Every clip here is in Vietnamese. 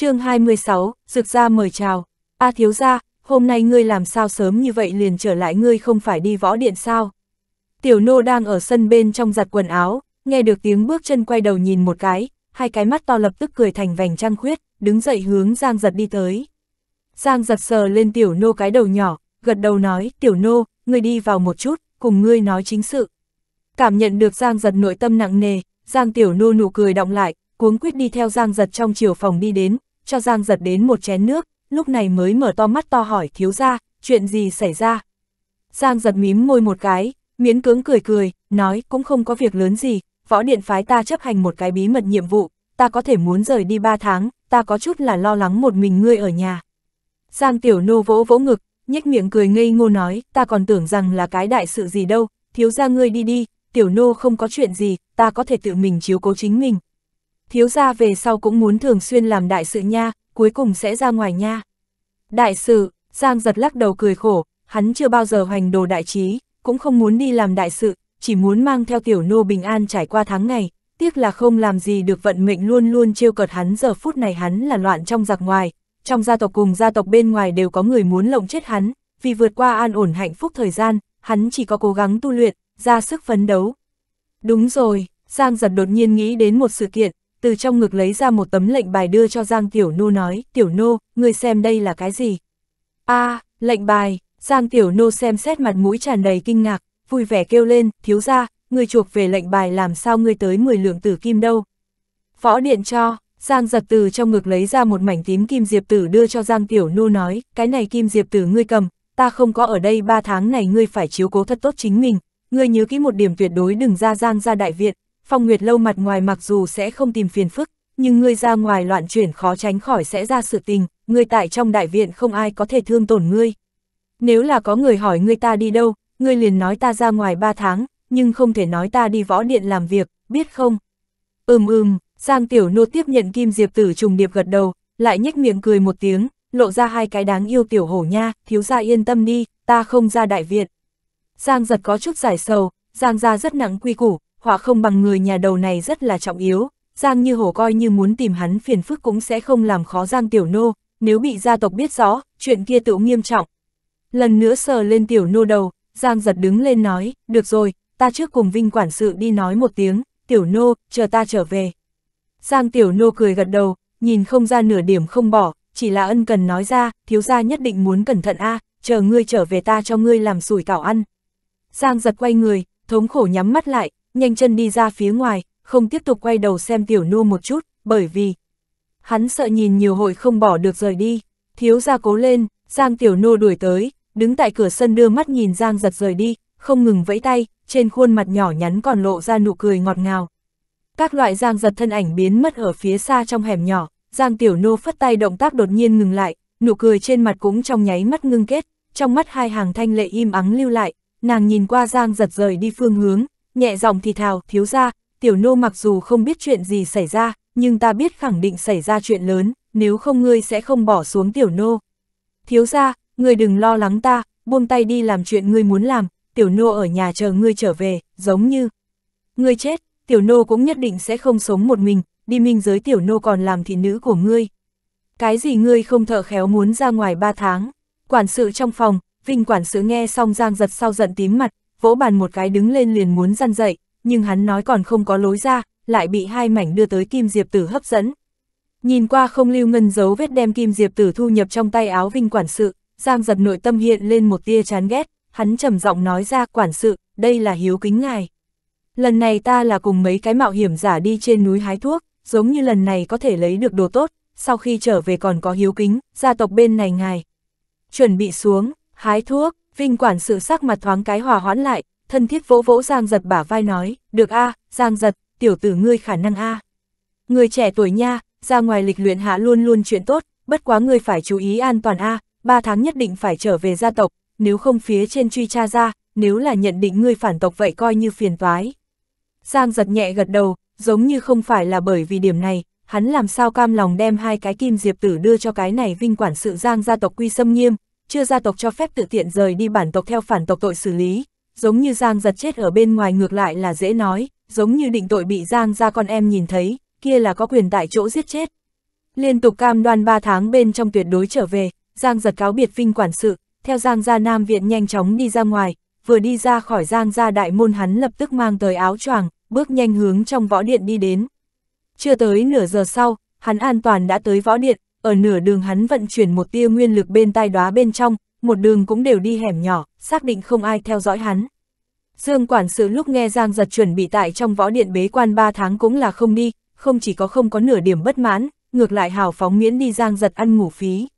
chương 26, rực ra mời chào. A thiếu gia, hôm nay ngươi làm sao sớm như vậy liền trở lại ngươi không phải đi võ điện sao? Tiểu nô đang ở sân bên trong giặt quần áo, nghe được tiếng bước chân quay đầu nhìn một cái, hai cái mắt to lập tức cười thành vành trăng khuyết, đứng dậy hướng Giang giật đi tới. Giang giật sờ lên tiểu nô cái đầu nhỏ, gật đầu nói, tiểu nô, ngươi đi vào một chút, cùng ngươi nói chính sự. Cảm nhận được Giang giật nội tâm nặng nề, Giang tiểu nô nụ cười động lại, cuống quyết đi theo Giang giật trong chiều phòng đi đến, cho Giang giật đến một chén nước, lúc này mới mở to mắt to hỏi thiếu ra, chuyện gì xảy ra. Giang giật mím môi một cái, miễn cưỡng cười cười, nói cũng không có việc lớn gì, võ điện phái ta chấp hành một cái bí mật nhiệm vụ, ta có thể muốn rời đi ba tháng, ta có chút là lo lắng một mình ngươi ở nhà. Giang tiểu nô vỗ vỗ ngực, nhếch miệng cười ngây ngô nói, ta còn tưởng rằng là cái đại sự gì đâu, thiếu ra ngươi đi đi, tiểu nô không có chuyện gì, ta có thể tự mình chiếu cố chính mình thiếu gia về sau cũng muốn thường xuyên làm đại sự nha, cuối cùng sẽ ra ngoài nha. Đại sự, Giang giật lắc đầu cười khổ, hắn chưa bao giờ hoành đồ đại trí, cũng không muốn đi làm đại sự, chỉ muốn mang theo tiểu nô bình an trải qua tháng ngày, tiếc là không làm gì được vận mệnh luôn luôn trêu cợt hắn giờ phút này hắn là loạn trong giặc ngoài, trong gia tộc cùng gia tộc bên ngoài đều có người muốn lộng chết hắn, vì vượt qua an ổn hạnh phúc thời gian, hắn chỉ có cố gắng tu luyện, ra sức phấn đấu. Đúng rồi, Giang giật đột nhiên nghĩ đến một sự kiện, từ trong ngực lấy ra một tấm lệnh bài đưa cho Giang Tiểu Nô nói, Tiểu Nô, ngươi xem đây là cái gì? a lệnh bài, Giang Tiểu Nô xem xét mặt mũi tràn đầy kinh ngạc, vui vẻ kêu lên, thiếu ra, ngươi chuộc về lệnh bài làm sao Ngươi tới 10 lượng tử kim đâu? Phó điện cho, Giang giật từ trong ngực lấy ra một mảnh tím kim diệp tử đưa cho Giang Tiểu Nô nói, cái này kim diệp tử ngươi cầm, ta không có ở đây 3 tháng này ngươi phải chiếu cố thật tốt chính mình, ngươi nhớ kỹ một điểm tuyệt đối đừng ra Giang ra đại viện, Phong Nguyệt lâu mặt ngoài mặc dù sẽ không tìm phiền phức, nhưng ngươi ra ngoài loạn chuyển khó tránh khỏi sẽ ra sự tình, ngươi tại trong đại viện không ai có thể thương tổn ngươi. Nếu là có người hỏi ngươi ta đi đâu, ngươi liền nói ta ra ngoài ba tháng, nhưng không thể nói ta đi võ điện làm việc, biết không? Ừm ừm, Giang Tiểu Nô tiếp nhận Kim Diệp Tử trùng điệp gật đầu, lại nhếch miệng cười một tiếng, lộ ra hai cái đáng yêu Tiểu Hổ nha, thiếu gia yên tâm đi, ta không ra đại viện. Giang giật có chút giải sầu, Giang gia rất nặng quy củ, họa không bằng người nhà đầu này rất là trọng yếu, Giang Như Hổ coi như muốn tìm hắn phiền phức cũng sẽ không làm khó Giang Tiểu Nô, nếu bị gia tộc biết rõ, chuyện kia tự nghiêm trọng. Lần nữa sờ lên Tiểu Nô đầu, Giang giật đứng lên nói, được rồi, ta trước cùng Vinh Quản sự đi nói một tiếng, Tiểu Nô, chờ ta trở về. Giang Tiểu Nô cười gật đầu, nhìn không ra nửa điểm không bỏ, chỉ là ân cần nói ra, thiếu gia nhất định muốn cẩn thận a, à, chờ ngươi trở về ta cho ngươi làm sủi cảo ăn. Giang giật quay người, thống khổ nhắm mắt lại, nhanh chân đi ra phía ngoài, không tiếp tục quay đầu xem tiểu nua một chút, bởi vì hắn sợ nhìn nhiều hội không bỏ được rời đi. Thiếu gia cố lên, Giang tiểu nô đuổi tới, đứng tại cửa sân đưa mắt nhìn Giang giật rời đi, không ngừng vẫy tay, trên khuôn mặt nhỏ nhắn còn lộ ra nụ cười ngọt ngào. Các loại Giang giật thân ảnh biến mất ở phía xa trong hẻm nhỏ, Giang tiểu nô phất tay động tác đột nhiên ngừng lại, nụ cười trên mặt cũng trong nháy mắt ngưng kết, trong mắt hai hàng thanh lệ im ắng lưu lại, nàng nhìn qua Giang giật rời đi phương hướng, nhẹ giọng thì thào, thiếu ra, tiểu nô mặc dù không biết chuyện gì xảy ra, nhưng ta biết khẳng định xảy ra chuyện lớn, nếu không ngươi sẽ không bỏ xuống tiểu nô. Thiếu ra, ngươi đừng lo lắng ta, buông tay đi làm chuyện ngươi muốn làm, tiểu nô ở nhà chờ ngươi trở về, giống như. Ngươi chết, tiểu nô cũng nhất định sẽ không sống một mình, đi minh giới tiểu nô còn làm thị nữ của ngươi. Cái gì ngươi không thợ khéo muốn ra ngoài ba tháng, quản sự trong phòng, Vinh quản sự nghe xong giang giật sau giận tím mặt, vỗ bàn một cái đứng lên liền muốn răn dậy, nhưng hắn nói còn không có lối ra, lại bị hai mảnh đưa tới Kim Diệp Tử hấp dẫn. Nhìn qua không lưu ngân dấu vết đem Kim Diệp Tử thu nhập trong tay áo Vinh quản sự, Giang giật nội tâm hiện lên một tia chán ghét, hắn trầm giọng nói ra quản sự, đây là hiếu kính ngài. Lần này ta là cùng mấy cái mạo hiểm giả đi trên núi hái thuốc, giống như lần này có thể lấy được đồ tốt, sau khi trở về còn có hiếu kính, gia tộc bên này ngài. Chuẩn bị xuống, hái thuốc, Vinh quản sự sắc mặt thoáng cái hòa hoãn lại, thân thiết vỗ vỗ Giang giật bả vai nói, được a à, Giang giật, tiểu tử ngươi khả năng a à. Người trẻ tuổi nha, ra ngoài lịch luyện hạ luôn luôn chuyện tốt, bất quá ngươi phải chú ý an toàn a à, ba tháng nhất định phải trở về gia tộc, nếu không phía trên truy tra ra, nếu là nhận định ngươi phản tộc vậy coi như phiền toái. Giang giật nhẹ gật đầu, giống như không phải là bởi vì điểm này, hắn làm sao cam lòng đem hai cái kim diệp tử đưa cho cái này vinh quản sự Giang gia tộc quy xâm nghiêm, chưa gia tộc cho phép tự tiện rời đi bản tộc theo phản tộc tội xử lý, giống như Giang giật chết ở bên ngoài ngược lại là dễ nói, giống như định tội bị Giang ra con em nhìn thấy, kia là có quyền tại chỗ giết chết. Liên tục cam đoan 3 tháng bên trong tuyệt đối trở về, Giang giật cáo biệt Vinh quản sự, theo Giang gia Nam Viện nhanh chóng đi ra ngoài, vừa đi ra khỏi Giang gia đại môn hắn lập tức mang tới áo choàng, bước nhanh hướng trong võ điện đi đến. Chưa tới nửa giờ sau, hắn an toàn đã tới võ điện, ở nửa đường hắn vận chuyển một tia nguyên lực bên tai đóa bên trong, một đường cũng đều đi hẻm nhỏ, xác định không ai theo dõi hắn. Dương quản sự lúc nghe Giang giật chuẩn bị tại trong võ điện bế quan 3 tháng cũng là không đi, không chỉ có không có nửa điểm bất mãn, ngược lại hào phóng miễn đi Giang giật ăn ngủ phí.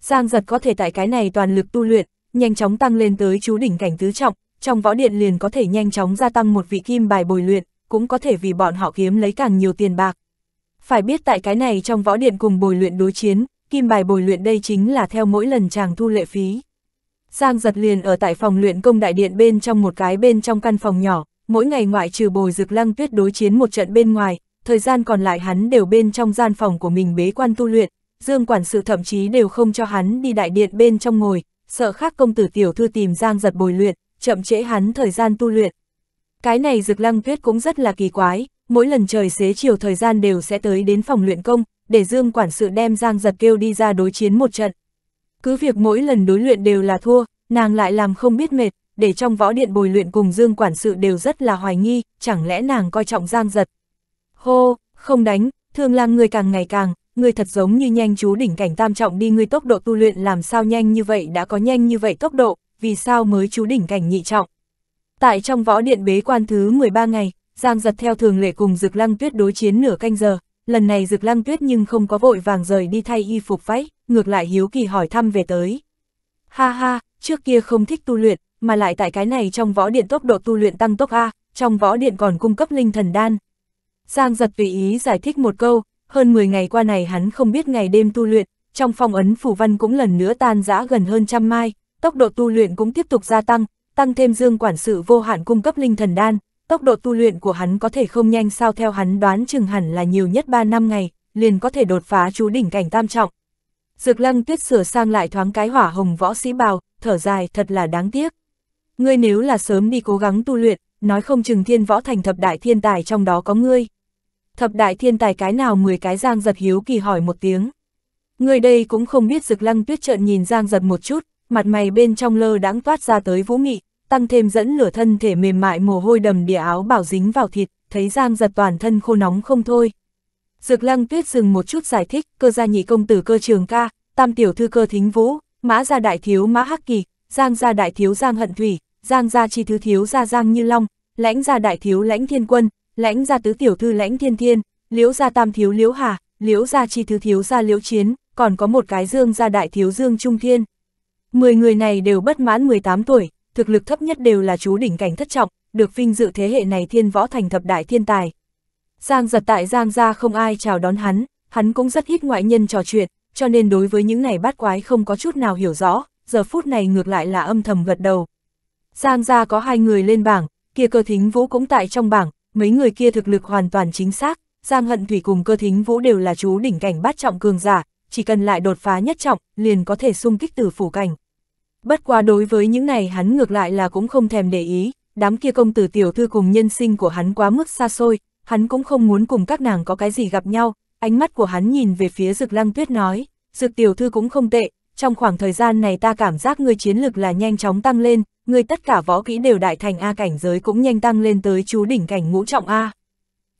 Giang giật có thể tại cái này toàn lực tu luyện, nhanh chóng tăng lên tới chú đỉnh cảnh tứ trọng, trong võ điện liền có thể nhanh chóng gia tăng một vị kim bài bồi luyện, cũng có thể vì bọn họ kiếm lấy càng nhiều tiền bạc. Phải biết tại cái này trong võ điện cùng bồi luyện đối chiến, kim bài bồi luyện đây chính là theo mỗi lần chàng thu lệ phí. Giang giật liền ở tại phòng luyện công đại điện bên trong một cái bên trong căn phòng nhỏ, mỗi ngày ngoại trừ bồi dực lăng tuyết đối chiến một trận bên ngoài, thời gian còn lại hắn đều bên trong gian phòng của mình bế quan tu luyện, dương quản sự thậm chí đều không cho hắn đi đại điện bên trong ngồi, sợ khác công tử tiểu thư tìm giang giật bồi luyện, chậm trễ hắn thời gian tu luyện. Cái này dực lăng tuyết cũng rất là kỳ quái, mỗi lần trời xế chiều thời gian đều sẽ tới đến phòng luyện công, để Dương quản sự đem Giang Giật kêu đi ra đối chiến một trận. Cứ việc mỗi lần đối luyện đều là thua, nàng lại làm không biết mệt, để trong võ điện bồi luyện cùng Dương quản sự đều rất là hoài nghi, chẳng lẽ nàng coi trọng Giang Giật. Hô, không đánh, thương lang người càng ngày càng, người thật giống như nhanh chú đỉnh cảnh tam trọng đi người tốc độ tu luyện làm sao nhanh như vậy đã có nhanh như vậy tốc độ, vì sao mới chú đỉnh cảnh nhị trọng. Tại trong võ điện bế quan thứ 13 ngày, Giang giật theo thường lệ cùng Dực Lăng Tuyết đối chiến nửa canh giờ, lần này Dực Lăng Tuyết nhưng không có vội vàng rời đi thay y phục váy, ngược lại hiếu kỳ hỏi thăm về tới. Ha ha, trước kia không thích tu luyện, mà lại tại cái này trong võ điện tốc độ tu luyện tăng tốc A, trong võ điện còn cung cấp linh thần đan. Giang giật tùy ý giải thích một câu, hơn 10 ngày qua này hắn không biết ngày đêm tu luyện, trong phong ấn phủ văn cũng lần nữa tan rã gần hơn trăm mai, tốc độ tu luyện cũng tiếp tục gia tăng, tăng thêm dương quản sự vô hạn cung cấp linh thần đan, tốc độ tu luyện của hắn có thể không nhanh sao theo hắn đoán chừng hẳn là nhiều nhất 3 năm ngày, liền có thể đột phá chú đỉnh cảnh tam trọng. Dược lăng tuyết sửa sang lại thoáng cái hỏa hồng võ sĩ bào, thở dài thật là đáng tiếc. Ngươi nếu là sớm đi cố gắng tu luyện, nói không chừng thiên võ thành thập đại thiên tài trong đó có ngươi. Thập đại thiên tài cái nào 10 cái giang giật hiếu kỳ hỏi một tiếng. Người đây cũng không biết dực lăng tuyết trợn nhìn giang giật một chút, mặt mày bên trong lơ đãng toát ra tới vũ nghị, tăng thêm dẫn lửa thân thể mềm mại mồ hôi đầm đìa áo bảo dính vào thịt, thấy Giang giật toàn thân khô nóng không thôi. Dược lăng tuyết dừng một chút giải thích, cơ gia nhị công tử cơ trường ca, tam tiểu thư cơ thính vũ, mã gia đại thiếu mã hắc kỳ, giang gia đại thiếu giang hận thủy, giang gia chi thứ thiếu gia giang như long, lãnh gia đại thiếu lãnh thiên quân, lãnh gia tứ tiểu thư lãnh thiên thiên, liễu gia tam thiếu liễu hà, liễu gia chi thứ thiếu gia liễu chiến, còn có một cái dương gia đại thiếu dương trung thiên. Mười người này đều bất mãn 18 tuổi, thực lực thấp nhất đều là chú đỉnh cảnh thất trọng, được vinh dự thế hệ này thiên võ thành thập đại thiên tài. Giang giật tại Giang gia không ai chào đón hắn, hắn cũng rất ít ngoại nhân trò chuyện, cho nên đối với những này bát quái không có chút nào hiểu rõ, giờ phút này ngược lại là âm thầm gật đầu. Giang gia có hai người lên bảng, kia cơ thính vũ cũng tại trong bảng, mấy người kia thực lực hoàn toàn chính xác, Giang hận thủy cùng cơ thính vũ đều là chú đỉnh cảnh bát trọng cường giả, chỉ cần lại đột phá nhất trọng, liền có thể xung kích từ phủ cảnh. Bất quá đối với những này hắn ngược lại là cũng không thèm để ý, đám kia công tử tiểu thư cùng nhân sinh của hắn quá mức xa xôi, hắn cũng không muốn cùng các nàng có cái gì gặp nhau, ánh mắt của hắn nhìn về phía Dực Lăng Tuyết nói, Dực tiểu thư cũng không tệ, trong khoảng thời gian này ta cảm giác ngươi chiến lực là nhanh chóng tăng lên, ngươi tất cả võ kỹ đều đại thành A cảnh giới cũng nhanh tăng lên tới chú đỉnh cảnh ngũ trọng A.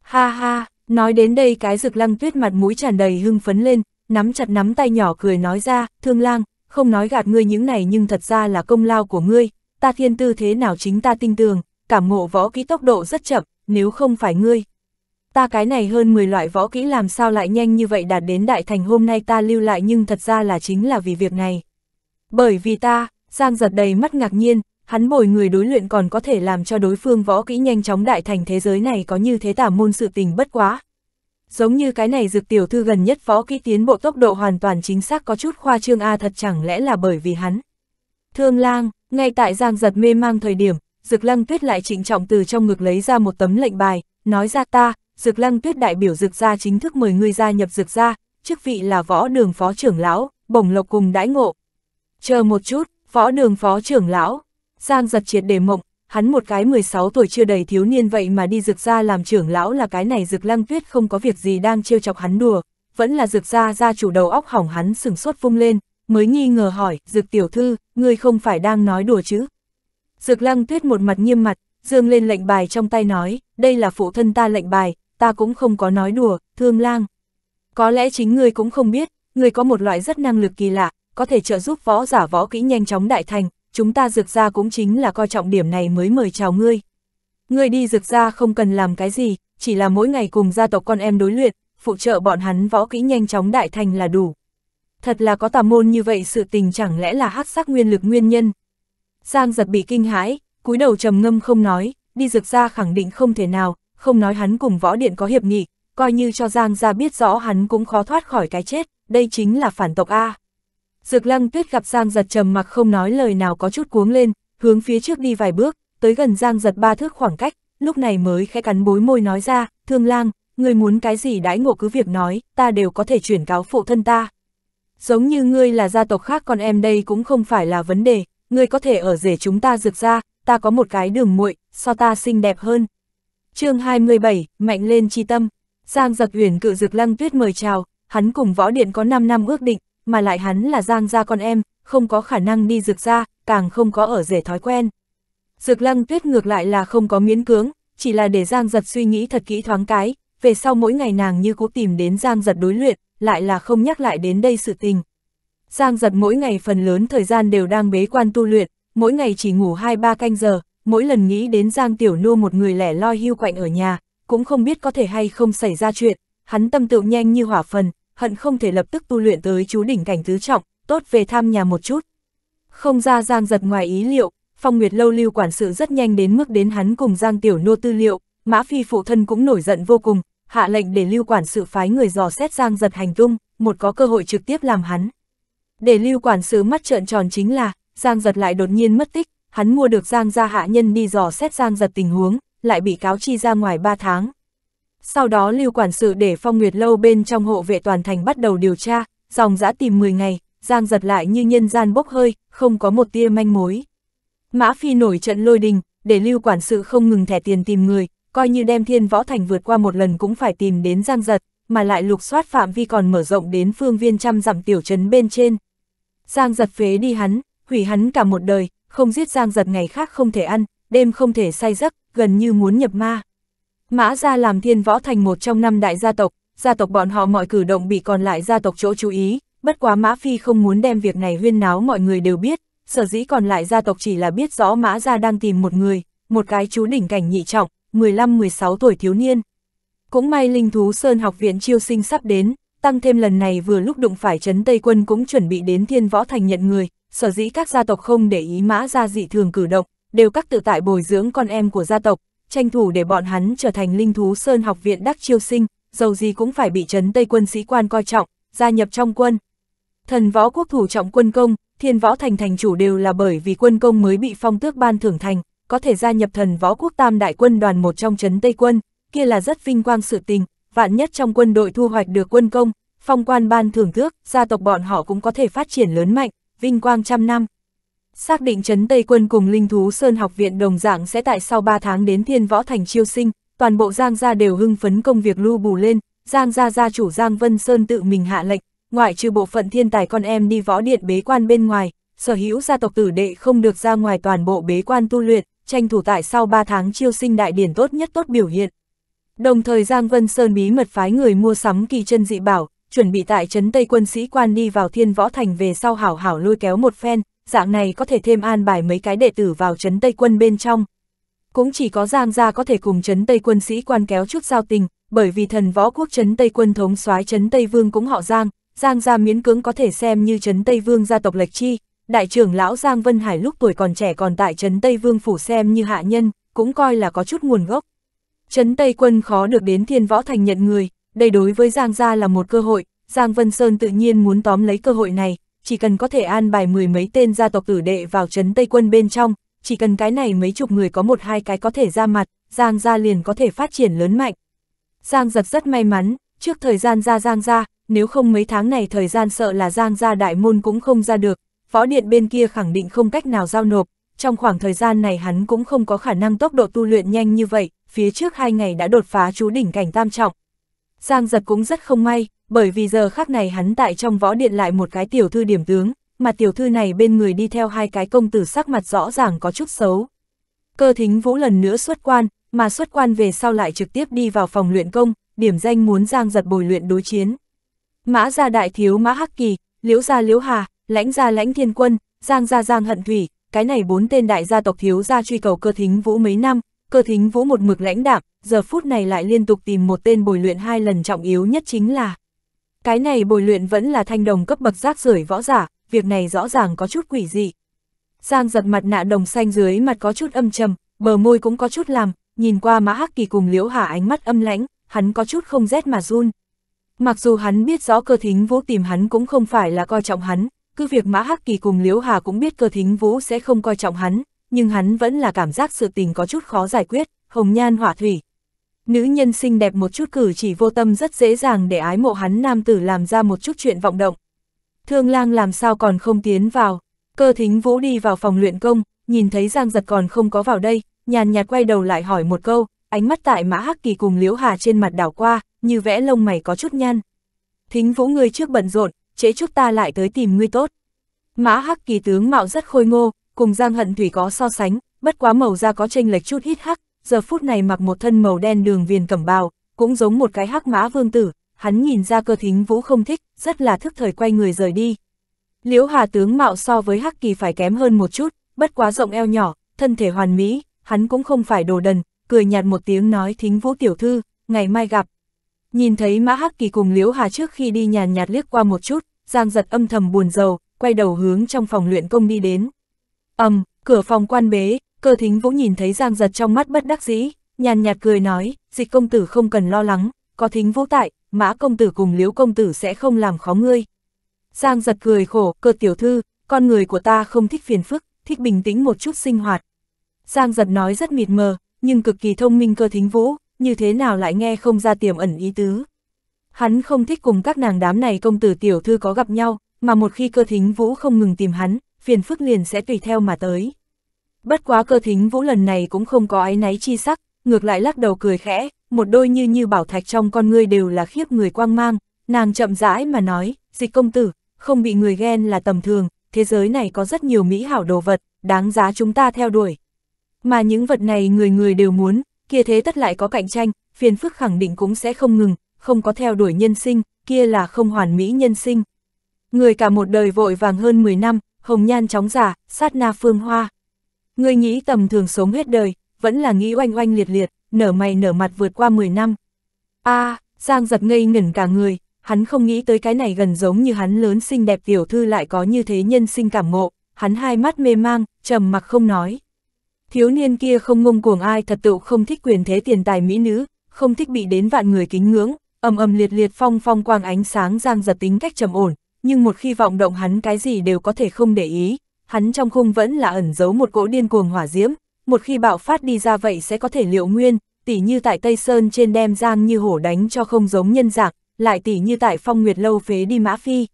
Ha ha, nói đến đây cái Dực Lăng Tuyết mặt mũi tràn đầy hưng phấn lên, nắm chặt nắm tay nhỏ cười nói ra, thương lang, không nói gạt ngươi những này nhưng thật ra là công lao của ngươi, ta thiên tư thế nào chính ta tinh tường, cảm ngộ võ kỹ tốc độ rất chậm, nếu không phải ngươi. Ta cái này hơn 10 loại võ kỹ làm sao lại nhanh như vậy đạt đến đại thành hôm nay ta lưu lại nhưng thật ra là chính là vì việc này. Bởi vì ta, Giang giật đầy mắt ngạc nhiên, hắn bồi người đối luyện còn có thể làm cho đối phương võ kỹ nhanh chóng đại thành thế giới này có như thế tả môn sự tình bất quá, giống như cái này dược tiểu thư gần nhất phó kỹ tiến bộ tốc độ hoàn toàn chính xác có chút khoa trương A thật chẳng lẽ là bởi vì hắn. Thương lang, ngay tại giang giật mê mang thời điểm, dược lăng tuyết lại trịnh trọng từ trong ngực lấy ra một tấm lệnh bài, nói ra ta, dược lăng tuyết đại biểu dược gia chính thức mời ngươi gia nhập dược gia, chức vị là võ đường phó trưởng lão, bổng lộc cùng đãi ngộ. Chờ một chút, võ đường phó trưởng lão, giang giật triệt để mộng, hắn một cái 16 tuổi chưa đầy thiếu niên vậy mà đi rực ra làm trưởng lão là cái này rực lăng tuyết không có việc gì đang trêu chọc hắn đùa, vẫn là rực ra ra chủ đầu óc hỏng hắn sừng sốt vung lên, mới nghi ngờ hỏi, rực tiểu thư, ngươi không phải đang nói đùa chứ? Rực lăng tuyết một mặt nghiêm mặt, dương lên lệnh bài trong tay nói, đây là phụ thân ta lệnh bài, ta cũng không có nói đùa, thương lang. Có lẽ chính ngươi cũng không biết, ngươi có một loại rất năng lực kỳ lạ, có thể trợ giúp võ giả võ kỹ nhanh chóng đại thành, chúng ta dược ra cũng chính là coi trọng điểm này mới mời chào ngươi. Ngươi đi dược ra không cần làm cái gì, chỉ là mỗi ngày cùng gia tộc con em đối luyện, phụ trợ bọn hắn võ kỹ nhanh chóng đại thành là đủ. Thật là có tà môn như vậy sự tình chẳng lẽ là hắc sắc nguyên lực nguyên nhân. Giang giật bị kinh hãi, cúi đầu trầm ngâm không nói, đi dược ra khẳng định không thể nào, không nói hắn cùng võ điện có hiệp nghị, coi như cho Giang ra biết rõ hắn cũng khó thoát khỏi cái chết, đây chính là phản tộc A. Dược lăng tuyết gặp Giang giật trầm mặc không nói lời nào có chút cuống lên, hướng phía trước đi vài bước, tới gần Giang giật ba thước khoảng cách, lúc này mới khẽ cắn bối môi nói ra, thương lang, người muốn cái gì đãi ngộ cứ việc nói, ta đều có thể chuyển cáo phụ thân ta. Giống như ngươi là gia tộc khác còn em đây cũng không phải là vấn đề, ngươi có thể ở rể chúng ta dược ra, ta có một cái đường muội so ta xinh đẹp hơn. chương 27, mạnh lên chi tâm, Giang giật huyền cự dược lăng tuyết mời chào, hắn cùng võ điện có 5 năm ước định, mà lại hắn là Giang gia con em, không có khả năng đi dược ra, càng không có ở rể thói quen. Dược lăng tuyết ngược lại là không có miễn cưỡng, chỉ là để Giang giật suy nghĩ thật kỹ thoáng cái, về sau mỗi ngày nàng như cố tìm đến Giang giật đối luyện, lại là không nhắc lại đến đây sự tình. Giang giật mỗi ngày phần lớn thời gian đều đang bế quan tu luyện, mỗi ngày chỉ ngủ 2-3 canh giờ, mỗi lần nghĩ đến Giang Tiểu Nô một người lẻ loi hưu quạnh ở nhà, cũng không biết có thể hay không xảy ra chuyện, hắn tâm tự nhanh như hỏa phần, hận không thể lập tức tu luyện tới chú đỉnh cảnh tứ trọng, tốt về thăm nhà một chút. Không ra Giang giật ngoài ý liệu, Phong Nguyệt lâu lưu quản sự rất nhanh đến mức đến hắn cùng Giang Tiểu Nô tư liệu, Mã Phi phụ thân cũng nổi giận vô cùng, hạ lệnh để lưu quản sự phái người dò xét Giang giật hành tung, một có cơ hội trực tiếp làm hắn. Để lưu quản sự mắt trợn tròn chính là, Giang giật lại đột nhiên mất tích, hắn mua được Giang gia hạ nhân đi dò xét Giang giật tình huống, lại bị cáo chi ra ngoài 3 tháng, sau đó Lưu Quản sự để Phong Nguyệt Lâu bên trong hộ vệ toàn thành bắt đầu điều tra, dòng dã tìm 10 ngày, giang giật lại như nhân gian bốc hơi, không có một tia manh mối. Mã Phi nổi trận lôi đình, để Lưu Quản sự không ngừng thẻ tiền tìm người, coi như đem thiên võ thành vượt qua một lần cũng phải tìm đến giang giật, mà lại lục soát phạm vi còn mở rộng đến phương viên trăm dặm tiểu trấn bên trên. Giang giật phế đi hắn, hủy hắn cả một đời, không giết giang giật ngày khác không thể ăn, đêm không thể say giấc, gần như muốn nhập ma. Mã gia làm thiên võ thành một trong năm đại gia tộc, gia tộc bọn họ mọi cử động bị còn lại gia tộc chỗ chú ý, bất quá Mã Phi không muốn đem việc này huyên náo mọi người đều biết, sở dĩ còn lại gia tộc chỉ là biết rõ Mã gia đang tìm một người, một cái chú đỉnh cảnh nhị trọng, 15-16 tuổi thiếu niên. Cũng may Linh Thú Sơn học viện chiêu sinh sắp đến, tăng thêm lần này vừa lúc đụng phải Trấn Tây Quân cũng chuẩn bị đến thiên võ thành nhận người, sở dĩ các gia tộc không để ý Mã gia dị thường cử động, đều các tự tại bồi dưỡng con em của gia tộc, tranh thủ để bọn hắn trở thành linh thú sơn học viện đắc chiêu sinh, dầu gì cũng phải bị trấn Tây quân sĩ quan coi trọng, gia nhập trong quân. Thần võ quốc thủ trọng quân công, thiên võ thành thành chủ đều là bởi vì quân công mới bị phong tước ban thưởng thành, có thể gia nhập thần võ quốc tam đại quân đoàn một trong trấn Tây quân, kia là rất vinh quang sự tình, vạn nhất trong quân đội thu hoạch được quân công, phong quan ban thưởng thước, gia tộc bọn họ cũng có thể phát triển lớn mạnh, vinh quang trăm năm xác định Trấn Tây Quân cùng Linh Thú Sơn học viện đồng dạng sẽ tại sau 3 tháng đến Thiên Võ Thành chiêu sinh, toàn bộ Giang gia đều hưng phấn công việc lưu bù lên, Giang gia gia chủ Giang Vân Sơn tự mình hạ lệnh, ngoại trừ bộ phận thiên tài con em đi võ điện bế quan bên ngoài, sở hữu gia tộc tử đệ không được ra ngoài toàn bộ bế quan tu luyện, tranh thủ tại sau 3 tháng chiêu sinh đại điển tốt nhất tốt biểu hiện. Đồng thời Giang Vân Sơn bí mật phái người mua sắm kỳ chân dị bảo, chuẩn bị tại trấn Tây quân sĩ quan đi vào thiên võ thành về sau hảo hảo lôi kéo một phen, dạng này có thể thêm an bài mấy cái đệ tử vào trấn Tây quân bên trong. Cũng chỉ có Giang Gia có thể cùng trấn Tây quân sĩ quan kéo chút giao tình, bởi vì thần võ quốc trấn Tây quân thống soái trấn Tây Vương cũng họ Giang, Giang Gia miễn cưỡng có thể xem như trấn Tây Vương gia tộc lệch chi. Đại trưởng lão Giang Vân Hải lúc tuổi còn trẻ còn tại trấn Tây Vương phủ xem như hạ nhân, cũng coi là có chút nguồn gốc. Trấn Tây quân khó được đến thiên võ thành nhận người, đây đối với Giang Gia là một cơ hội, Giang Vân Sơn tự nhiên muốn tóm lấy cơ hội này, chỉ cần có thể an bài mười mấy tên gia tộc tử đệ vào trấn Tây quân bên trong, chỉ cần cái này mấy chục người có một hai cái có thể ra mặt, Giang gia liền có thể phát triển lớn mạnh. Giang giật rất may mắn, trước thời gian ra Giang gia, nếu không mấy tháng này thời gian sợ là Giang gia đại môn cũng không ra được, phó điện bên kia khẳng định không cách nào giao nộp, trong khoảng thời gian này hắn cũng không có khả năng tốc độ tu luyện nhanh như vậy, phía trước hai ngày đã đột phá chú đỉnh cảnh tam trọng. Giang giật cũng rất không may, bởi vì giờ khác này hắn tại trong võ điện lại một cái tiểu thư điểm tướng, mà tiểu thư này bên người đi theo hai cái công tử sắc mặt rõ ràng có chút xấu. Cơ thính vũ lần nữa xuất quan, mà xuất quan về sau lại trực tiếp đi vào phòng luyện công, điểm danh muốn giang giật bồi luyện đối chiến. Mã gia đại thiếu mã hắc kỳ, liễu gia liễu hà, lãnh gia lãnh thiên quân, giang gia giang hận thủy, cái này bốn tên đại gia tộc thiếu gia truy cầu cơ thính vũ mấy năm, cơ thính vũ một mực lãnh đạm, giờ phút này lại liên tục tìm một tên bồi luyện hai lần trọng yếu nhất chính là cái này bồi luyện vẫn là thanh đồng cấp bậc rác rưởi võ giả, việc này rõ ràng có chút quỷ dị. Giang giật mặt nạ đồng xanh dưới mặt có chút âm trầm, bờ môi cũng có chút làm, nhìn qua mã hắc kỳ cùng liễu hà ánh mắt âm lãnh, hắn có chút không rét mà run. Mặc dù hắn biết rõ cơ thính vũ tìm hắn cũng không phải là coi trọng hắn, cứ việc mã hắc kỳ cùng liễu hà cũng biết cơ thính vũ sẽ không coi trọng hắn, nhưng hắn vẫn là cảm giác sự tình có chút khó giải quyết, hồng nhan hỏa thủy, Nữ nhân xinh đẹp một chút cử chỉ vô tâm rất dễ dàng để ái mộ hắn nam tử làm ra một chút chuyện vọng động. Thương lang làm sao còn không tiến vào, cơ thính vũ đi vào phòng luyện công, nhìn thấy Giang Giật còn không có vào đây, nhàn nhạt quay đầu lại hỏi một câu, ánh mắt tại Mã Hắc Kỳ cùng Liễu Hà trên mặt đảo qua, như vẽ lông mày có chút nhăn. Thính vũ người trước bận rộn, chế chúc ta lại tới tìm ngươi tốt. Mã Hắc Kỳ tướng mạo rất khôi ngô, cùng Giang Hận Thủy có so sánh, bất quá màu da có tranh lệch chút ít hắc, giờ phút này mặc một thân màu đen đường viền cẩm bào, cũng giống một cái hắc mã vương tử, hắn nhìn ra cơ thính vũ không thích, rất là thức thời quay người rời đi. Liễu Hà tướng mạo so với hắc kỳ phải kém hơn một chút, bất quá rộng eo nhỏ, thân thể hoàn mỹ, hắn cũng không phải đồ đần, cười nhạt một tiếng nói thính vũ tiểu thư, ngày mai gặp. Nhìn thấy mã hắc kỳ cùng Liễu Hà trước khi đi nhàn nhạt liếc qua một chút, giang giật âm thầm buồn rầu, quay đầu hướng trong phòng luyện công đi đến. ầm, um, cửa phòng quan bế, Cơ thính vũ nhìn thấy Giang giật trong mắt bất đắc dĩ, nhàn nhạt cười nói, dịch công tử không cần lo lắng, có thính vũ tại, mã công tử cùng Liễu công tử sẽ không làm khó ngươi. Giang giật cười khổ, cơ tiểu thư, con người của ta không thích phiền phức, thích bình tĩnh một chút sinh hoạt. Giang giật nói rất mịt mờ, nhưng cực kỳ thông minh cơ thính vũ, như thế nào lại nghe không ra tiềm ẩn ý tứ. Hắn không thích cùng các nàng đám này công tử tiểu thư có gặp nhau, mà một khi cơ thính vũ không ngừng tìm hắn, phiền phức liền sẽ tùy theo mà tới. Bất quá cơ thính vũ lần này cũng không có áy náy chi sắc, ngược lại lắc đầu cười khẽ, một đôi như như bảo thạch trong con ngươi đều là khiếp người quang mang, nàng chậm rãi mà nói, dịch công tử, không bị người ghen là tầm thường, thế giới này có rất nhiều mỹ hảo đồ vật, đáng giá chúng ta theo đuổi. Mà những vật này người người đều muốn, kia thế tất lại có cạnh tranh, phiền phức khẳng định cũng sẽ không ngừng, không có theo đuổi nhân sinh, kia là không hoàn mỹ nhân sinh. Người cả một đời vội vàng hơn 10 năm, hồng nhan chóng giả, sát na phương hoa. Người nghĩ tầm thường sống hết đời, vẫn là nghĩ oanh oanh liệt liệt, nở mày nở mặt vượt qua 10 năm. a à, Giang giật ngây ngẩn cả người, hắn không nghĩ tới cái này gần giống như hắn lớn xinh đẹp tiểu thư lại có như thế nhân sinh cảm ngộ, hắn hai mắt mê mang, trầm mặc không nói. Thiếu niên kia không ngông cuồng ai thật tự không thích quyền thế tiền tài mỹ nữ, không thích bị đến vạn người kính ngưỡng, ầm ầm liệt liệt phong phong quang ánh sáng Giang giật tính cách trầm ổn, nhưng một khi vọng động hắn cái gì đều có thể không để ý hắn trong khung vẫn là ẩn giấu một cỗ điên cuồng hỏa diễm, một khi bạo phát đi ra vậy sẽ có thể liệu nguyên, tỉ như tại Tây Sơn trên đem Giang như hổ đánh cho không giống nhân dạng, lại tỉ như tại Phong Nguyệt Lâu phế đi Mã Phi.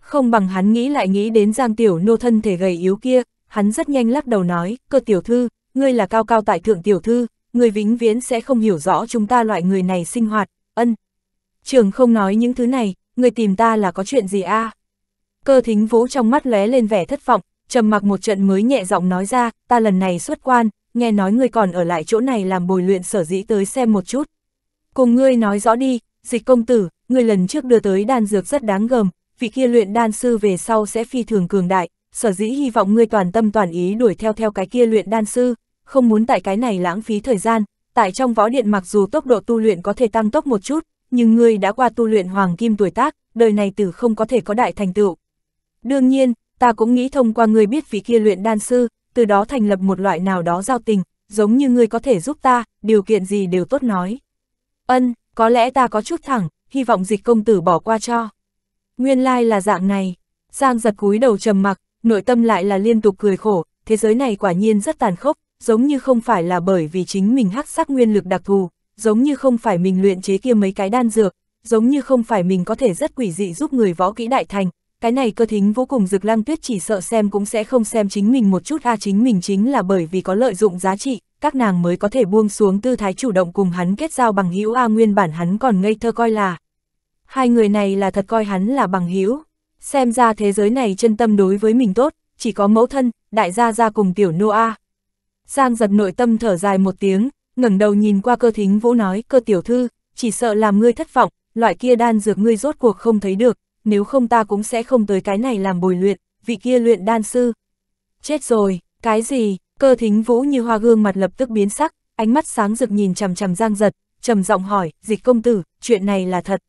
Không bằng hắn nghĩ lại nghĩ đến Giang Tiểu Nô thân thể gầy yếu kia, hắn rất nhanh lắc đầu nói, cơ tiểu thư, ngươi là cao cao tại thượng tiểu thư, người vĩnh viễn sẽ không hiểu rõ chúng ta loại người này sinh hoạt, ân. Trường không nói những thứ này, người tìm ta là có chuyện gì a à? Cơ thính vũ trong mắt lóe lên vẻ thất vọng, trầm mặc một trận mới nhẹ giọng nói ra, ta lần này xuất quan, nghe nói ngươi còn ở lại chỗ này làm bồi luyện sở dĩ tới xem một chút. Cùng ngươi nói rõ đi, dịch công tử, ngươi lần trước đưa tới đan dược rất đáng gờm, vị kia luyện đan sư về sau sẽ phi thường cường đại, sở dĩ hy vọng ngươi toàn tâm toàn ý đuổi theo theo cái kia luyện đan sư, không muốn tại cái này lãng phí thời gian, tại trong võ điện mặc dù tốc độ tu luyện có thể tăng tốc một chút, nhưng ngươi đã qua tu luyện hoàng kim tuổi tác, đời này tử không có thể có đại thành tựu. Đương nhiên, ta cũng nghĩ thông qua ngươi biết vị kia luyện đan sư, từ đó thành lập một loại nào đó giao tình, giống như ngươi có thể giúp ta, điều kiện gì đều tốt nói. Ân, có lẽ ta có chút thẳng, hy vọng dịch công tử bỏ qua cho. Nguyên lai like là dạng này, Giang giật cúi đầu trầm mặc, nội tâm lại là liên tục cười khổ, thế giới này quả nhiên rất tàn khốc, giống như không phải là bởi vì chính mình hắc sắc nguyên lực đặc thù, giống như không phải mình luyện chế kia mấy cái đan dược, giống như không phải mình có thể rất quỷ dị giúp người võ kỹ đại thành, cái này cơ thính vô cùng rực lăng tuyết chỉ sợ xem cũng sẽ không xem chính mình một chút a à, chính mình chính là bởi vì có lợi dụng giá trị, các nàng mới có thể buông xuống tư thái chủ động cùng hắn kết giao bằng hữu a à, nguyên bản hắn còn ngây thơ coi là. Hai người này là thật coi hắn là bằng hữu xem ra thế giới này chân tâm đối với mình tốt, chỉ có mẫu thân, đại gia gia cùng tiểu nô a. Giang giật nội tâm thở dài một tiếng, ngẩng đầu nhìn qua cơ thính vũ nói cơ tiểu thư, chỉ sợ làm ngươi thất vọng, loại kia đan dược ngươi rốt cuộc không thấy được, nếu không ta cũng sẽ không tới cái này làm bồi luyện, vị kia luyện đan sư. Chết rồi, cái gì, cơ thính vũ như hoa gương mặt lập tức biến sắc, ánh mắt sáng rực nhìn chằm chằm giang giật, trầm giọng hỏi, dịch công tử, chuyện này là thật.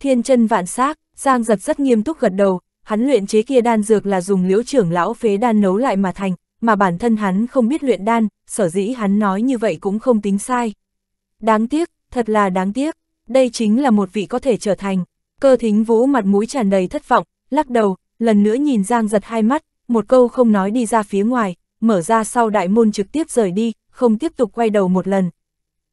Thiên chân vạn xác giang giật rất nghiêm túc gật đầu, hắn luyện chế kia đan dược là dùng liễu trưởng lão phế đan nấu lại mà thành, mà bản thân hắn không biết luyện đan, sở dĩ hắn nói như vậy cũng không tính sai. Đáng tiếc, thật là đáng tiếc, đây chính là một vị có thể trở thành Cơ thính vũ mặt mũi tràn đầy thất vọng, lắc đầu, lần nữa nhìn Giang giật hai mắt, một câu không nói đi ra phía ngoài, mở ra sau đại môn trực tiếp rời đi, không tiếp tục quay đầu một lần.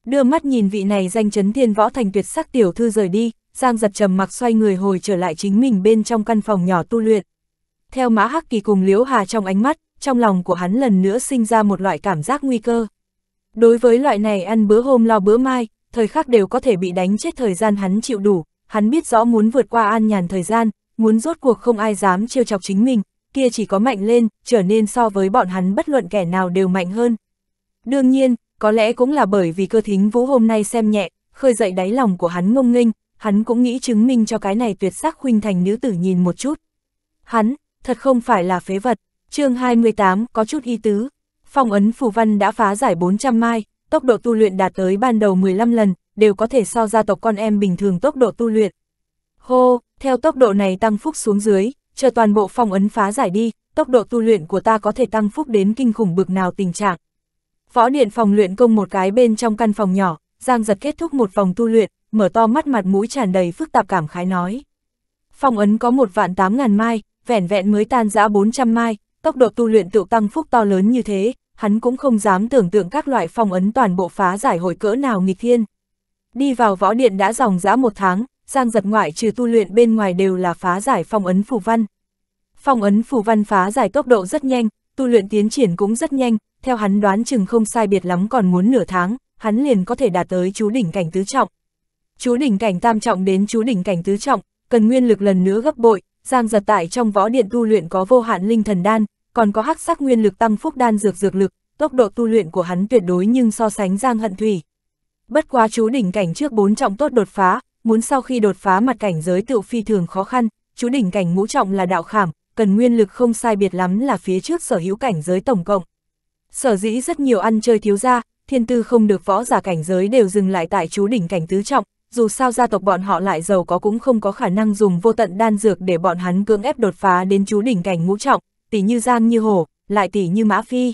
Đưa mắt nhìn vị này danh chấn thiên võ thành tuyệt sắc tiểu thư rời đi, Giang giật trầm mặc xoay người hồi trở lại chính mình bên trong căn phòng nhỏ tu luyện. Theo mã hắc kỳ cùng liễu hà trong ánh mắt, trong lòng của hắn lần nữa sinh ra một loại cảm giác nguy cơ. Đối với loại này ăn bữa hôm lo bữa mai, thời khắc đều có thể bị đánh chết thời gian hắn chịu đủ, hắn biết rõ muốn vượt qua an nhàn thời gian, muốn rốt cuộc không ai dám trêu chọc chính mình, kia chỉ có mạnh lên, trở nên so với bọn hắn bất luận kẻ nào đều mạnh hơn. Đương nhiên, có lẽ cũng là bởi vì cơ thính vũ hôm nay xem nhẹ, khơi dậy đáy lòng của hắn ngông nghênh, hắn cũng nghĩ chứng minh cho cái này tuyệt sắc huynh thành nữ tử nhìn một chút. Hắn, thật không phải là phế vật, chương 28 có chút y tứ, phong ấn phù văn đã phá giải 400 mai, tốc độ tu luyện đạt tới ban đầu 15 lần, đều có thể so gia tộc con em bình thường tốc độ tu luyện. Hô, theo tốc độ này tăng phúc xuống dưới, chờ toàn bộ phong ấn phá giải đi, tốc độ tu luyện của ta có thể tăng phúc đến kinh khủng bực nào tình trạng. Võ điện phòng luyện công một cái bên trong căn phòng nhỏ, Giang giật kết thúc một vòng tu luyện, mở to mắt mặt mũi tràn đầy phức tạp cảm khái nói. Phong ấn có một vạn tám ngàn mai, vẻn vẹn mới tan giã 400 mai, tốc độ tu luyện tự tăng phúc to lớn như thế, hắn cũng không dám tưởng tượng các loại phong ấn toàn bộ phá giải hồi cỡ nào nghịch thiên, Đi vào võ điện đã dòng dã một tháng, Giang giật ngoại trừ tu luyện bên ngoài đều là phá giải phong ấn phù văn. Phong ấn phù văn phá giải tốc độ rất nhanh, tu luyện tiến triển cũng rất nhanh, theo hắn đoán chừng không sai biệt lắm còn muốn nửa tháng, hắn liền có thể đạt tới chú đỉnh cảnh tứ trọng. Chú đỉnh cảnh tam trọng đến chú đỉnh cảnh tứ trọng, cần nguyên lực lần nữa gấp bội, Giang giật tại trong võ điện tu luyện có vô hạn linh thần đan, còn có hắc sắc nguyên lực tăng phúc đan dược dược lực, tốc độ tu luyện của hắn tuyệt đối nhưng so sánh Giang Hận Thủy, Bất quá chú đỉnh cảnh trước bốn trọng tốt đột phá, muốn sau khi đột phá mặt cảnh giới tựu phi thường khó khăn, chú đỉnh cảnh ngũ trọng là đạo khảm, cần nguyên lực không sai biệt lắm là phía trước sở hữu cảnh giới tổng cộng. Sở dĩ rất nhiều ăn chơi thiếu gia, thiên tư không được võ giả cảnh giới đều dừng lại tại chú đỉnh cảnh tứ trọng, dù sao gia tộc bọn họ lại giàu có cũng không có khả năng dùng vô tận đan dược để bọn hắn cưỡng ép đột phá đến chú đỉnh cảnh ngũ trọng, tỷ như Giang như Hổ, lại tỷ như Mã Phi.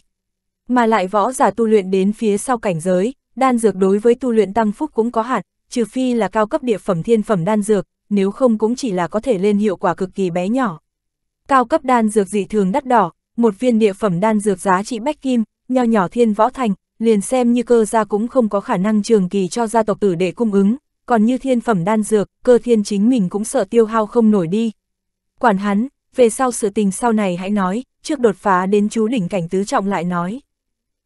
Mà lại võ giả tu luyện đến phía sau cảnh giới, Đan dược đối với tu luyện tăng phúc cũng có hạn, trừ phi là cao cấp địa phẩm thiên phẩm đan dược, nếu không cũng chỉ là có thể lên hiệu quả cực kỳ bé nhỏ. Cao cấp đan dược dị thường đắt đỏ, một viên địa phẩm đan dược giá trị bách kim, nho nhỏ thiên võ thành, liền xem như cơ gia cũng không có khả năng trường kỳ cho gia tộc tử để cung ứng, còn như thiên phẩm đan dược, cơ thiên chính mình cũng sợ tiêu hao không nổi đi. Quản hắn, về sau sự tình sau này hãy nói, trước đột phá đến chú đỉnh cảnh tứ trọng lại nói.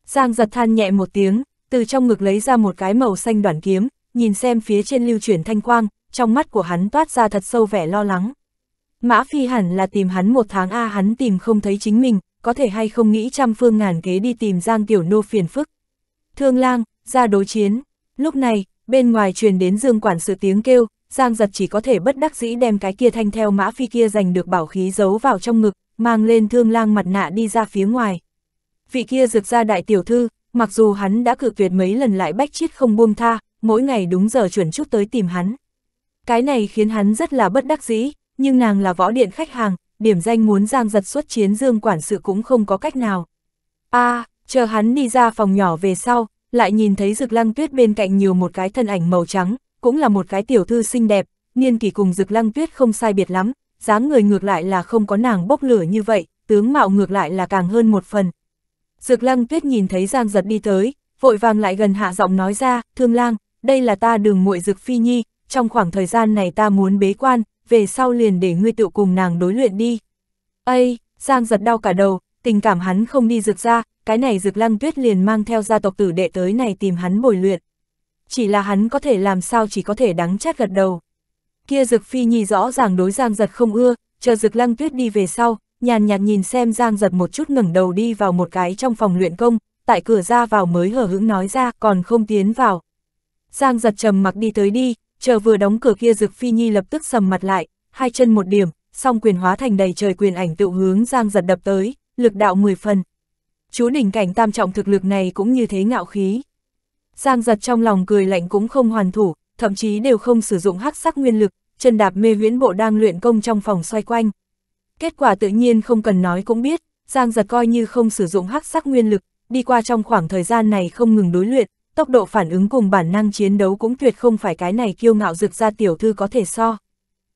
Giang giật than nhẹ một tiếng, từ trong ngực lấy ra một cái màu xanh đoạn kiếm, nhìn xem phía trên lưu chuyển thanh quang, trong mắt của hắn toát ra thật sâu vẻ lo lắng. Mã Phi hẳn là tìm hắn một tháng A hắn tìm không thấy chính mình, có thể hay không nghĩ trăm phương ngàn kế đi tìm Giang Tiểu Nô phiền phức. Thương lang, ra đối chiến. Lúc này, bên ngoài truyền đến dương quản sự tiếng kêu, Giang giật chỉ có thể bất đắc dĩ đem cái kia thanh theo mã phi kia giành được bảo khí giấu vào trong ngực, mang lên thương lang mặt nạ đi ra phía ngoài. Vị kia rực ra đại tiểu thư, mặc dù hắn đã cự tuyệt mấy lần lại bách chiết không buông tha, mỗi ngày đúng giờ chuẩn chút tới tìm hắn. Cái này khiến hắn rất là bất đắc dĩ, nhưng nàng là võ điện khách hàng, điểm danh muốn giang giật xuất chiến dương quản sự cũng không có cách nào. a à, chờ hắn đi ra phòng nhỏ về sau, lại nhìn thấy rực lăng tuyết bên cạnh nhiều một cái thân ảnh màu trắng, cũng là một cái tiểu thư xinh đẹp, niên kỳ cùng rực lăng tuyết không sai biệt lắm, dáng người ngược lại là không có nàng bốc lửa như vậy, tướng mạo ngược lại là càng hơn một phần, Dược lăng tuyết nhìn thấy Giang giật đi tới, vội vàng lại gần hạ giọng nói ra, thương lang, đây là ta đường muội dược phi nhi, trong khoảng thời gian này ta muốn bế quan, về sau liền để ngươi tự cùng nàng đối luyện đi. Ây, Giang giật đau cả đầu, tình cảm hắn không đi dược ra, cái này dược lăng tuyết liền mang theo gia tộc tử đệ tới này tìm hắn bồi luyện. Chỉ là hắn có thể làm sao chỉ có thể đắng chát gật đầu. Kia dược phi nhi rõ ràng đối Giang giật không ưa, chờ dược lăng tuyết đi về sau, nhàn nhạt nhìn xem Giang giật một chút ngẩng đầu đi vào một cái trong phòng luyện công, tại cửa ra vào mới hờ hững nói ra còn không tiến vào. Giang giật trầm mặc đi tới đi, chờ vừa đóng cửa kia rực phi nhi lập tức sầm mặt lại, hai chân một điểm, song quyền hóa thành đầy trời quyền ảnh tự hướng Giang giật đập tới, lực đạo mười phần. Chú đỉnh cảnh tam trọng thực lực này cũng như thế ngạo khí. Giang giật trong lòng cười lạnh cũng không hoàn thủ, thậm chí đều không sử dụng hắc sắc nguyên lực, chân đạp mê huyễn bộ đang luyện công trong phòng xoay quanh, Kết quả tự nhiên không cần nói cũng biết, Giang giật coi như không sử dụng hắc sắc nguyên lực, đi qua trong khoảng thời gian này không ngừng đối luyện, tốc độ phản ứng cùng bản năng chiến đấu cũng tuyệt không phải cái này kiêu ngạo rực ra tiểu thư có thể so.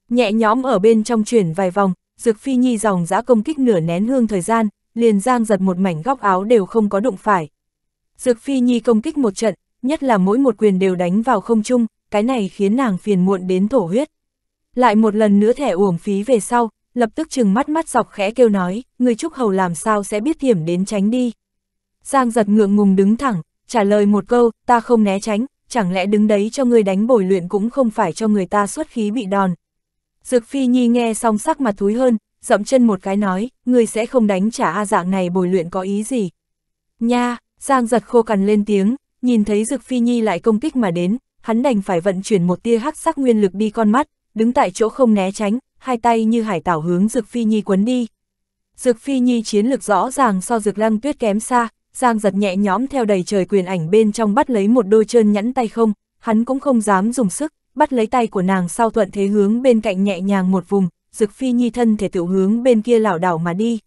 Nhẹ nhõm ở bên trong chuyển vài vòng, rực phi nhi dòng giã công kích nửa nén hương thời gian, liền giang giật một mảnh góc áo đều không có đụng phải. Dược Phi Nhi công kích một trận, nhất là mỗi một quyền đều đánh vào không trung, cái này khiến nàng phiền muộn đến thổ huyết. Lại một lần nữa thẻ uổng phí về sau, lập tức chừng mắt mắt dọc khẽ kêu nói, người trúc hầu làm sao sẽ biết hiểm đến tránh đi. Giang giật ngượng ngùng đứng thẳng, trả lời một câu, ta không né tránh, chẳng lẽ đứng đấy cho người đánh bồi luyện cũng không phải cho người ta xuất khí bị đòn. Dược phi nhi nghe xong sắc mặt thúi hơn, dậm chân một cái nói, người sẽ không đánh trả a dạng này bồi luyện có ý gì. Nha, Giang giật khô cằn lên tiếng, nhìn thấy dược Phi Nhi lại công kích mà đến, hắn đành phải vận chuyển một tia hắc sắc nguyên lực đi con mắt, đứng tại chỗ không né tránh, hai tay như hải tảo hướng dược Phi Nhi quấn đi. Dược Phi Nhi chiến lực rõ ràng so dược Lăng Tuyết kém xa, Giang giật nhẹ nhóm theo đầy trời quyền ảnh bên trong bắt lấy một đôi chân nhẫn tay không, hắn cũng không dám dùng sức, bắt lấy tay của nàng sau thuận thế hướng bên cạnh nhẹ nhàng một vùng, Dược Phi Nhi thân thể tự hướng bên kia lảo đảo mà đi.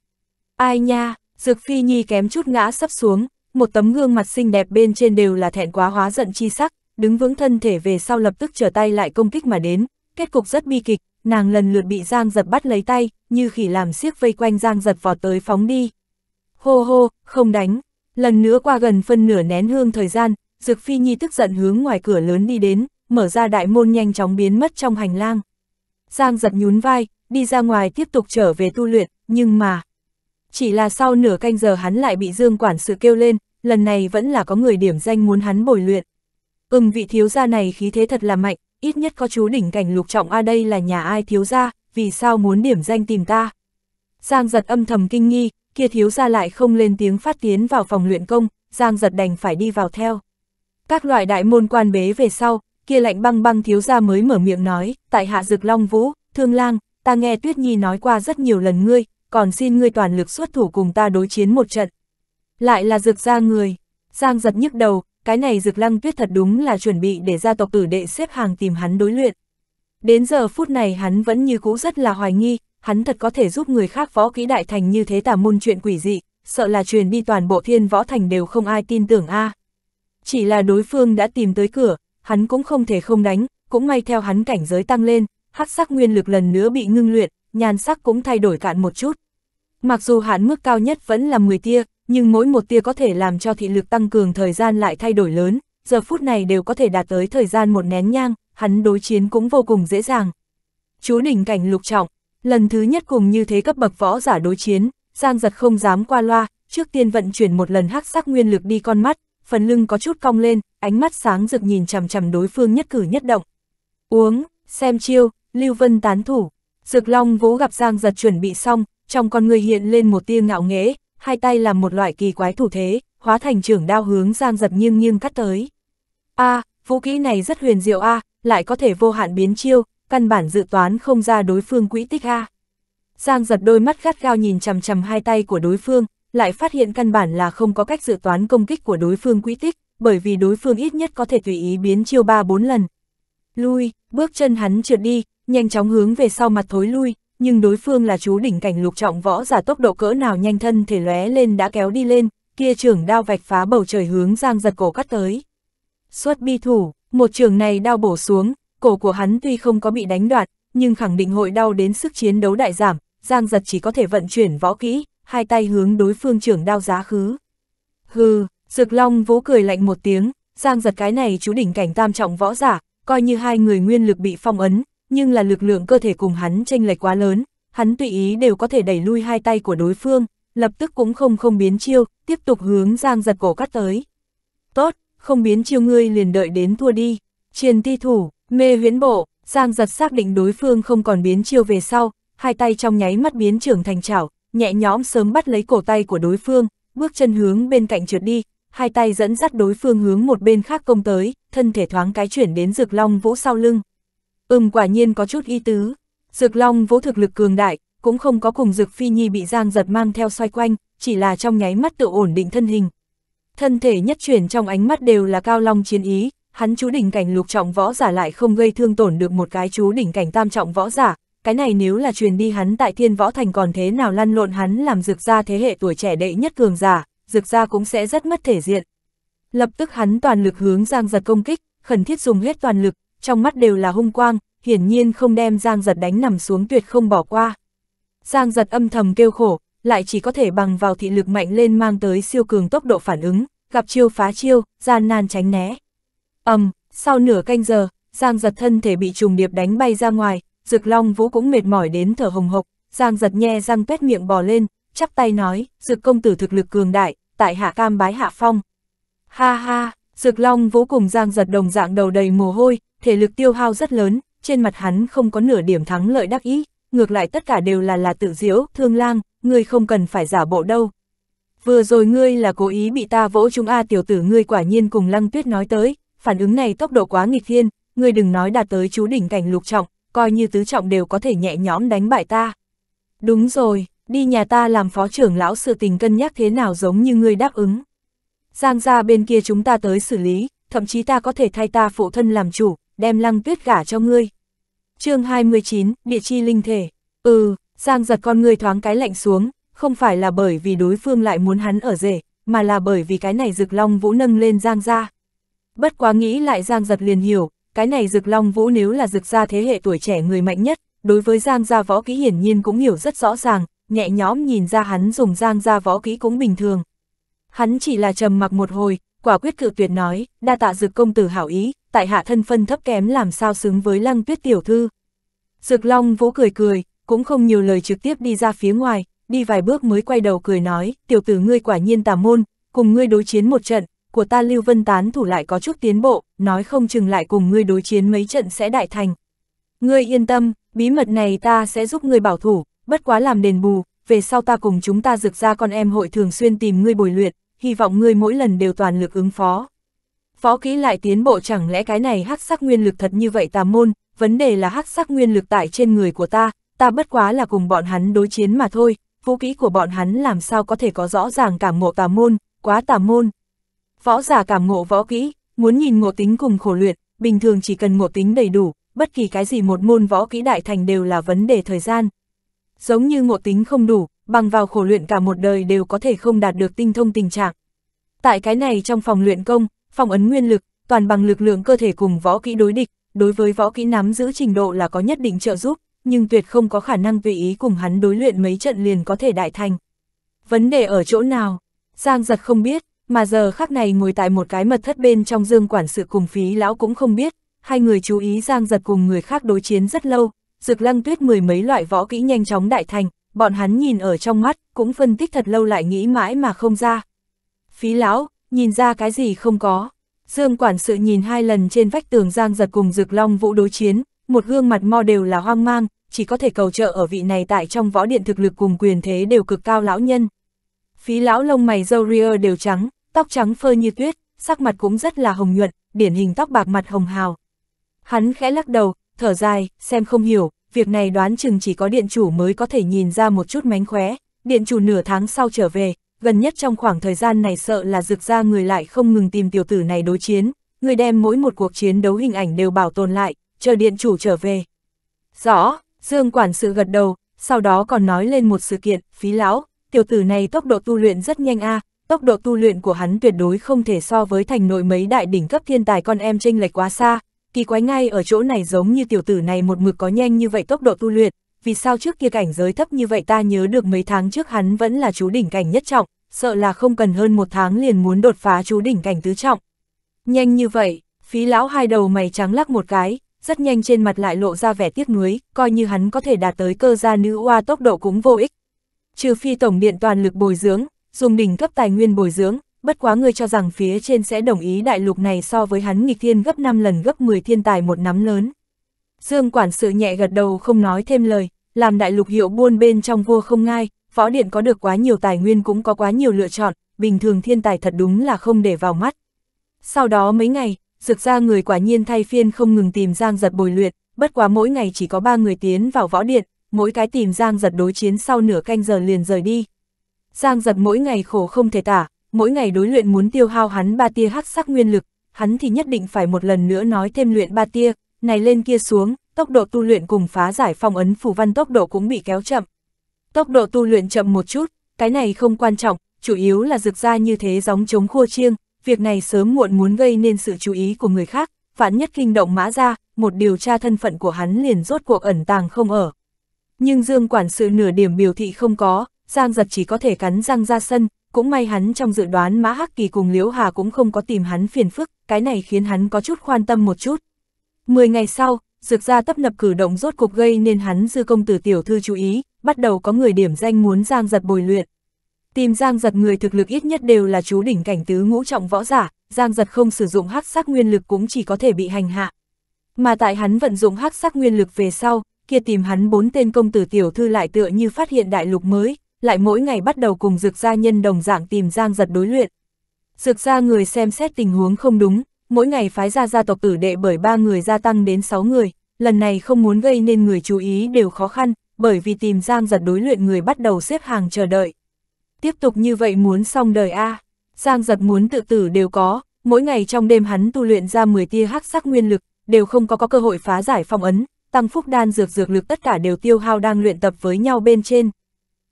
Ai nha, Dược Phi Nhi kém chút ngã sắp xuống, một tấm gương mặt xinh đẹp bên trên đều là thẹn quá hóa giận chi sắc, đứng vững thân thể về sau lập tức trở tay lại công kích mà đến, kết cục rất bi kịch, nàng lần lượt bị Giang giật bắt lấy tay, như khỉ làm siếc vây quanh Giang giật vọt tới phóng đi. Hô hô, không đánh. Lần nữa qua gần phân nửa nén hương thời gian, Dược Phi Nhi tức giận hướng ngoài cửa lớn đi đến, mở ra đại môn nhanh chóng biến mất trong hành lang. Giang giật nhún vai, đi ra ngoài tiếp tục trở về tu luyện, nhưng mà... Chỉ là sau nửa canh giờ hắn lại bị Dương Quản sự kêu lên, lần này vẫn là có người điểm danh muốn hắn bồi luyện. Ừm vị thiếu gia này khí thế thật là mạnh, ít nhất có chú đỉnh cảnh lục trọng a đây là nhà ai thiếu gia, vì sao muốn điểm danh tìm ta. Giang giật âm thầm kinh nghi, kia thiếu gia lại không lên tiếng phát tiến vào phòng luyện công, Giang giật đành phải đi vào theo. Các loại đại môn quan bế về sau, kia lạnh băng băng thiếu gia mới mở miệng nói, tại hạ dực long vũ, thương lang, ta nghe Tuyết Nhi nói qua rất nhiều lần ngươi, còn xin ngươi toàn lực xuất thủ cùng ta đối chiến một trận. Lại là dực ra người, Giang giật nhức đầu, cái này rực Lăng Tuyết thật đúng là chuẩn bị để gia tộc tử đệ xếp hàng tìm hắn đối luyện. Đến giờ phút này hắn vẫn như cũ rất là hoài nghi, hắn thật có thể giúp người khác võ kỹ đại thành như thế tà môn chuyện quỷ dị, sợ là truyền đi toàn bộ thiên võ thành đều không ai tin tưởng a. À. Chỉ là đối phương đã tìm tới cửa, hắn cũng không thể không đánh, cũng may theo hắn cảnh giới tăng lên, hắc sắc nguyên lực lần nữa bị ngưng luyện, nhan sắc cũng thay đổi cạn một chút. Mặc dù hạn mức cao nhất vẫn là 10 tia, nhưng mỗi một tia có thể làm cho thị lực tăng cường thời gian lại thay đổi lớn, giờ phút này đều có thể đạt tới thời gian một nén nhang, hắn đối chiến cũng vô cùng dễ dàng. Chú đỉnh cảnh lục trọng, lần thứ nhất cùng như thế cấp bậc võ giả đối chiến, Giang giật không dám qua loa, trước tiên vận chuyển một lần hắc sắc nguyên lực đi con mắt, phần lưng có chút cong lên, ánh mắt sáng rực nhìn chằm chằm đối phương nhất cử nhất động. Uống, xem chiêu, Lưu Vân tán thủ. Dược Long Vũ gặp Giang giật chuẩn bị xong, trong con người hiện lên một tia ngạo nghễ, hai tay làm một loại kỳ quái thủ thế, hóa thành trưởng đao hướng Giang Giật nghiêng nghiêng cắt tới. A, vũ kỹ này rất huyền diệu a, lại có thể vô hạn biến chiêu, căn bản dự toán không ra đối phương quỹ tích a. Giang Giật đôi mắt gắt gao nhìn chằm chằm hai tay của đối phương, lại phát hiện căn bản là không có cách dự toán công kích của đối phương quỹ tích, bởi vì đối phương ít nhất có thể tùy ý biến chiêu ba bốn lần. Lui, bước chân hắn trượt đi, nhanh chóng hướng về sau mặt thối lui, nhưng đối phương là chú đỉnh cảnh lục trọng võ giả tốc độ cỡ nào nhanh thân thể lóe lên đã kéo đi lên, kia trường đao vạch phá bầu trời hướng Giang giật cổ cắt tới. Xuất bi thủ, một trường này đao bổ xuống, cổ của hắn tuy không có bị đánh đoạt, nhưng khẳng định hội đau đến sức chiến đấu đại giảm, Giang giật chỉ có thể vận chuyển võ kỹ, hai tay hướng đối phương trường đao giá khứ. Hừ, Dực Long vỗ cười lạnh một tiếng, Giang giật cái này chú đỉnh cảnh tam trọng võ giả, coi như hai người nguyên lực bị phong ấn, nhưng là lực lượng cơ thể cùng hắn tranh lệch quá lớn, hắn tùy ý đều có thể đẩy lui hai tay của đối phương, lập tức cũng không không biến chiêu, tiếp tục hướng Giang giật cổ cắt tới. Tốt, không biến chiêu ngươi liền đợi đến thua đi. Triền ti thủ, mê huyễn bộ, Giang giật xác định đối phương không còn biến chiêu về sau, hai tay trong nháy mắt biến trưởng thành chảo, nhẹ nhõm sớm bắt lấy cổ tay của đối phương, bước chân hướng bên cạnh trượt đi, hai tay dẫn dắt đối phương hướng một bên khác công tới, thân thể thoáng cái chuyển đến rực long vũ sau lưng, Ừm quả nhiên có chút y tứ. Dược Long vỗ thực lực cường đại, cũng không có cùng Dược Phi Nhi bị Giang giật mang theo xoay quanh, chỉ là trong nháy mắt tự ổn định thân hình. Thân thể nhất chuyển trong ánh mắt đều là cao long chiến ý, hắn chú đỉnh cảnh lục trọng võ giả lại không gây thương tổn được một cái chú đỉnh cảnh tam trọng võ giả, cái này nếu là truyền đi hắn tại thiên võ thành còn thế nào lăn lộn hắn làm dược gia thế hệ tuổi trẻ đệ nhất cường giả, dược gia cũng sẽ rất mất thể diện. Lập tức hắn toàn lực hướng Giang giật công kích, khẩn thiết dùng hết toàn lực, trong mắt đều là hung quang, hiển nhiên không đem Giang Giật đánh nằm xuống tuyệt không bỏ qua. Giang Giật âm thầm kêu khổ, lại chỉ có thể bằng vào thị lực mạnh lên mang tới siêu cường tốc độ phản ứng, gặp chiêu phá chiêu, gian nan tránh né. ầm, um, sau nửa canh giờ, Giang Giật thân thể bị trùng điệp đánh bay ra ngoài, Dực Long Vũ cũng mệt mỏi đến thở hồng hộc, Giang Giật nhe răng tuét miệng bò lên, chắp tay nói, Dực công tử thực lực cường đại, tại hạ cam bái hạ phong. Ha ha, Dực Long Vũ cùng Giang Giật đồng dạng đầu đầy mồ hôi, thể lực tiêu hao rất lớn, trên mặt hắn không có nửa điểm thắng lợi đắc ý, ngược lại tất cả đều là là tự diễu, thương lang, ngươi không cần phải giả bộ đâu. Vừa rồi ngươi là cố ý bị ta vỗ chúng A tiểu tử ngươi quả nhiên cùng lăng tuyết nói tới, phản ứng này tốc độ quá nghịch thiên, ngươi đừng nói đạt tới chú đỉnh cảnh lục trọng, coi như tứ trọng đều có thể nhẹ nhõm đánh bại ta. Đúng rồi, đi nhà ta làm phó trưởng lão sự tình cân nhắc thế nào giống như ngươi đáp ứng. Giang ra bên kia chúng ta tới xử lý, thậm chí ta có thể thay ta phụ thân làm chủ, đem lăng tuyết gả cho ngươi. chương 29, địa chi linh thể. Ừ, Giang giật con ngươi thoáng cái lạnh xuống, không phải là bởi vì đối phương lại muốn hắn ở rể, mà là bởi vì cái này rực long vũ nâng lên Giang ra. Bất quá nghĩ lại Giang giật liền hiểu, cái này rực long vũ nếu là rực ra thế hệ tuổi trẻ người mạnh nhất, đối với Giang gia võ kỹ hiển nhiên cũng hiểu rất rõ ràng, nhẹ nhõm nhìn ra hắn dùng Giang gia võ kỹ cũng bình thường. Hắn chỉ là trầm mặc một hồi, quả quyết cự tuyệt nói, đa tạ rực công tử hảo ý, tại hạ thân phân thấp kém làm sao xứng với lăng tuyết tiểu thư. Dược Long vỗ cười cười, cũng không nhiều lời trực tiếp đi ra phía ngoài, đi vài bước mới quay đầu cười nói, tiểu tử ngươi quả nhiên tà môn, cùng ngươi đối chiến một trận, của ta Lưu Vân Tán thủ lại có chút tiến bộ, nói không chừng lại cùng ngươi đối chiến mấy trận sẽ đại thành. Ngươi yên tâm, bí mật này ta sẽ giúp ngươi bảo thủ, bất quá làm đền bù, về sau ta cùng chúng ta dược ra con em hội thường xuyên tìm ngươi bồi luyện, hy vọng ngươi mỗi lần đều toàn lực ứng phó võ kỹ lại tiến bộ chẳng lẽ cái này hắc sắc nguyên lực thật như vậy tà môn, vấn đề là hắc sắc nguyên lực tại trên người của ta, ta bất quá là cùng bọn hắn đối chiến mà thôi, vũ kỹ của bọn hắn làm sao có thể có rõ ràng cảm ngộ tà môn, quá tà môn. Võ giả cảm ngộ võ kỹ, muốn nhìn ngộ tính cùng khổ luyện, bình thường chỉ cần ngộ tính đầy đủ, bất kỳ cái gì một môn võ kỹ đại thành đều là vấn đề thời gian. Giống như ngộ tính không đủ, bằng vào khổ luyện cả một đời đều có thể không đạt được tinh thông tình trạng. Tại cái này trong phòng luyện công, phong ấn nguyên lực, toàn bằng lực lượng cơ thể cùng võ kỹ đối địch, đối với võ kỹ nắm giữ trình độ là có nhất định trợ giúp, nhưng tuyệt không có khả năng tùy ý cùng hắn đối luyện mấy trận liền có thể đại thành. Vấn đề ở chỗ nào? Giang giật không biết, mà giờ khắc này ngồi tại một cái mật thất bên trong dương quản sự cùng phí lão cũng không biết, hai người chú ý Giang giật cùng người khác đối chiến rất lâu, dược lăng tuyết mười mấy loại võ kỹ nhanh chóng đại thành, bọn hắn nhìn ở trong mắt, cũng phân tích thật lâu lại nghĩ mãi mà không ra. Phí lão, nhìn ra cái gì không có. Dương quản sự nhìn hai lần trên vách tường giang giật cùng rực long vũ đối chiến, một gương mặt mo đều là hoang mang, chỉ có thể cầu trợ ở vị này tại trong võ điện thực lực cùng quyền thế đều cực cao lão nhân. Phí lão lông mày râu ria đều trắng, tóc trắng phơ như tuyết, sắc mặt cũng rất là hồng nhuận, điển hình tóc bạc mặt hồng hào. Hắn khẽ lắc đầu, thở dài, xem không hiểu, việc này đoán chừng chỉ có điện chủ mới có thể nhìn ra một chút mánh khóe, điện chủ nửa tháng sau trở về, gần nhất trong khoảng thời gian này sợ là rực ra người lại không ngừng tìm tiểu tử này đối chiến, người đem mỗi một cuộc chiến đấu hình ảnh đều bảo tồn lại, chờ điện chủ trở về. Rõ, Dương quản sự gật đầu, sau đó còn nói lên một sự kiện, phí lão, tiểu tử này tốc độ tu luyện rất nhanh a à, tốc độ tu luyện của hắn tuyệt đối không thể so với thành nội mấy đại đỉnh cấp thiên tài con em chênh lệch quá xa, kỳ quái ngay ở chỗ này giống như tiểu tử này một mực có nhanh như vậy tốc độ tu luyện, vì sao trước kia cảnh giới thấp như vậy ta nhớ được mấy tháng trước hắn vẫn là chú đỉnh cảnh nhất trọng, sợ là không cần hơn một tháng liền muốn đột phá chú đỉnh cảnh tứ trọng. Nhanh như vậy, phí lão hai đầu mày trắng lắc một cái, rất nhanh trên mặt lại lộ ra vẻ tiếc nuối, coi như hắn có thể đạt tới cơ gia nữ oa tốc độ cũng vô ích. Trừ phi tổng điện toàn lực bồi dưỡng, dùng đỉnh cấp tài nguyên bồi dưỡng, bất quá người cho rằng phía trên sẽ đồng ý đại lục này so với hắn nghịch thiên gấp 5 lần gấp 10 thiên tài một nắm lớn. Dương quản sự nhẹ gật đầu không nói thêm lời, làm đại lục hiệu buôn bên trong vua không ngai, Phó điện có được quá nhiều tài nguyên cũng có quá nhiều lựa chọn, bình thường thiên tài thật đúng là không để vào mắt. Sau đó mấy ngày, dược ra người quả nhiên thay phiên không ngừng tìm Giang Giật bồi luyện, bất quá mỗi ngày chỉ có ba người tiến vào võ điện, mỗi cái tìm Giang Giật đối chiến sau nửa canh giờ liền rời đi. Giang Giật mỗi ngày khổ không thể tả, mỗi ngày đối luyện muốn tiêu hao hắn ba tia hắc sắc nguyên lực, hắn thì nhất định phải một lần nữa nói thêm luyện ba tia, này lên kia xuống, tốc độ tu luyện cùng phá giải phong ấn phù văn tốc độ cũng bị kéo chậm. Tốc độ tu luyện chậm một chút, cái này không quan trọng, chủ yếu là rực ra như thế gióng chống khua chiêng, việc này sớm muộn muốn gây nên sự chú ý của người khác, phản nhất kinh động mã ra, một điều tra thân phận của hắn liền rốt cuộc ẩn tàng không ở. Nhưng Dương quản sự nửa điểm biểu thị không có, Giang giật chỉ có thể cắn răng ra sân, cũng may hắn trong dự đoán Mã Hắc Kỳ cùng Liễu Hà cũng không có tìm hắn phiền phức, cái này khiến hắn có chút khoan tâm một chút. Mười ngày sau, dược gia tấp nập cử động rốt cục gây nên hắn dư công tử tiểu thư chú ý, bắt đầu có người điểm danh muốn giang giật bồi luyện. Tìm giang giật người thực lực ít nhất đều là chú đỉnh cảnh tứ ngũ trọng võ giả, giang giật không sử dụng hắc sắc nguyên lực cũng chỉ có thể bị hành hạ. Mà tại hắn vận dụng hắc sắc nguyên lực về sau, kia tìm hắn bốn tên công tử tiểu thư lại tựa như phát hiện đại lục mới, lại mỗi ngày bắt đầu cùng dược gia nhân đồng dạng tìm giang giật đối luyện. Dược gia người xem xét tình huống không đúng, mỗi ngày phái ra gia tộc tử đệ bởi ba người gia tăng đến 6 người, lần này không muốn gây nên người chú ý đều khó khăn, bởi vì tìm Giang giật đối luyện người bắt đầu xếp hàng chờ đợi. Tiếp tục như vậy muốn xong đời A, à. Giang giật muốn tự tử đều có, mỗi ngày trong đêm hắn tu luyện ra 10 tia hắc sắc nguyên lực, đều không có có cơ hội phá giải phong ấn, tăng phúc đan dược dược lực tất cả đều tiêu hao đang luyện tập với nhau bên trên.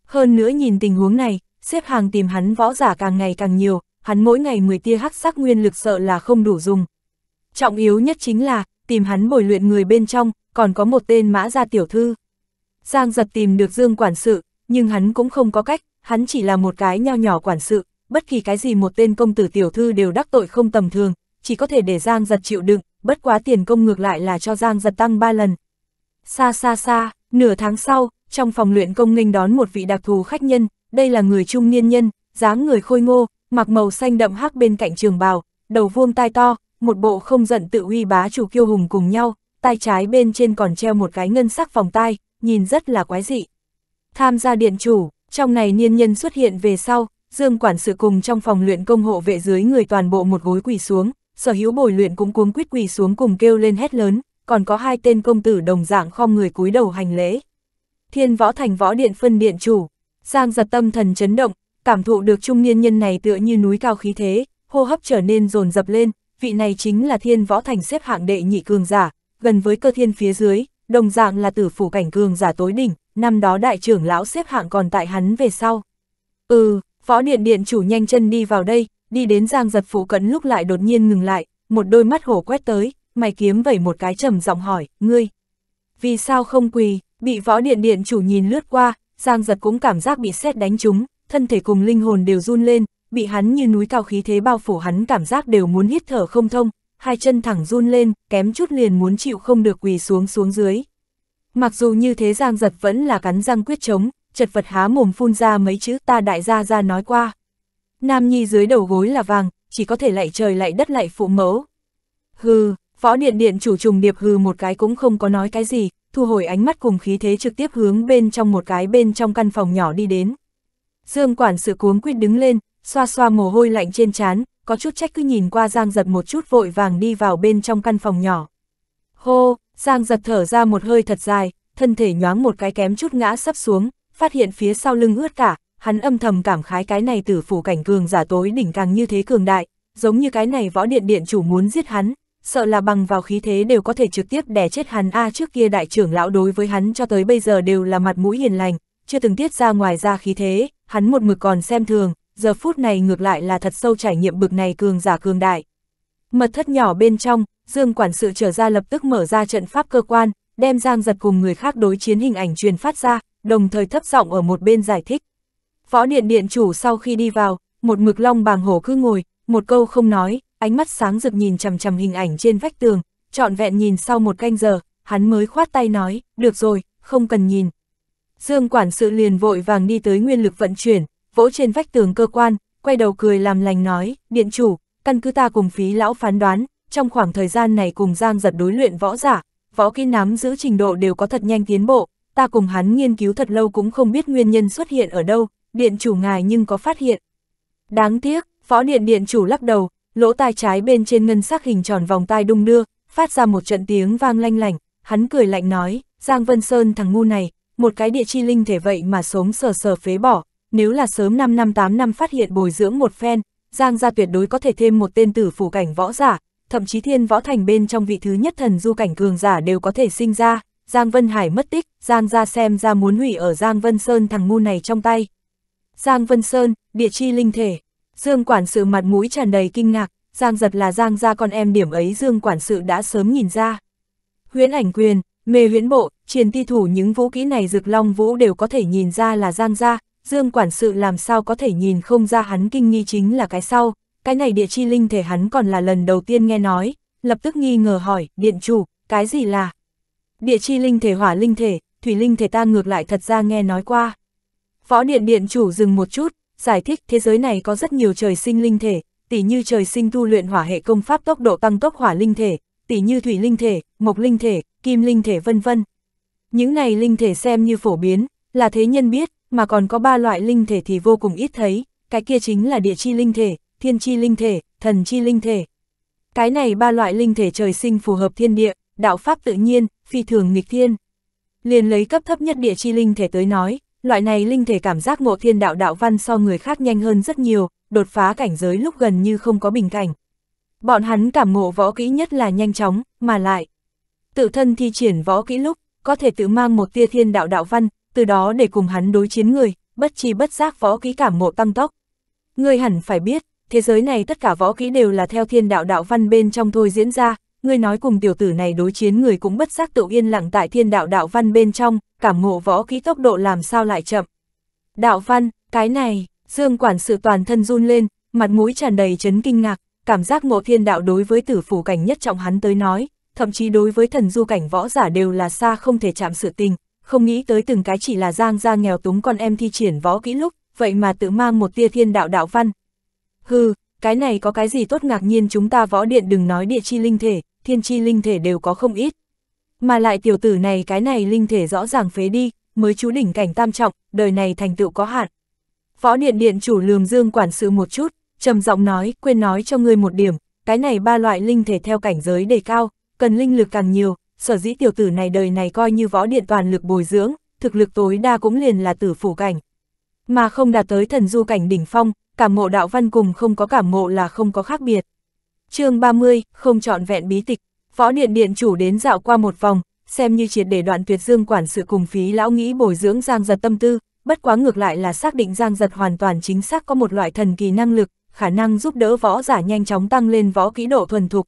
Hơn nữa nhìn tình huống này, xếp hàng tìm hắn võ giả càng ngày càng nhiều, hắn mỗi ngày 10 tia hắc sắc nguyên lực sợ là không đủ dùng. Trọng yếu nhất chính là, tìm hắn bồi luyện người bên trong, còn có một tên mã gia tiểu thư. Giang giật tìm được Dương quản sự, nhưng hắn cũng không có cách, hắn chỉ là một cái nho nhỏ quản sự, bất kỳ cái gì một tên công tử tiểu thư đều đắc tội không tầm thường, chỉ có thể để Giang giật chịu đựng, bất quá tiền công ngược lại là cho Giang giật tăng 3 lần. Xa xa xa, nửa tháng sau, trong phòng luyện công nghênh đón một vị đặc thù khách nhân, đây là người trung niên nhân, dáng người khôi ngô, mặc màu xanh đậm hắc bên cạnh trường bào, đầu vuông tai to, một bộ không giận tự uy bá chủ kiêu hùng cùng nhau, tay trái bên trên còn treo một cái ngân sắc vòng tai, nhìn rất là quái dị. Tham gia điện chủ, trong này niên nhân xuất hiện về sau, Dương quản sự cùng trong phòng luyện công hộ vệ dưới người toàn bộ một gối quỳ xuống, sở hữu bồi luyện cũng cuống quýt quỳ xuống cùng kêu lên hét lớn, còn có hai tên công tử đồng dạng khom người cúi đầu hành lễ. Thiên võ thành võ điện phân điện chủ, Giang giật tâm thần chấn động, cảm thụ được trung niên nhân này tựa như núi cao khí thế, hô hấp trở nên rồn dập lên, vị này chính là thiên võ thành xếp hạng đệ nhị cường giả, gần với cơ thiên phía dưới, đồng dạng là tử phủ cảnh cường giả tối đỉnh, năm đó đại trưởng lão xếp hạng còn tại hắn về sau. Ừ, võ điện điện chủ nhanh chân đi vào đây, đi đến giang giật phụ cấn lúc lại đột nhiên ngừng lại, một đôi mắt hổ quét tới, mày kiếm vẩy một cái trầm giọng hỏi, ngươi, vì sao không quỳ, bị võ điện điện chủ nhìn lướt qua, giang giật cũng cảm giác bị xét đánh trúng, thân thể cùng linh hồn đều run lên, bị hắn như núi cao khí thế bao phủ hắn cảm giác đều muốn hít thở không thông, hai chân thẳng run lên, kém chút liền muốn chịu không được quỳ xuống xuống dưới. Mặc dù như thế Giang Giật vẫn là cắn răng quyết chống, chật vật há mồm phun ra mấy chữ ta đại gia ra nói qua. Nam Nhi dưới đầu gối là vàng, chỉ có thể lạy trời lạy đất lạy phụ mẫu. Hừ, võ điện điện chủ trùng điệp hừ một cái cũng không có nói cái gì, thu hồi ánh mắt cùng khí thế trực tiếp hướng bên trong một cái bên trong căn phòng nhỏ đi đến. Dương quản sự cuống quyết đứng lên, xoa xoa mồ hôi lạnh trên trán, có chút trách cứ nhìn qua Giang giật một chút vội vàng đi vào bên trong căn phòng nhỏ. Hô, Giang giật thở ra một hơi thật dài, thân thể nhoáng một cái kém chút ngã sắp xuống, phát hiện phía sau lưng ướt cả, hắn âm thầm cảm khái cái này tử phủ cảnh cường giả tối đỉnh càng như thế cường đại, giống như cái này võ điện điện chủ muốn giết hắn, sợ là bằng vào khí thế đều có thể trực tiếp đè chết hắn a trước kia đại trưởng lão đối với hắn cho tới bây giờ đều là mặt mũi hiền lành, chưa từng tiết ra ngoài ra khí thế, hắn một mực còn xem thường, giờ phút này ngược lại là thật sâu trải nghiệm bực này cường giả cường đại. Mật thất nhỏ bên trong, Dương quản sự trở ra lập tức mở ra trận pháp cơ quan, đem Giang giật cùng người khác đối chiến hình ảnh truyền phát ra, đồng thời thấp giọng ở một bên giải thích. Võ điện điện chủ sau khi đi vào, một mực long bàng hổ cứ ngồi, một câu không nói, ánh mắt sáng rực nhìn chằm chằm hình ảnh trên vách tường, trọn vẹn nhìn sau một canh giờ, hắn mới khoát tay nói, được rồi, không cần nhìn, Dương quản sự liền vội vàng đi tới nguyên lực vận chuyển, vỗ trên vách tường cơ quan, quay đầu cười làm lành nói, điện chủ, căn cứ ta cùng phí lão phán đoán, trong khoảng thời gian này cùng Giang giật đối luyện võ giả, võ kỹ nắm giữ trình độ đều có thật nhanh tiến bộ, ta cùng hắn nghiên cứu thật lâu cũng không biết nguyên nhân xuất hiện ở đâu, điện chủ ngài nhưng có phát hiện. Đáng tiếc, võ điện điện chủ lắc đầu, lỗ tai trái bên trên ngân sắc hình tròn vòng tai đung đưa, phát ra một trận tiếng vang lanh lảnh, hắn cười lạnh nói, Giang Vân Sơn thằng ngu này, một cái địa chi linh thể vậy mà sống sờ sờ phế bỏ, nếu là sớm 5 năm 8 năm phát hiện bồi dưỡng một phen, Giang gia tuyệt đối có thể thêm một tên tử phủ cảnh võ giả, thậm chí thiên võ thành bên trong vị thứ nhất thần du cảnh cường giả đều có thể sinh ra, Giang Vân Hải mất tích, Giang gia xem ra muốn hủy ở Giang Vân Sơn thằng ngu này trong tay. Giang Vân Sơn, địa chi linh thể, Dương quản sự mặt mũi tràn đầy kinh ngạc, Giang giật là Giang gia con em điểm ấy Dương quản sự đã sớm nhìn ra. Huyễn ảnh quyền, Mê huyễn bộ, triền ti thủ những vũ kỹ này rực long vũ đều có thể nhìn ra là Giang ra, dương quản sự làm sao có thể nhìn không ra hắn kinh nghi chính là cái sau, cái này địa chi linh thể hắn còn là lần đầu tiên nghe nói, lập tức nghi ngờ hỏi, điện chủ, cái gì là? Địa chi linh thể hỏa linh thể, thủy linh thể ta ngược lại thật ra nghe nói qua. Phó điện điện chủ dừng một chút, giải thích thế giới này có rất nhiều trời sinh linh thể, tỉ như trời sinh tu luyện hỏa hệ công pháp tốc độ tăng tốc hỏa linh thể, tỉ như thủy linh thể, mộc linh thể, kim linh thể vân vân. Những này linh thể xem như phổ biến, là thế nhân biết, mà còn có ba loại linh thể thì vô cùng ít thấy, cái kia chính là địa chi linh thể, thiên chi linh thể, thần chi linh thể. Cái này ba loại linh thể trời sinh phù hợp thiên địa, đạo pháp tự nhiên, phi thường nghịch thiên. Liền lấy cấp thấp nhất địa chi linh thể tới nói, loại này linh thể cảm giác ngộ thiên đạo đạo văn so người khác nhanh hơn rất nhiều, đột phá cảnh giới lúc gần như không có bình cảnh. Bọn hắn cảm ngộ võ kỹ nhất là nhanh chóng, mà lại. Tự thân thi triển võ kỹ lúc, có thể tự mang một tia thiên đạo đạo văn, từ đó để cùng hắn đối chiến người, bất chi bất giác võ kỹ cảm ngộ tăng tốc. Người hẳn phải biết, thế giới này tất cả võ kỹ đều là theo thiên đạo đạo văn bên trong thôi diễn ra, người nói cùng tiểu tử này đối chiến người cũng bất giác tự yên lặng tại thiên đạo đạo văn bên trong, cảm ngộ võ kỹ tốc độ làm sao lại chậm. Đạo văn, cái này, Dương quản sự toàn thân run lên, mặt mũi tràn đầy chấn kinh ngạc, cảm giác ngộ thiên đạo đối với tử phủ cảnh nhất trọng hắn tới nói, thậm chí đối với thần du cảnh võ giả đều là xa không thể chạm sự tình, không nghĩ tới từng cái chỉ là giang gia nghèo túng con em thi triển võ kỹ lúc, vậy mà tự mang một tia thiên đạo đạo văn. Hừ, cái này có cái gì tốt ngạc nhiên chúng ta võ điện đừng nói địa chi linh thể, thiên chi linh thể đều có không ít. Mà lại tiểu tử này cái này linh thể rõ ràng phế đi, mới chú đỉnh cảnh tam trọng, đời này thành tựu có hạn. Võ điện điện chủ lường dương quản sự một chút, trầm giọng nói, quên nói cho ngươi một điểm, cái này ba loại linh thể theo cảnh giới đề cao, cần linh lực càng nhiều, sở dĩ tiểu tử này đời này coi như võ điện toàn lực bồi dưỡng, thực lực tối đa cũng liền là tử phủ cảnh. Mà không đạt tới thần du cảnh đỉnh phong, cảm mộ đạo văn cùng không có cảm mộ là không có khác biệt. chương 30, không chọn vẹn bí tịch, võ điện điện chủ đến dạo qua một vòng, xem như triệt để đoạn tuyệt dương quản sự cùng phí lão nghĩ bồi dưỡng giang giật tâm tư, bất quá ngược lại là xác định giang giật hoàn toàn chính xác có một loại thần kỳ năng lực, khả năng giúp đỡ võ giả nhanh chóng tăng lên võ kỹ độ thuần thục.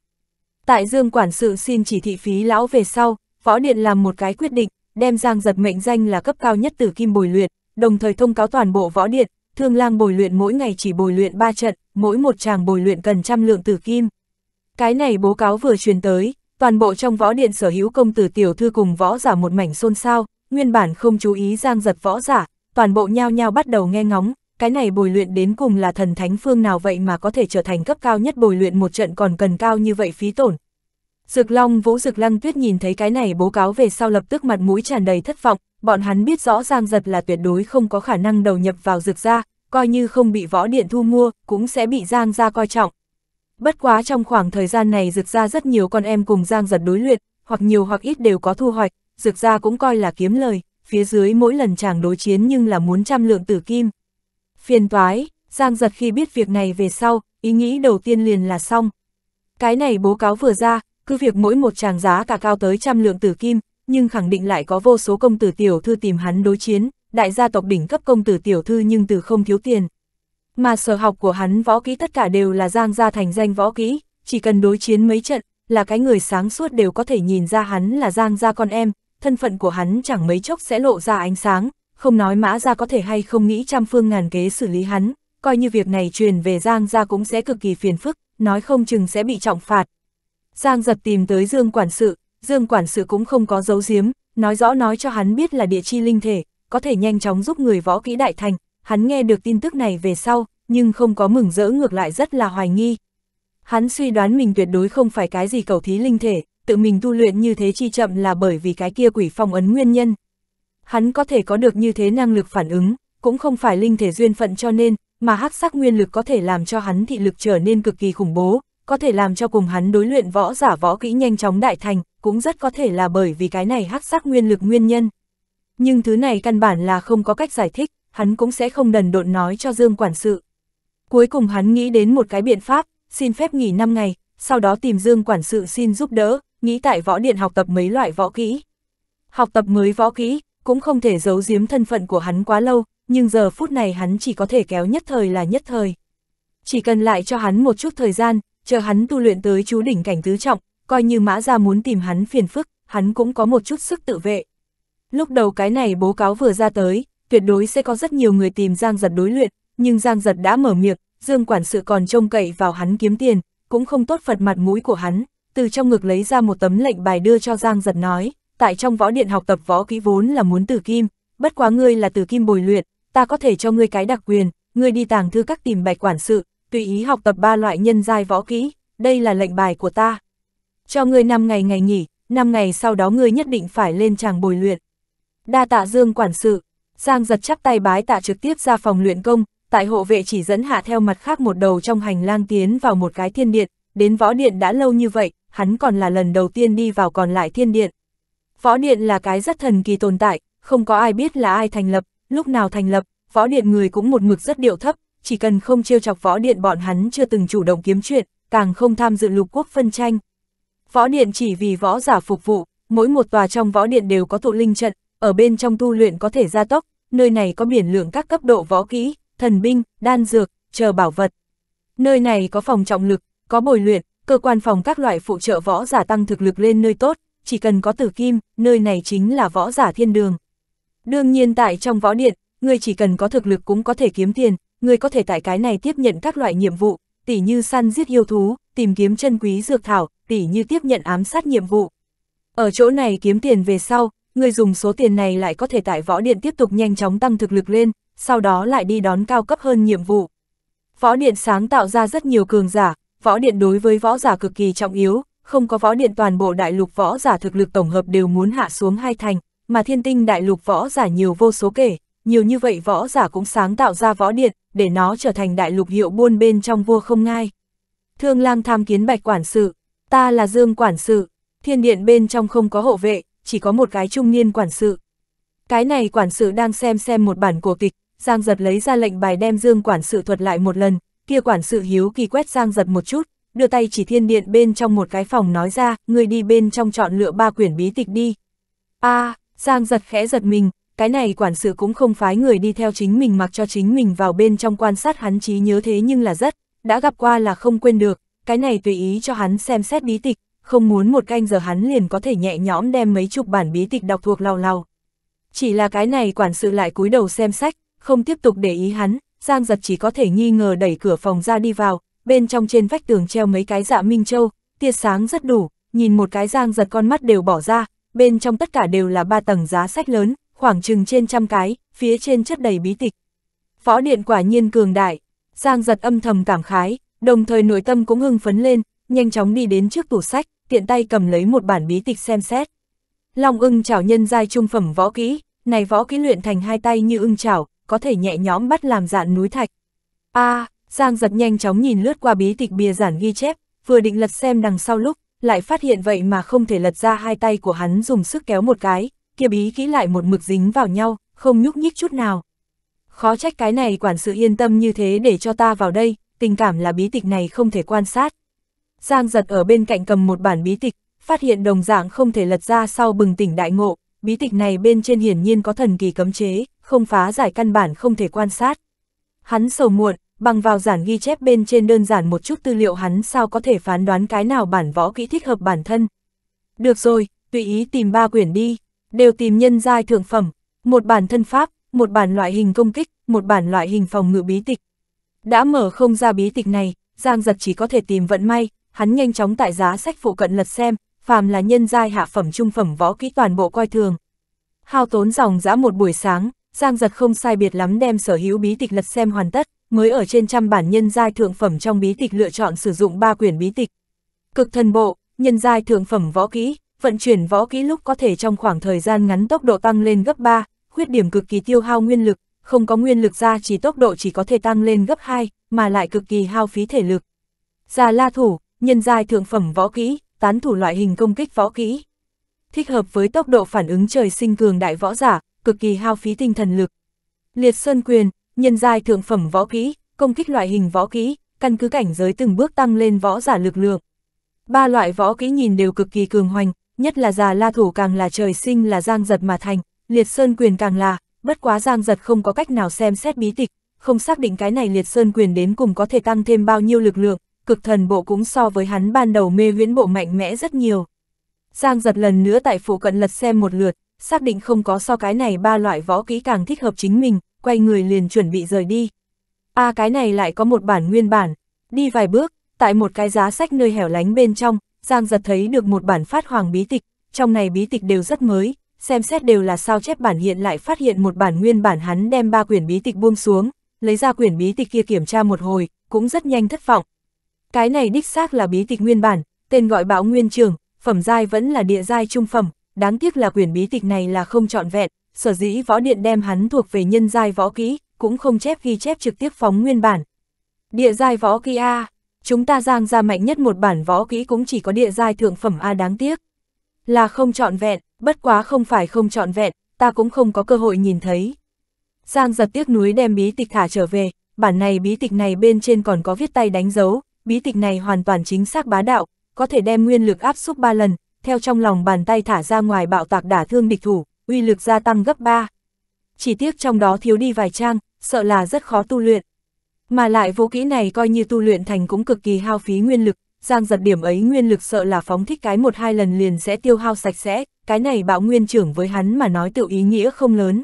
Tại Dương Quản sự xin chỉ thị phí lão về sau, võ điện làm một cái quyết định, đem Giang Giật mệnh danh là cấp cao nhất tử kim bồi luyện, đồng thời thông cáo toàn bộ võ điện, Thương Lang bồi luyện mỗi ngày chỉ bồi luyện 3 trận, mỗi một chàng bồi luyện cần trăm lượng tử kim. Cái này bố cáo vừa truyền tới, toàn bộ trong võ điện sở hữu công tử tiểu thư cùng võ giả một mảnh xôn xao, nguyên bản không chú ý Giang Giật võ giả, toàn bộ nhao nhao bắt đầu nghe ngóng, cái này bồi luyện đến cùng là thần thánh phương nào vậy mà có thể trở thành cấp cao nhất bồi luyện một trận còn cần cao như vậy phí tổn. Dược Long Vũ Dược Lăng Tuyết nhìn thấy cái này bố cáo về sau lập tức mặt mũi tràn đầy thất vọng, bọn hắn biết rõ Giang Giật là tuyệt đối không có khả năng đầu nhập vào dược gia, coi như không bị võ điện thu mua, cũng sẽ bị Giang gia coi trọng. Bất quá trong khoảng thời gian này dược gia rất nhiều con em cùng Giang Giật đối luyện, hoặc nhiều hoặc ít đều có thu hoạch, dược gia cũng coi là kiếm lời, phía dưới mỗi lần chàng đối chiến nhưng là muốn trăm lượng tử kim phiền toái, Giang giật khi biết việc này về sau, ý nghĩ đầu tiên liền là xong. Cái này bố cáo vừa ra, cứ việc mỗi một chàng giá cả cao tới trăm lượng tử kim, nhưng khẳng định lại có vô số công tử tiểu thư tìm hắn đối chiến, đại gia tộc đỉnh cấp công tử tiểu thư nhưng từ không thiếu tiền. Mà sở học của hắn võ kỹ tất cả đều là Giang gia thành danh võ kỹ, chỉ cần đối chiến mấy trận, là cái người sáng suốt đều có thể nhìn ra hắn là Giang gia con em, thân phận của hắn chẳng mấy chốc sẽ lộ ra ánh sáng, không nói mã ra có thể hay không nghĩ trăm phương ngàn kế xử lý hắn, coi như việc này truyền về Giang ra cũng sẽ cực kỳ phiền phức, nói không chừng sẽ bị trọng phạt. Giang giật tìm tới Dương Quản sự, Dương Quản sự cũng không có giấu giếm, nói rõ nói cho hắn biết là địa chi linh thể, có thể nhanh chóng giúp người võ kỹ đại thành, hắn nghe được tin tức này về sau, nhưng không có mừng rỡ ngược lại rất là hoài nghi. Hắn suy đoán mình tuyệt đối không phải cái gì cầu thí linh thể, tự mình tu luyện như thế chi chậm là bởi vì cái kia quỷ phong ấn nguyên nhân hắn có thể có được như thế năng lực phản ứng, cũng không phải linh thể duyên phận cho nên, mà hắc sắc nguyên lực có thể làm cho hắn thị lực trở nên cực kỳ khủng bố, có thể làm cho cùng hắn đối luyện võ giả võ kỹ nhanh chóng đại thành, cũng rất có thể là bởi vì cái này hắc sắc nguyên lực nguyên nhân. Nhưng thứ này căn bản là không có cách giải thích, hắn cũng sẽ không đần độn nói cho Dương quản sự. Cuối cùng hắn nghĩ đến một cái biện pháp, xin phép nghỉ 5 ngày, sau đó tìm Dương quản sự xin giúp đỡ, nghĩ tại võ điện học tập mấy loại võ kỹ. Học tập mới võ kỹ, cũng không thể giấu giếm thân phận của hắn quá lâu, nhưng giờ phút này hắn chỉ có thể kéo nhất thời là nhất thời. Chỉ cần lại cho hắn một chút thời gian, chờ hắn tu luyện tới chú đỉnh cảnh tứ trọng, coi như mã ra muốn tìm hắn phiền phức, hắn cũng có một chút sức tự vệ. Lúc đầu cái này bố cáo vừa ra tới, tuyệt đối sẽ có rất nhiều người tìm Giang Giật đối luyện, nhưng Giang Giật đã mở miệng, Dương Quản sự còn trông cậy vào hắn kiếm tiền, cũng không tốt phật mặt mũi của hắn, từ trong ngực lấy ra một tấm lệnh bài đưa cho Giang Giật nói, tại trong võ điện học tập võ kỹ vốn là muốn từ kim, bất quá ngươi là từ kim bồi luyện, ta có thể cho ngươi cái đặc quyền, ngươi đi tàng thư các tìm bạch quản sự, tùy ý học tập ba loại nhân giai võ kỹ, đây là lệnh bài của ta. Cho ngươi 5 ngày ngày nghỉ, 5 ngày sau đó ngươi nhất định phải lên tràng bồi luyện. Đa tạ Dương quản sự, Giang giật chắp tay bái tạ trực tiếp ra phòng luyện công, tại hộ vệ chỉ dẫn hạ theo mặt khác một đầu trong hành lang tiến vào một cái thiên điện, đến võ điện đã lâu như vậy, hắn còn là lần đầu tiên đi vào còn lại thiên điện, Võ Điện là cái rất thần kỳ tồn tại, không có ai biết là ai thành lập, lúc nào thành lập, Võ Điện người cũng một mực rất điệu thấp, chỉ cần không trêu chọc Võ Điện bọn hắn chưa từng chủ động kiếm chuyện, càng không tham dự lục quốc phân tranh. Võ Điện chỉ vì võ giả phục vụ, mỗi một tòa trong Võ Điện đều có tụ linh trận, ở bên trong tu luyện có thể gia tốc, nơi này có biển lượng các cấp độ võ kỹ, thần binh, đan dược, chờ bảo vật. Nơi này có phòng trọng lực, có bồi luyện, cơ quan phòng các loại phụ trợ võ giả tăng thực lực lên nơi tốt, chỉ cần có tử kim, nơi này chính là võ giả thiên đường. Đương nhiên tại trong võ điện, người chỉ cần có thực lực cũng có thể kiếm tiền, người có thể tại cái này tiếp nhận các loại nhiệm vụ, tỉ như săn giết yêu thú, tìm kiếm chân quý dược thảo, tỉ như tiếp nhận ám sát nhiệm vụ. Ở chỗ này kiếm tiền về sau, người dùng số tiền này lại có thể tại võ điện tiếp tục nhanh chóng tăng thực lực lên, sau đó lại đi đón cao cấp hơn nhiệm vụ. Võ điện sáng tạo ra rất nhiều cường giả, võ điện đối với võ giả cực kỳ trọng yếu, không có võ điện toàn bộ đại lục võ giả thực lực tổng hợp đều muốn hạ xuống hai thành, mà thiên tinh đại lục võ giả nhiều vô số kể, nhiều như vậy võ giả cũng sáng tạo ra võ điện, để nó trở thành đại lục hiệu buôn bên trong vua không ngai. Thương lang tham kiến bạch quản sự, ta là Dương quản sự, thiên điện bên trong không có hộ vệ, chỉ có một cái trung niên quản sự. Cái này quản sự đang xem xem một bản cổ kịch, Giang giật lấy ra lệnh bài đem Dương quản sự thuật lại một lần, kia quản sự hiếu kỳ quét Giang giật một chút, đưa tay chỉ thiên điện bên trong một cái phòng nói ra, người đi bên trong chọn lựa ba quyển bí tịch đi. a Giang giật khẽ giật mình, cái này quản sự cũng không phái người đi theo chính mình mặc cho chính mình vào bên trong quan sát hắn trí nhớ thế nhưng là rất, đã gặp qua là không quên được, cái này tùy ý cho hắn xem xét bí tịch, không muốn một canh giờ hắn liền có thể nhẹ nhõm đem mấy chục bản bí tịch đọc thuộc lao lao. Chỉ là cái này quản sự lại cúi đầu xem sách, không tiếp tục để ý hắn, Giang giật chỉ có thể nghi ngờ đẩy cửa phòng ra đi vào, bên trong trên vách tường treo mấy cái dạ minh châu, tia sáng rất đủ, nhìn một cái giang giật con mắt đều bỏ ra, bên trong tất cả đều là ba tầng giá sách lớn, khoảng chừng trên trăm cái, phía trên chất đầy bí tịch. Võ điện quả nhiên cường đại, giang giật âm thầm cảm khái, đồng thời nội tâm cũng hưng phấn lên, nhanh chóng đi đến trước tủ sách, tiện tay cầm lấy một bản bí tịch xem xét. Long ưng chảo nhân giai trung phẩm võ kỹ, này võ kỹ luyện thành hai tay như ưng chảo, có thể nhẹ nhõm bắt làm dạn núi thạch. A, à, Giang giật nhanh chóng nhìn lướt qua bí tịch bìa giản ghi chép, vừa định lật xem đằng sau lúc, lại phát hiện vậy mà không thể lật ra hai tay của hắn dùng sức kéo một cái, kia bí kỹ lại một mực dính vào nhau, không nhúc nhích chút nào. Khó trách cái này quản sự yên tâm như thế để cho ta vào đây, tình cảm là bí tịch này không thể quan sát. Giang giật ở bên cạnh cầm một bản bí tịch, phát hiện đồng dạng không thể lật ra sau bừng tỉnh đại ngộ, bí tịch này bên trên hiển nhiên có thần kỳ cấm chế, không phá giải căn bản không thể quan sát. Hắn sầu muộn, bằng vào giản ghi chép bên trên đơn giản một chút tư liệu hắn sao có thể phán đoán cái nào bản võ kỹ thích hợp bản thân. Được rồi, tùy ý tìm ba quyển đi, đều tìm nhân giai thượng phẩm, một bản thân pháp, một bản loại hình công kích, một bản loại hình phòng ngự bí tịch. Đã mở không ra bí tịch này, Giang Giật chỉ có thể tìm vận may, hắn nhanh chóng tại giá sách phụ cận lật xem, phàm là nhân giai hạ phẩm trung phẩm võ kỹ toàn bộ coi thường. Hao tốn dòng dã một buổi sáng, Giang Giật không sai biệt lắm đem sở hữu bí tịch lật xem hoàn tất mới ở trên trăm bản nhân giai thượng phẩm trong bí tịch lựa chọn sử dụng ba quyển bí tịch. Cực thần bộ, nhân giai thượng phẩm võ kỹ, vận chuyển võ kỹ lúc có thể trong khoảng thời gian ngắn tốc độ tăng lên gấp 3, khuyết điểm cực kỳ tiêu hao nguyên lực, không có nguyên lực ra chỉ tốc độ chỉ có thể tăng lên gấp 2, mà lại cực kỳ hao phí thể lực. Già la thủ, nhân giai thượng phẩm võ kỹ, tán thủ loại hình công kích võ kỹ. Thích hợp với tốc độ phản ứng trời sinh cường đại võ giả, cực kỳ hao phí tinh thần lực. Liệt Sơn Quyền, nhân giai thượng phẩm võ kỹ, công kích loại hình võ kỹ, căn cứ cảnh giới từng bước tăng lên võ giả lực lượng. Ba loại võ kỹ nhìn đều cực kỳ cường hoành, nhất là già la thủ càng là trời sinh là giang giật mà thành, liệt sơn quyền càng là, bất quá giang giật không có cách nào xem xét bí tịch, không xác định cái này liệt sơn quyền đến cùng có thể tăng thêm bao nhiêu lực lượng, cực thần bộ cũng so với hắn ban đầu mê huyễn bộ mạnh mẽ rất nhiều. Giang giật lần nữa tại phụ cận lật xem một lượt, xác định không có so cái này ba loại võ kỹ càng thích hợp chính mình, quay người liền chuẩn bị rời đi. a à, cái này lại có một bản nguyên bản, đi vài bước, tại một cái giá sách nơi hẻo lánh bên trong, Giang giật thấy được một bản phát hoàng bí tịch, trong này bí tịch đều rất mới, xem xét đều là sao chép bản hiện lại phát hiện một bản nguyên bản hắn đem ba quyển bí tịch buông xuống, lấy ra quyển bí tịch kia kiểm tra một hồi, cũng rất nhanh thất vọng. Cái này đích xác là bí tịch nguyên bản, tên gọi bão nguyên trường, phẩm giai vẫn là địa giai trung phẩm, đáng tiếc là quyển bí tịch này là không trọn vẹn, sở dĩ võ điện đem hắn thuộc về nhân giai võ kỹ, cũng không chép ghi chép trực tiếp phóng nguyên bản. Địa giai võ kỹ A, chúng ta giang ra mạnh nhất một bản võ kỹ cũng chỉ có địa giai thượng phẩm A đáng tiếc. Là không trọn vẹn, bất quá không phải không trọn vẹn, ta cũng không có cơ hội nhìn thấy. Giang giật tiếc núi đem bí tịch thả trở về, bản này bí tịch này bên trên còn có viết tay đánh dấu, bí tịch này hoàn toàn chính xác bá đạo, có thể đem nguyên lực áp xúc 3 lần, theo trong lòng bàn tay thả ra ngoài bạo tạc đả thương địch thủ, uy lực gia tăng gấp 3. Chỉ tiếc trong đó thiếu đi vài trang, sợ là rất khó tu luyện. Mà lại vô kỹ này coi như tu luyện thành cũng cực kỳ hao phí nguyên lực, giang giật điểm ấy nguyên lực sợ là phóng thích cái một hai lần liền sẽ tiêu hao sạch sẽ, cái này bảo nguyên trưởng với hắn mà nói tự ý nghĩa không lớn.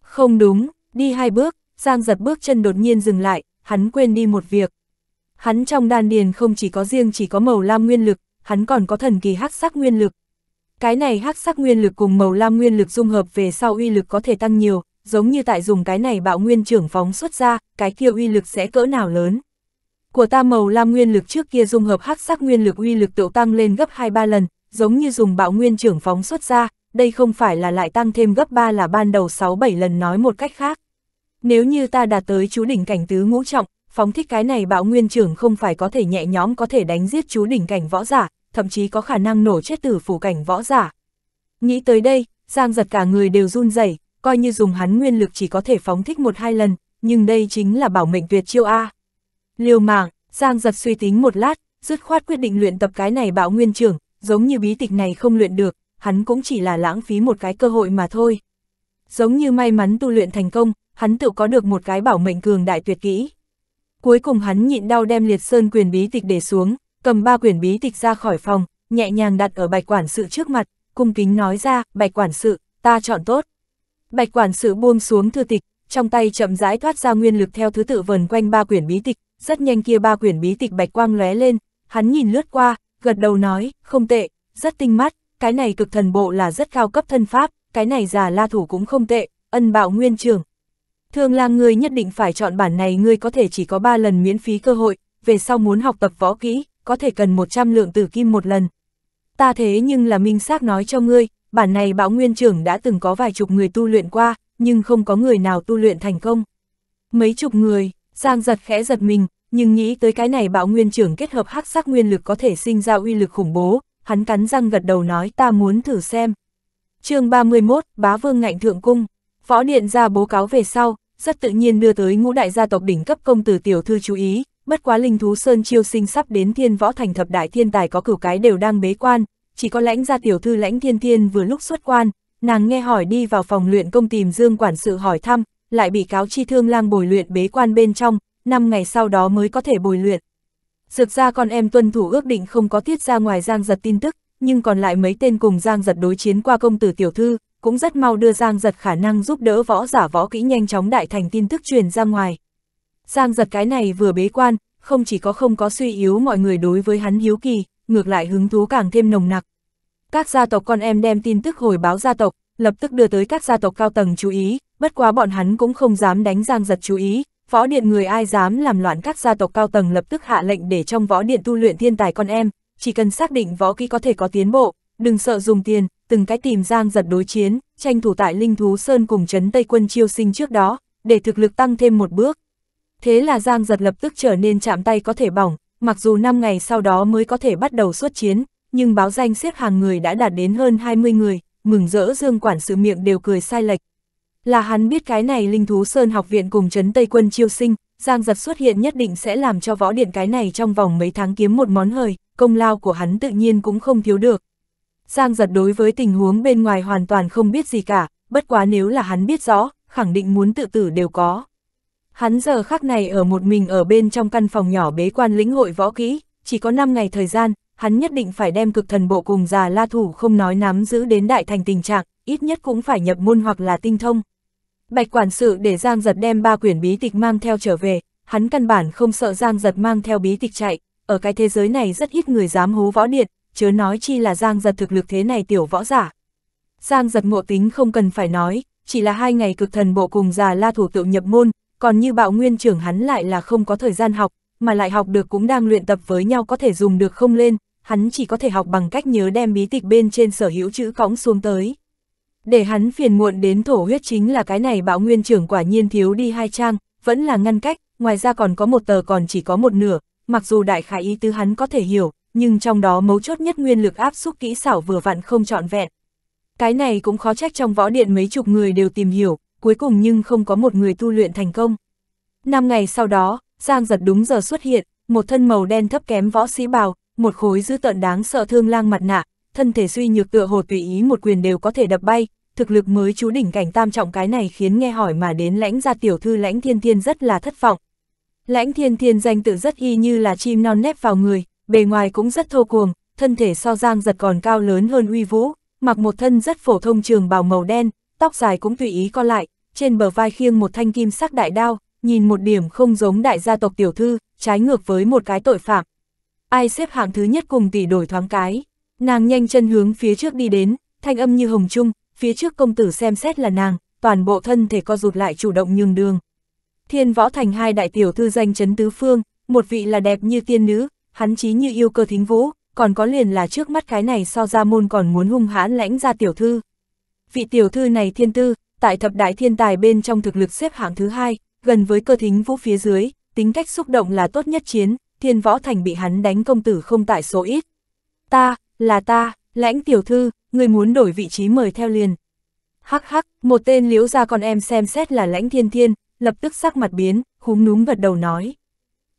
Không đúng, đi hai bước, giang giật bước chân đột nhiên dừng lại, hắn quên đi một việc. Hắn trong đan điền không chỉ có riêng chỉ có màu lam nguyên lực, hắn còn có thần kỳ hắc sắc nguyên lực, cái này hắc sắc nguyên lực cùng màu lam nguyên lực dung hợp về sau uy lực có thể tăng nhiều, giống như tại dùng cái này bạo nguyên trưởng phóng xuất ra, cái kia uy lực sẽ cỡ nào lớn. Của ta màu lam nguyên lực trước kia dung hợp hắc sắc nguyên lực uy lực tự tăng lên gấp 2-3 lần, giống như dùng bạo nguyên trưởng phóng xuất ra, đây không phải là lại tăng thêm gấp 3 là ban đầu 6-7 lần nói một cách khác. Nếu như ta đạt tới chú đỉnh cảnh tứ ngũ trọng, phóng thích cái này bạo nguyên trưởng không phải có thể nhẹ nhõm có thể đánh giết chú đỉnh cảnh võ giả, thậm chí có khả năng nổ chết tử phủ cảnh võ giả. Nghĩ tới đây, Giang giật cả người đều run rẩy coi như dùng hắn nguyên lực chỉ có thể phóng thích một hai lần, nhưng đây chính là bảo mệnh tuyệt chiêu A. Liều mạng, Giang giật suy tính một lát, dứt khoát quyết định luyện tập cái này bảo nguyên trưởng, giống như bí tịch này không luyện được, hắn cũng chỉ là lãng phí một cái cơ hội mà thôi. Giống như may mắn tu luyện thành công, hắn tự có được một cái bảo mệnh cường đại tuyệt kỹ. Cuối cùng hắn nhịn đau đem liệt sơn quyền bí tịch để xuống, cầm ba quyển bí tịch ra khỏi phòng, nhẹ nhàng đặt ở bạch quản sự trước mặt, cung kính nói ra, bạch quản sự, ta chọn tốt. Bạch quản sự buông xuống thư tịch, trong tay chậm rãi thoát ra nguyên lực theo thứ tự vần quanh ba quyển bí tịch, rất nhanh kia ba quyển bí tịch bạch quang lóe lên, hắn nhìn lướt qua, gật đầu nói, không tệ, rất tinh mắt, cái này cực thần bộ là rất cao cấp thân pháp, cái này già la thủ cũng không tệ, ân bạo nguyên trường. thường là người nhất định phải chọn bản này ngươi có thể chỉ có 3 lần miễn phí cơ hội, về sau muốn học tập võ kỹ, có thể cần 100 lượng tử kim một lần. Ta thế nhưng là minh xác nói cho ngươi, bản này bão nguyên trưởng đã từng có vài chục người tu luyện qua, nhưng không có người nào tu luyện thành công. Mấy chục người, Giang giật khẽ giật mình, nhưng nghĩ tới cái này bão nguyên trưởng kết hợp hắc sắc nguyên lực có thể sinh ra uy lực khủng bố, hắn cắn răng gật đầu nói ta muốn thử xem. chương 31, Bá Vương Ngạnh Thượng Cung, Võ Điện ra bố cáo về sau, rất tự nhiên đưa tới ngũ đại gia tộc đỉnh cấp công tử tiểu thư chú ý, Bất quá linh thú Sơn Chiêu Sinh sắp đến thiên võ thành thập đại thiên tài có cửu cái đều đang bế quan, chỉ có lãnh gia tiểu thư lãnh thiên thiên vừa lúc xuất quan, nàng nghe hỏi đi vào phòng luyện công tìm Dương quản sự hỏi thăm, lại bị cáo chi thương lang bồi luyện bế quan bên trong, 5 ngày sau đó mới có thể bồi luyện. Dược ra con em tuân thủ ước định không có tiết ra ngoài Giang Giật tin tức, nhưng còn lại mấy tên cùng Giang Giật đối chiến qua công tử tiểu thư, cũng rất mau đưa Giang Giật khả năng giúp đỡ võ giả võ kỹ nhanh chóng đại thành tin tức truyền ra ngoài. Giang giật cái này vừa bế quan, không chỉ có không có suy yếu mọi người đối với hắn hiếu kỳ, ngược lại hứng thú càng thêm nồng nặc. Các gia tộc con em đem tin tức hồi báo gia tộc, lập tức đưa tới các gia tộc cao tầng chú ý, bất quá bọn hắn cũng không dám đánh Giang giật chú ý, võ điện người ai dám làm loạn các gia tộc cao tầng lập tức hạ lệnh để trong võ điện tu luyện thiên tài con em, chỉ cần xác định võ kỹ có thể có tiến bộ, đừng sợ dùng tiền, từng cái tìm Giang giật đối chiến, tranh thủ tại Linh Thú Sơn cùng trấn Tây quân chiêu sinh trước đó, để thực lực tăng thêm một bước, Thế là Giang giật lập tức trở nên chạm tay có thể bỏng, mặc dù 5 ngày sau đó mới có thể bắt đầu xuất chiến, nhưng báo danh xếp hàng người đã đạt đến hơn 20 người, mừng rỡ Dương quản sự miệng đều cười sai lệch. Là hắn biết cái này linh thú Sơn học viện cùng trấn Tây quân chiêu sinh, Giang giật xuất hiện nhất định sẽ làm cho võ điện cái này trong vòng mấy tháng kiếm một món hời, công lao của hắn tự nhiên cũng không thiếu được. Giang giật đối với tình huống bên ngoài hoàn toàn không biết gì cả, bất quá nếu là hắn biết rõ, khẳng định muốn tự tử đều có. Hắn giờ khắc này ở một mình ở bên trong căn phòng nhỏ bế quan lĩnh hội võ kỹ, chỉ có 5 ngày thời gian, hắn nhất định phải đem cực thần bộ cùng già la thủ không nói nắm giữ đến đại thành tình trạng, ít nhất cũng phải nhập môn hoặc là tinh thông. Bạch quản sự để Giang Giật đem ba quyển bí tịch mang theo trở về, hắn căn bản không sợ Giang Giật mang theo bí tịch chạy, ở cái thế giới này rất ít người dám hú võ điện, chớ nói chi là Giang Giật thực lực thế này tiểu võ giả. Giang Giật ngộ tính không cần phải nói, chỉ là hai ngày cực thần bộ cùng già la thủ tự nhập môn, còn như bạo nguyên trưởng hắn lại là không có thời gian học, mà lại học được cũng đang luyện tập với nhau có thể dùng được không lên, hắn chỉ có thể học bằng cách nhớ đem bí tịch bên trên sở hữu chữ cõng xuống tới. Để hắn phiền muộn đến thổ huyết chính là cái này bạo nguyên trưởng quả nhiên thiếu đi hai trang, vẫn là ngăn cách, ngoài ra còn có một tờ còn chỉ có một nửa, mặc dù đại khái ý tứ hắn có thể hiểu, nhưng trong đó mấu chốt nhất nguyên lực áp xúc kỹ xảo vừa vặn không trọn vẹn. Cái này cũng khó trách trong võ điện mấy chục người đều tìm hiểu, cuối cùng nhưng không có một người tu luyện thành công. Năm ngày sau đó, Giang giật đúng giờ xuất hiện, một thân màu đen thấp kém võ sĩ bào, một khối dư tận đáng sợ thương lang mặt nạ, thân thể suy nhược tựa hồ tùy ý một quyền đều có thể đập bay, thực lực mới chú đỉnh cảnh tam trọng cái này khiến nghe hỏi mà đến lãnh gia tiểu thư lãnh thiên thiên rất là thất vọng. Lãnh thiên thiên danh tự rất y như là chim non nép vào người, bề ngoài cũng rất thô cuồng, thân thể so giang giật còn cao lớn hơn uy vũ, mặc một thân rất phổ thông trường bào màu đen, tóc dài cũng tùy ý co lại, trên bờ vai khiêng một thanh kim sắc đại đao, nhìn một điểm không giống đại gia tộc tiểu thư, trái ngược với một cái tội phạm. Ai xếp hạng thứ nhất cùng tỷ đổi thoáng cái, nàng nhanh chân hướng phía trước đi đến, thanh âm như hồng trung, phía trước công tử xem xét là nàng, toàn bộ thân thể co rụt lại chủ động nhường đường. Thiên võ thành hai đại tiểu thư danh chấn tứ phương, một vị là đẹp như tiên nữ, hắn chí như yêu cơ thính vũ, còn có liền là trước mắt cái này so ra môn còn muốn hung hãn lãnh ra tiểu thư. Vị tiểu thư này thiên tư, tại thập đại thiên tài bên trong thực lực xếp hạng thứ hai, gần với cơ thính vũ phía dưới, tính cách xúc động là tốt nhất chiến, thiên võ thành bị hắn đánh công tử không tại số ít. Ta, là ta, lãnh tiểu thư, người muốn đổi vị trí mời theo liền. Hắc hắc, một tên liễu ra con em xem xét là lãnh thiên thiên, lập tức sắc mặt biến, húm núm gật đầu nói.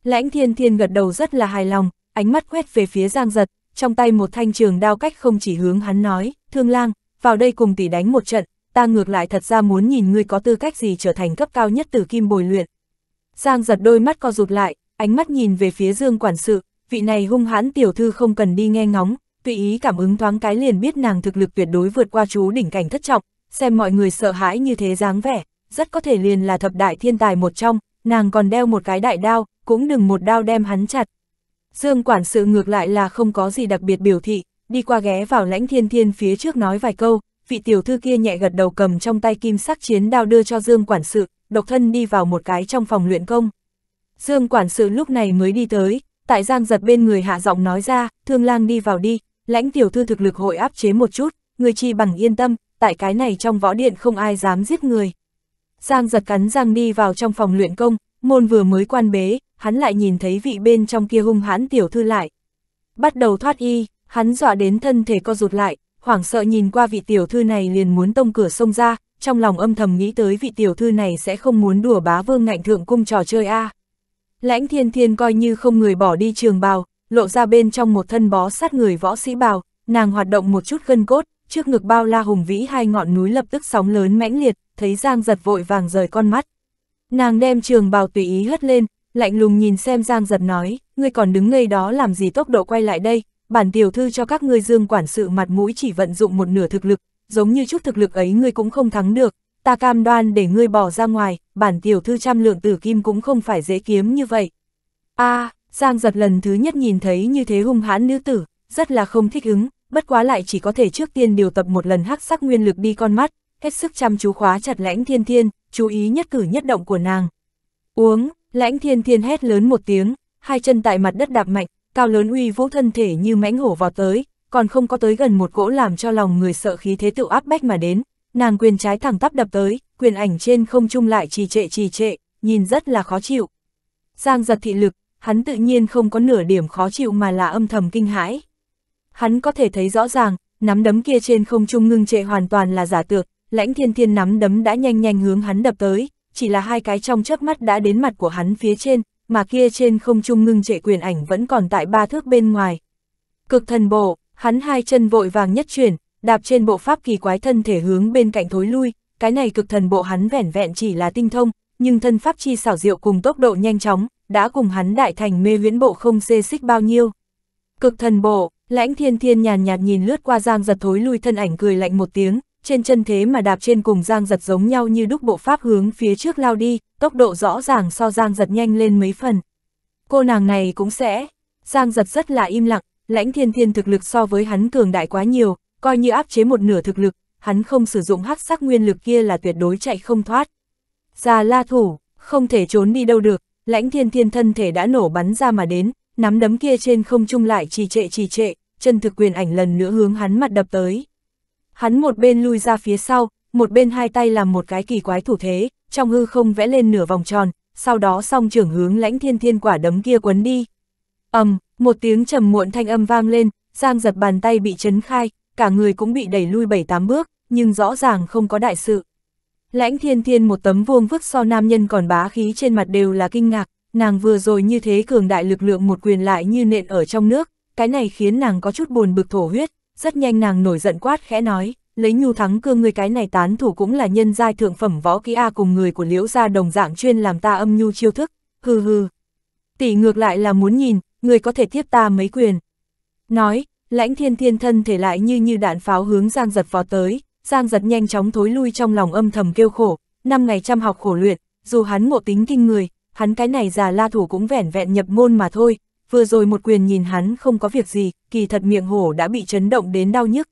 Lãnh thiên thiên gật đầu rất là hài lòng, ánh mắt quét về phía giang giật, trong tay một thanh trường đao cách không chỉ hướng hắn nói, thương lang, vào đây cùng tỷ đánh một trận, ta ngược lại thật ra muốn nhìn ngươi có tư cách gì trở thành cấp cao nhất từ kim bồi luyện. Giang giật đôi mắt co rụt lại, ánh mắt nhìn về phía Dương quản sự, vị này hung hãn tiểu thư không cần đi nghe ngóng, tùy ý cảm ứng thoáng cái liền biết nàng thực lực tuyệt đối vượt qua chú đỉnh cảnh thất trọng, xem mọi người sợ hãi như thế dáng vẻ, rất có thể liền là thập đại thiên tài một trong, nàng còn đeo một cái đại đao, cũng đừng một đao đem hắn chặt. Dương quản sự ngược lại là không có gì đặc biệt biểu thị, đi qua ghé vào lãnh thiên thiên phía trước nói vài câu, vị tiểu thư kia nhẹ gật đầu cầm trong tay kim sắc chiến đao đưa cho Dương Quản sự, độc thân đi vào một cái trong phòng luyện công. Dương Quản sự lúc này mới đi tới, tại Giang giật bên người hạ giọng nói ra, thương lang đi vào đi, lãnh tiểu thư thực lực hội áp chế một chút, người chi bằng yên tâm, tại cái này trong võ điện không ai dám giết người. Giang giật cắn răng đi vào trong phòng luyện công, môn vừa mới quan bế, hắn lại nhìn thấy vị bên trong kia hung hãn tiểu thư lại. Bắt đầu thoát y, hắn dọa đến thân thể co rụt lại, hoảng sợ nhìn qua vị tiểu thư này liền muốn tông cửa xông ra, trong lòng âm thầm nghĩ tới vị tiểu thư này sẽ không muốn đùa bá vương ngạnh thượng cung trò chơi a. À. Lãnh thiên thiên coi như không người bỏ đi trường bào, lộ ra bên trong một thân bó sát người võ sĩ bào, nàng hoạt động một chút gân cốt, trước ngực bao la hùng vĩ hai ngọn núi lập tức sóng lớn mãnh liệt, thấy Giang giật vội vàng rời con mắt. Nàng đem trường bào tùy ý hất lên, lạnh lùng nhìn xem Giang giật nói, ngươi còn đứng ngây đó làm gì tốc độ quay lại đây, bản tiểu thư cho các ngươi dương quản sự mặt mũi chỉ vận dụng một nửa thực lực, giống như chút thực lực ấy ngươi cũng không thắng được, ta cam đoan để ngươi bỏ ra ngoài, bản tiểu thư trăm lượng tử kim cũng không phải dễ kiếm như vậy. a à, Giang giật lần thứ nhất nhìn thấy như thế hung hãn nữ tử, rất là không thích ứng, bất quá lại chỉ có thể trước tiên điều tập một lần hắc sắc nguyên lực đi con mắt, hết sức chăm chú khóa chặt lãnh thiên thiên, chú ý nhất cử nhất động của nàng. Uống, lãnh thiên thiên hét lớn một tiếng, hai chân tại mặt đất đạp mạnh, cao lớn uy vũ thân thể như mãnh hổ vọt tới, còn không có tới gần một gỗ làm cho lòng người sợ khí thế tự áp bách mà đến, nàng quyền trái thẳng tắp đập tới, quyền ảnh trên không trung lại trì trệ trì trệ, nhìn rất là khó chịu. Giang giật thị lực, hắn tự nhiên không có nửa điểm khó chịu mà là âm thầm kinh hãi. Hắn có thể thấy rõ ràng, nắm đấm kia trên không trung ngưng trệ hoàn toàn là giả tược, lãnh thiên thiên nắm đấm đã nhanh nhanh hướng hắn đập tới, chỉ là hai cái trong chớp mắt đã đến mặt của hắn phía trên, mà kia trên không trung ngưng trệ quyền ảnh vẫn còn tại ba thước bên ngoài. Cực thần bộ, hắn hai chân vội vàng nhất chuyển, đạp trên bộ pháp kỳ quái thân thể hướng bên cạnh thối lui, cái này cực thần bộ hắn vẻn vẹn chỉ là tinh thông, nhưng thân pháp chi xảo diệu cùng tốc độ nhanh chóng, đã cùng hắn đại thành mê huyễn bộ không xê xích bao nhiêu. Cực thần bộ, lãnh thiên thiên nhàn nhạt nhìn lướt qua giang giật thối lui thân ảnh cười lạnh một tiếng, trên chân thế mà đạp trên cùng Giang Giật giống nhau như đúc bộ pháp hướng phía trước lao đi, tốc độ rõ ràng so Giang Giật nhanh lên mấy phần. Cô nàng này cũng sẽ, Giang Giật rất là im lặng, lãnh thiên thiên thực lực so với hắn cường đại quá nhiều, coi như áp chế một nửa thực lực, hắn không sử dụng hắc sắc nguyên lực kia là tuyệt đối chạy không thoát. Già la thủ, không thể trốn đi đâu được, lãnh thiên thiên thân thể đã nổ bắn ra mà đến, nắm đấm kia trên không trung lại trì trệ trì trệ, chân thực quyền ảnh lần nữa hướng hắn mặt đập tới hắn một bên lui ra phía sau, một bên hai tay làm một cái kỳ quái thủ thế, trong hư không vẽ lên nửa vòng tròn, sau đó song trưởng hướng lãnh thiên thiên quả đấm kia quấn đi. ầm, um, một tiếng trầm muộn thanh âm vang lên, Giang giật bàn tay bị chấn khai, cả người cũng bị đẩy lui bảy tám bước, nhưng rõ ràng không có đại sự. Lãnh thiên thiên một tấm vuông vức so nam nhân còn bá khí trên mặt đều là kinh ngạc, nàng vừa rồi như thế cường đại lực lượng một quyền lại như nện ở trong nước, cái này khiến nàng có chút buồn bực thổ huyết, rất nhanh nàng nổi giận quát khẽ nói, lấy nhu thắng cương người cái này tán thủ cũng là nhân giai thượng phẩm võ kỹ A cùng người của liễu gia đồng dạng chuyên làm ta âm nhu chiêu thức, hừ hừ. Tỷ ngược lại là muốn nhìn, người có thể tiếp ta mấy quyền. Nói, lãnh thiên thiên thân thể lại như như đạn pháo hướng giang giật phó tới, giang giật nhanh chóng thối lui trong lòng âm thầm kêu khổ, năm ngày chăm học khổ luyện, dù hắn ngộ tính kinh người, hắn cái này già la thủ cũng vẻn vẹn nhập môn mà thôi, vừa rồi một quyền nhìn hắn không có việc gì, kỳ thật miệng hổ đã bị chấn động đến đau nhức.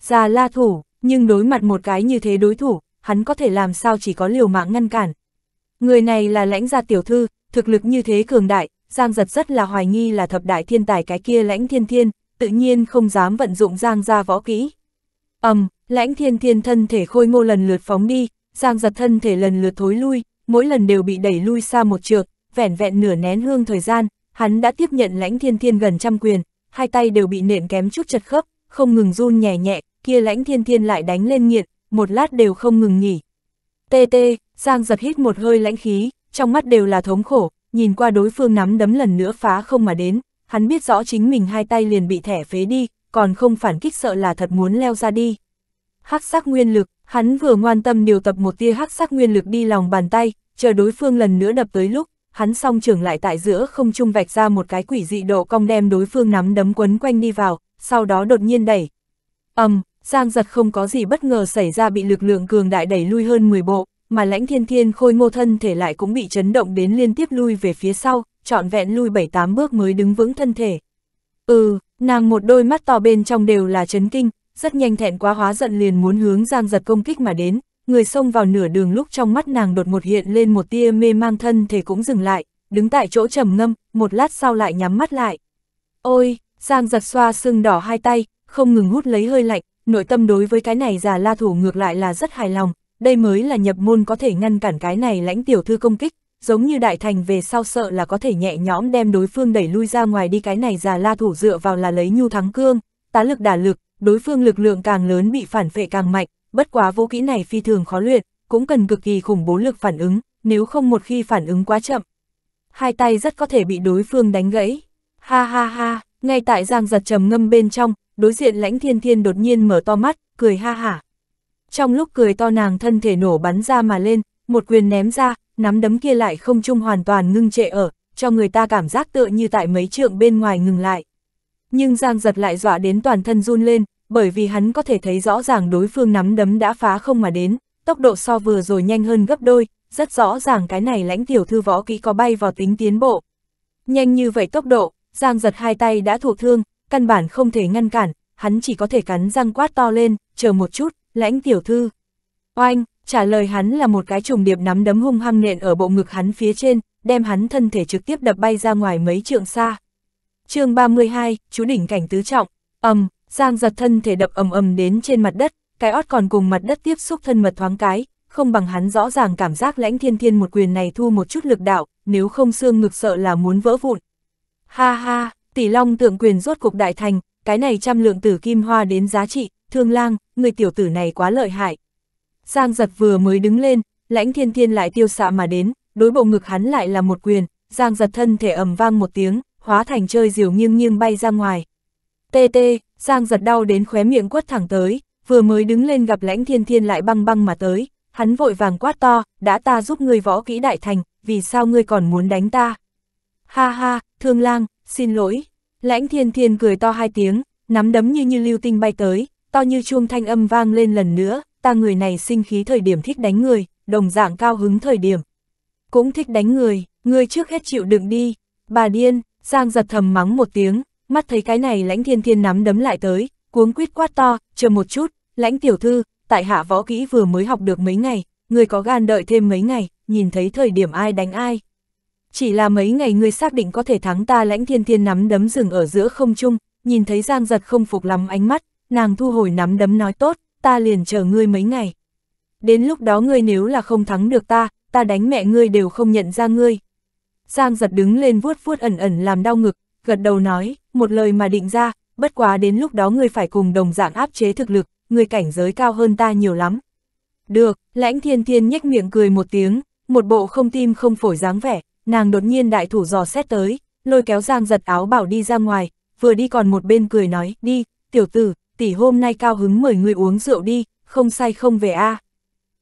Già la thủ, nhưng đối mặt một cái như thế đối thủ, hắn có thể làm sao chỉ có liều mạng ngăn cản. Người này là lãnh gia tiểu thư, thực lực như thế cường đại, Giang giật rất là hoài nghi là thập đại thiên tài cái kia lãnh thiên thiên, tự nhiên không dám vận dụng Giang gia võ kỹ. ầm um, lãnh thiên thiên thân thể khôi ngô lần lượt phóng đi, Giang giật thân thể lần lượt thối lui, mỗi lần đều bị đẩy lui xa một trượt, vẻn vẹn nửa nén hương thời gian, Hắn đã tiếp nhận lãnh thiên thiên gần trăm quyền, hai tay đều bị nện kém chút chật khớp, không ngừng run nhẹ nhẹ, kia lãnh thiên thiên lại đánh lên nghiện, một lát đều không ngừng nghỉ. Tê tê, Giang giật hít một hơi lãnh khí, trong mắt đều là thống khổ, nhìn qua đối phương nắm đấm lần nữa phá không mà đến, hắn biết rõ chính mình hai tay liền bị thẻ phế đi, còn không phản kích sợ là thật muốn leo ra đi. Hắc sắc nguyên lực, hắn vừa ngoan tâm điều tập một tia hắc sắc nguyên lực đi lòng bàn tay, chờ đối phương lần nữa đập tới lúc, hắn song trưởng lại tại giữa không trung vạch ra một cái quỷ dị độ cong đem đối phương nắm đấm quấn quanh đi vào, sau đó đột nhiên đẩy. ầm, um, Giang giật không có gì bất ngờ xảy ra bị lực lượng cường đại đẩy lui hơn 10 bộ, mà lãnh thiên thiên khôi ngô thân thể lại cũng bị chấn động đến liên tiếp lui về phía sau, trọn vẹn lui 7-8 bước mới đứng vững thân thể. Ừ, nàng một đôi mắt to bên trong đều là chấn kinh, rất nhanh thẹn quá hóa giận liền muốn hướng Giang giật công kích mà đến, người xông vào nửa đường lúc trong mắt nàng đột ngột hiện lên một tia mê mang thân thể cũng dừng lại, đứng tại chỗ trầm ngâm, một lát sau lại nhắm mắt lại. Ôi, Giang giật xoa sưng đỏ hai tay, không ngừng hút lấy hơi lạnh, nội tâm đối với cái này già la thủ ngược lại là rất hài lòng, đây mới là nhập môn có thể ngăn cản cái này lãnh tiểu thư công kích, giống như đại thành về sau sợ là có thể nhẹ nhõm đem đối phương đẩy lui ra ngoài đi cái này già la thủ dựa vào là lấy nhu thắng cương, tá lực đả lực, đối phương lực lượng càng lớn bị phản phệ càng mạnh, bất quá vũ kỹ này phi thường khó luyện, cũng cần cực kỳ khủng bố lực phản ứng, nếu không một khi phản ứng quá chậm. Hai tay rất có thể bị đối phương đánh gãy. Ha ha ha, ngay tại giang giật trầm ngâm bên trong, đối diện lãnh thiên thiên đột nhiên mở to mắt, cười ha hả. Trong lúc cười to nàng thân thể nổ bắn ra mà lên, một quyền ném ra, nắm đấm kia lại không chung hoàn toàn ngưng trệ ở, cho người ta cảm giác tựa như tại mấy trượng bên ngoài ngừng lại. Nhưng Giang giật lại dọa đến toàn thân run lên, bởi vì hắn có thể thấy rõ ràng đối phương nắm đấm đã phá không mà đến, tốc độ so vừa rồi nhanh hơn gấp đôi, rất rõ ràng cái này lãnh tiểu thư võ kỹ có bay vào tính tiến bộ. Nhanh như vậy tốc độ, Giang giật hai tay đã thuộc thương, căn bản không thể ngăn cản, hắn chỉ có thể cắn răng quát to lên, chờ một chút, lãnh tiểu thư. Oanh, trả lời hắn là một cái trùng điệp nắm đấm hung hăng nện ở bộ ngực hắn phía trên, đem hắn thân thể trực tiếp đập bay ra ngoài mấy trượng xa. chương 32, chú đỉnh cảnh tứ trọng, ầm, um, Giang giật thân thể đập ầm ầm đến trên mặt đất, cái ót còn cùng mặt đất tiếp xúc thân mật thoáng cái, không bằng hắn rõ ràng cảm giác lãnh thiên thiên một quyền này thu một chút lực đạo, nếu không xương ngực sợ là muốn vỡ vụn. Ha ha, tỷ long tượng quyền rốt cục đại thành, cái này trăm lượng tử kim hoa đến giá trị, thương lang, người tiểu tử này quá lợi hại. Giang giật vừa mới đứng lên, lãnh thiên thiên lại tiêu xạ mà đến, đối bộ ngực hắn lại là một quyền, giang giật thân thể ầm vang một tiếng, hóa thành chơi diều nghiêng nghiêng bay ra ngoài. Tê tê, Giang giật đau đến khóe miệng quất thẳng tới, vừa mới đứng lên gặp lãnh thiên thiên lại băng băng mà tới, hắn vội vàng quát to, đã ta giúp ngươi võ kỹ đại thành, vì sao ngươi còn muốn đánh ta? Ha ha, thương lang, xin lỗi. Lãnh thiên thiên cười to hai tiếng, nắm đấm như như lưu tinh bay tới, to như chuông thanh âm vang lên lần nữa, ta người này sinh khí thời điểm thích đánh người, đồng dạng cao hứng thời điểm. Cũng thích đánh người, người trước hết chịu đựng đi, bà điên, Giang giật thầm mắng một tiếng, mắt thấy cái này lãnh thiên thiên nắm đấm lại tới, cuống quýt quát to, chờ một chút, lãnh tiểu thư, tại hạ võ kỹ vừa mới học được mấy ngày, người có gan đợi thêm mấy ngày, nhìn thấy thời điểm ai đánh ai. Chỉ là mấy ngày người xác định có thể thắng ta lãnh thiên thiên nắm đấm dừng ở giữa không trung, nhìn thấy giang giật không phục lắm ánh mắt, nàng thu hồi nắm đấm nói tốt, ta liền chờ ngươi mấy ngày. Đến lúc đó ngươi nếu là không thắng được ta, ta đánh mẹ ngươi đều không nhận ra ngươi. Giang giật đứng lên vuốt vuốt ẩn ẩn làm đau ngực, gật đầu nói, một lời mà định ra, bất quá đến lúc đó người phải cùng đồng dạng áp chế thực lực, người cảnh giới cao hơn ta nhiều lắm. Được, lãnh thiên thiên nhếch miệng cười một tiếng, một bộ không tim không phổi dáng vẻ, nàng đột nhiên đại thủ dò xét tới, lôi kéo Giang giật áo bảo đi ra ngoài, vừa đi còn một bên cười nói, đi, tiểu tử, tỷ hôm nay cao hứng mời người uống rượu đi, không say không về a.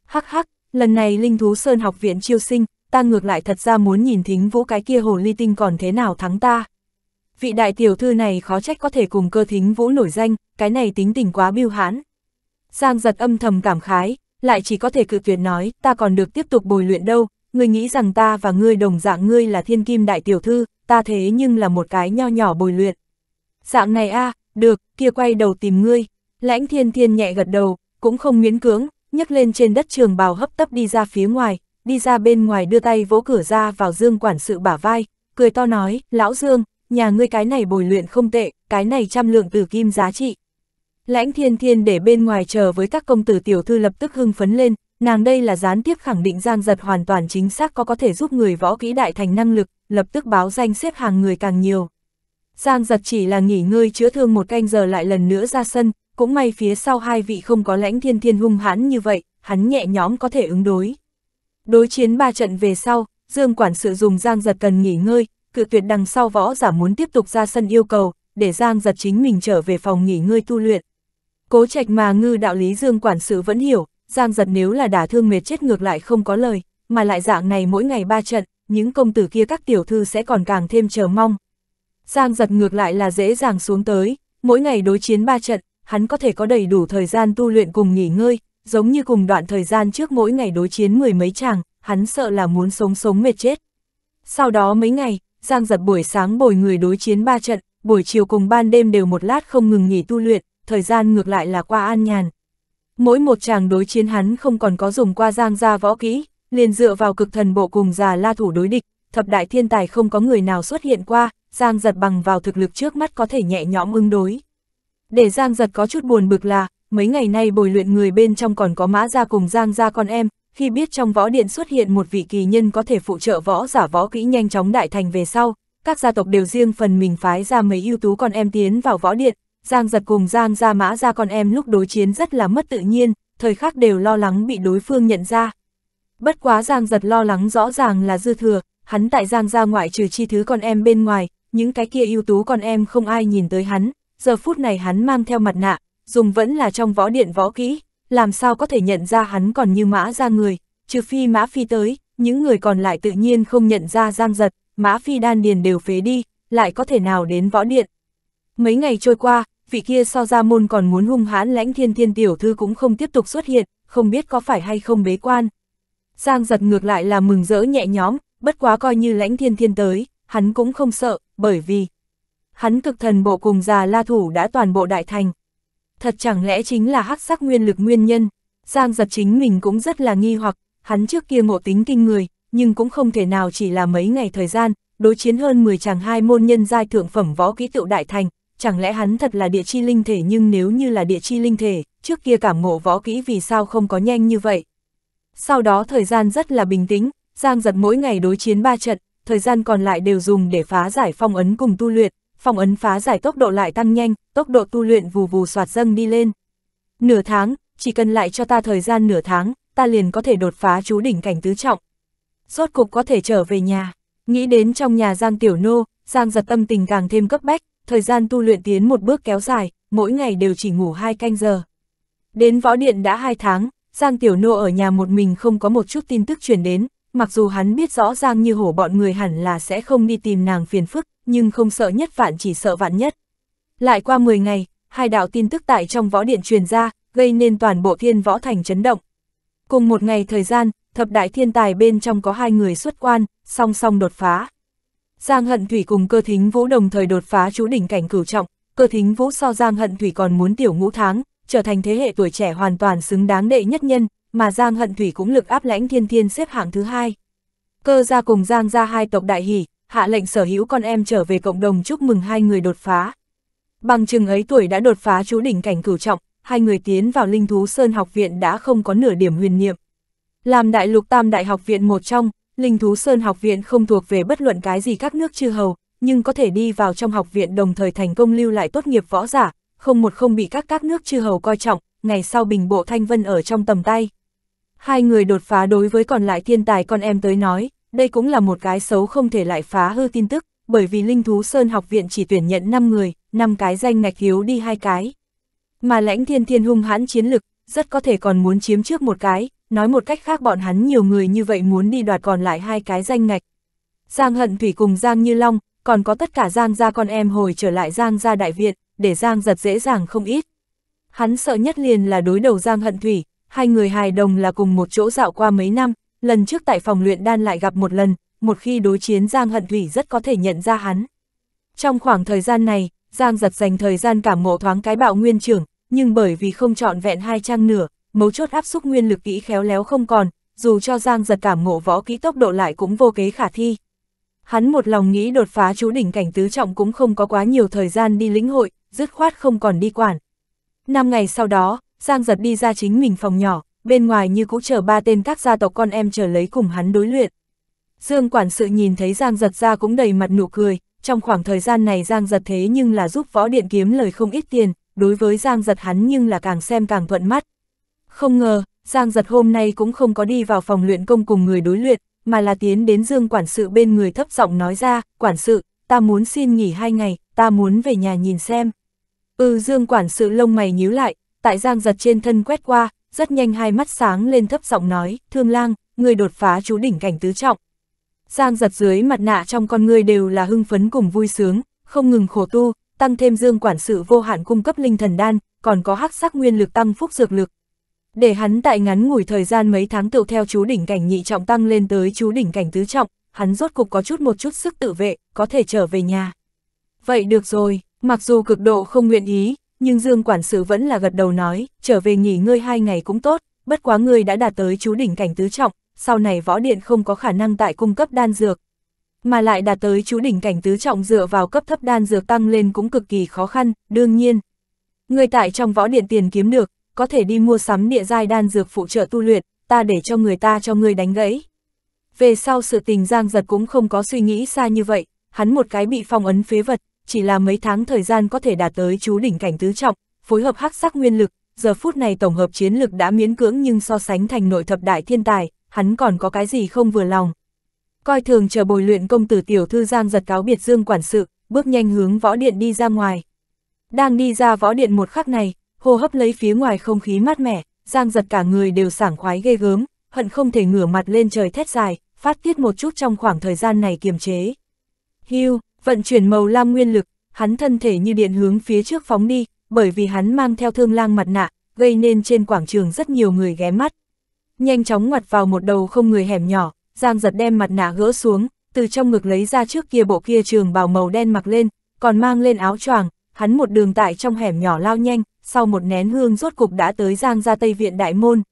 Hắc hắc, lần này Linh Thú Sơn học viện chiêu sinh, ta ngược lại thật ra muốn nhìn thính vũ cái kia hồ ly tinh còn thế nào thắng ta vị đại tiểu thư này khó trách có thể cùng cơ thính vũ nổi danh, cái này tính tình quá biêu hãn. Giang giật âm thầm cảm khái, lại chỉ có thể cự tuyệt nói, ta còn được tiếp tục bồi luyện đâu, ngươi nghĩ rằng ta và ngươi đồng dạng ngươi là thiên kim đại tiểu thư, ta thế nhưng là một cái nho nhỏ bồi luyện. Dạng này a được, kia quay đầu tìm ngươi, lãnh thiên thiên nhẹ gật đầu, cũng không miễn cưỡng, nhấc lên trên đất trường bào hấp tấp đi ra phía ngoài, đi ra bên ngoài đưa tay vỗ cửa ra vào Dương quản sự bả vai, cười to nói, lão Dương, nhà ngươi cái này bồi luyện không tệ, cái này trăm lượng tử kim giá trị. Lãnh thiên thiên để bên ngoài chờ với các công tử tiểu thư lập tức hưng phấn lên, nàng đây là gián tiếp khẳng định giang giật hoàn toàn chính xác có có thể giúp người võ kỹ đại thành năng lực, lập tức báo danh xếp hàng người càng nhiều. Giang giật chỉ là nghỉ ngơi chữa thương một canh giờ lại lần nữa ra sân, cũng may phía sau hai vị không có lãnh thiên thiên hung hãn như vậy, hắn nhẹ nhõm có thể ứng đối. Đối chiến ba trận về sau, Dương Quản sự dùng Giang Giật cần nghỉ ngơi, cự tuyệt đằng sau võ giả muốn tiếp tục ra sân yêu cầu, để Giang giật chính mình trở về phòng nghỉ ngơi tu luyện. Cố trạch mà ngư đạo lý dương quản sự vẫn hiểu, Giang giật nếu là đả thương mệt chết ngược lại không có lời, mà lại dạng này mỗi ngày ba trận, những công tử kia các tiểu thư sẽ còn càng thêm chờ mong. Giang giật ngược lại là dễ dàng xuống tới, mỗi ngày đối chiến ba trận, hắn có thể có đầy đủ thời gian tu luyện cùng nghỉ ngơi, giống như cùng đoạn thời gian trước mỗi ngày đối chiến mười mấy chàng, hắn sợ là muốn sống sống mệt chết. Sau đó mấy ngày, Giang giật buổi sáng bồi người đối chiến ba trận, buổi chiều cùng ban đêm đều một lát không ngừng nghỉ tu luyện, thời gian ngược lại là qua an nhàn. Mỗi một chàng đối chiến hắn không còn có dùng qua giang gia võ kỹ, liền dựa vào cực thần bộ cùng già la thủ đối địch, thập đại thiên tài không có người nào xuất hiện qua, giang giật bằng vào thực lực trước mắt có thể nhẹ nhõm ứng đối. Để giang giật có chút buồn bực là, mấy ngày nay bồi luyện người bên trong còn có mã gia cùng giang gia con em, khi biết trong võ điện xuất hiện một vị kỳ nhân có thể phụ trợ võ giả võ kỹ nhanh chóng đại thành về sau, các gia tộc đều riêng phần mình phái ra mấy ưu tú con em tiến vào võ điện, Giang giật cùng Giang ra mã ra con em lúc đối chiến rất là mất tự nhiên, thời khắc đều lo lắng bị đối phương nhận ra. Bất quá Giang giật lo lắng rõ ràng là dư thừa, hắn tại Giang ra ngoại trừ chi thứ con em bên ngoài, những cái kia ưu tú con em không ai nhìn tới hắn, giờ phút này hắn mang theo mặt nạ, dùng vẫn là trong võ điện võ kỹ, làm sao có thể nhận ra hắn còn như mã ra người, trừ phi mã phi tới, những người còn lại tự nhiên không nhận ra giang giật, mã phi đan điền đều phế đi, lại có thể nào đến võ điện. Mấy ngày trôi qua, vị kia so ra môn còn muốn hung hãn lãnh thiên thiên tiểu thư cũng không tiếp tục xuất hiện, không biết có phải hay không bế quan. Giang giật ngược lại là mừng rỡ nhẹ nhóm, bất quá coi như lãnh thiên thiên tới, hắn cũng không sợ, bởi vì hắn cực thần bộ cùng già la thủ đã toàn bộ đại thành, thật chẳng lẽ chính là hắc sắc nguyên lực nguyên nhân. Giang giật chính mình cũng rất là nghi hoặc, hắn trước kia ngộ tính kinh người, nhưng cũng không thể nào chỉ là mấy ngày thời gian, đối chiến hơn 10 chàng hai môn nhân giai thượng phẩm võ kỹ tựu đại thành, chẳng lẽ hắn thật là địa chi linh thể nhưng nếu như là địa chi linh thể, trước kia cảm ngộ võ kỹ vì sao không có nhanh như vậy. Sau đó thời gian rất là bình tĩnh, Giang giật mỗi ngày đối chiến 3 trận, thời gian còn lại đều dùng để phá giải phong ấn cùng tu luyện, phong ấn phá giải tốc độ lại tăng nhanh, tốc độ tu luyện vù vù soạt dâng đi lên. Nửa tháng, chỉ cần lại cho ta thời gian nửa tháng, ta liền có thể đột phá chú đỉnh cảnh tứ trọng. Rốt cục có thể trở về nhà, nghĩ đến trong nhà Giang Tiểu Nô, Giang giật tâm tình càng thêm cấp bách, thời gian tu luyện tiến một bước kéo dài, mỗi ngày đều chỉ ngủ hai canh giờ. Đến võ điện đã hai tháng, Giang Tiểu Nô ở nhà một mình không có một chút tin tức truyền đến, mặc dù hắn biết rõ Giang như hổ bọn người hẳn là sẽ không đi tìm nàng phiền phức, nhưng không sợ nhất vạn chỉ sợ vạn nhất. Lại qua 10 ngày, hai đạo tin tức tại trong võ điện truyền ra, gây nên toàn bộ thiên võ thành chấn động. Cùng một ngày thời gian, thập đại thiên tài bên trong có hai người xuất quan, song song đột phá. Giang Hận Thủy cùng cơ thính vũ đồng thời đột phá chú đỉnh cảnh cửu trọng, cơ thính vũ so Giang Hận Thủy còn muốn tiểu ngũ tháng, trở thành thế hệ tuổi trẻ hoàn toàn xứng đáng đệ nhất nhân, mà Giang Hận Thủy cũng lực áp lãnh thiên thiên xếp hạng thứ hai. Cơ gia cùng Giang gia hai tộc đại hỷ, hạ lệnh sở hữu con em trở về cộng đồng chúc mừng hai người đột phá. Bằng chừng ấy tuổi đã đột phá chú đỉnh cảnh cửu trọng, hai người tiến vào linh thú sơn học viện đã không có nửa điểm huyền niệm. Làm đại lục tam đại học viện một trong, linh thú sơn học viện không thuộc về bất luận cái gì các nước chư hầu, nhưng có thể đi vào trong học viện đồng thời thành công lưu lại tốt nghiệp võ giả, không một không bị các các nước chư hầu coi trọng, ngày sau bình bộ thanh vân ở trong tầm tay. Hai người đột phá đối với còn lại thiên tài con em tới nói, đây cũng là một cái xấu không thể lại phá hư tin tức, bởi vì Linh Thú Sơn học viện chỉ tuyển nhận 5 người, 5 cái danh ngạch hiếu đi hai cái. Mà lãnh thiên thiên hung hãn chiến lực, rất có thể còn muốn chiếm trước một cái, nói một cách khác bọn hắn nhiều người như vậy muốn đi đoạt còn lại hai cái danh ngạch. Giang Hận Thủy cùng Giang Như Long, còn có tất cả Giang gia con em hồi trở lại Giang gia đại viện, để Giang giật dễ dàng không ít. Hắn sợ nhất liền là đối đầu Giang Hận Thủy, hai người hài đồng là cùng một chỗ dạo qua mấy năm, lần trước tại phòng luyện đan lại gặp một lần, một khi đối chiến Giang Hận Thủy rất có thể nhận ra hắn. Trong khoảng thời gian này, Giang giật dành thời gian cảm ngộ thoáng cái bạo nguyên trưởng, nhưng bởi vì không chọn vẹn hai trang nửa, mấu chốt áp xúc nguyên lực kỹ khéo léo không còn, dù cho Giang giật cảm ngộ võ kỹ tốc độ lại cũng vô kế khả thi. Hắn một lòng nghĩ đột phá chú đỉnh cảnh tứ trọng cũng không có quá nhiều thời gian đi lĩnh hội, dứt khoát không còn đi quản. Năm ngày sau đó, Giang giật đi ra chính mình phòng nhỏ, bên ngoài như cũ chờ ba tên các gia tộc con em chờ lấy cùng hắn đối luyện. Dương quản sự nhìn thấy Giang giật ra cũng đầy mặt nụ cười, trong khoảng thời gian này Giang giật thế nhưng là giúp võ điện kiếm lời không ít tiền, đối với Giang giật hắn nhưng là càng xem càng thuận mắt. Không ngờ, Giang giật hôm nay cũng không có đi vào phòng luyện công cùng người đối luyện, mà là tiến đến Dương quản sự bên người thấp giọng nói ra, quản sự, ta muốn xin nghỉ hai ngày, ta muốn về nhà nhìn xem. Ừ Dương quản sự lông mày nhíu lại, tại Giang giật trên thân quét qua, rất nhanh hai mắt sáng lên thấp giọng nói, thương lang, người đột phá chú đỉnh cảnh tứ trọng. Giang giật dưới mặt nạ trong con người đều là hưng phấn cùng vui sướng, không ngừng khổ tu, tăng thêm dương quản sự vô hạn cung cấp linh thần đan, còn có hắc sắc nguyên lực tăng phúc dược lực. Để hắn tại ngắn ngủi thời gian mấy tháng tựu theo chú đỉnh cảnh nhị trọng tăng lên tới chú đỉnh cảnh tứ trọng, hắn rốt cục có chút một chút sức tự vệ, có thể trở về nhà. Vậy được rồi, mặc dù cực độ không nguyện ý, nhưng Dương Quản sự vẫn là gật đầu nói, trở về nghỉ ngơi hai ngày cũng tốt, bất quá ngươi đã đạt tới chú đỉnh cảnh tứ trọng, sau này võ điện không có khả năng tại cung cấp đan dược. Mà lại đạt tới chú đỉnh cảnh tứ trọng dựa vào cấp thấp đan dược tăng lên cũng cực kỳ khó khăn, đương nhiên. Ngươi tại trong võ điện tiền kiếm được, có thể đi mua sắm địa giai đan dược phụ trợ tu luyện, ta để cho người ta cho ngươi đánh gãy. Về sau sự tình Giang Giật cũng không có suy nghĩ xa như vậy, hắn một cái bị phong ấn phế vật, chỉ là mấy tháng thời gian có thể đạt tới chú đỉnh cảnh tứ trọng, phối hợp hắc sắc nguyên lực, giờ phút này tổng hợp chiến lực đã miễn cưỡng nhưng so sánh thành nội thập đại thiên tài, hắn còn có cái gì không vừa lòng. Coi thường chờ bồi luyện công tử tiểu thư Giang giật cáo biệt Dương quản sự, bước nhanh hướng võ điện đi ra ngoài. Đang đi ra võ điện một khắc này, hô hấp lấy phía ngoài không khí mát mẻ, Giang giật cả người đều sảng khoái ghê gớm, hận không thể ngửa mặt lên trời thét dài, phát tiết một chút trong khoảng thời gian này kiềm chế. Hưu, vận chuyển màu lam nguyên lực, hắn thân thể như điện hướng phía trước phóng đi, bởi vì hắn mang theo thương lang mặt nạ, gây nên trên quảng trường rất nhiều người ghé mắt. Nhanh chóng ngoặt vào một đầu không người hẻm nhỏ, Giang giật đem mặt nạ gỡ xuống, từ trong ngực lấy ra trước kia bộ kia trường bào màu đen mặc lên, còn mang lên áo choàng, hắn một đường tại trong hẻm nhỏ lao nhanh, sau một nén hương rốt cục đã tới Giang ra Tây Viện Đại Môn.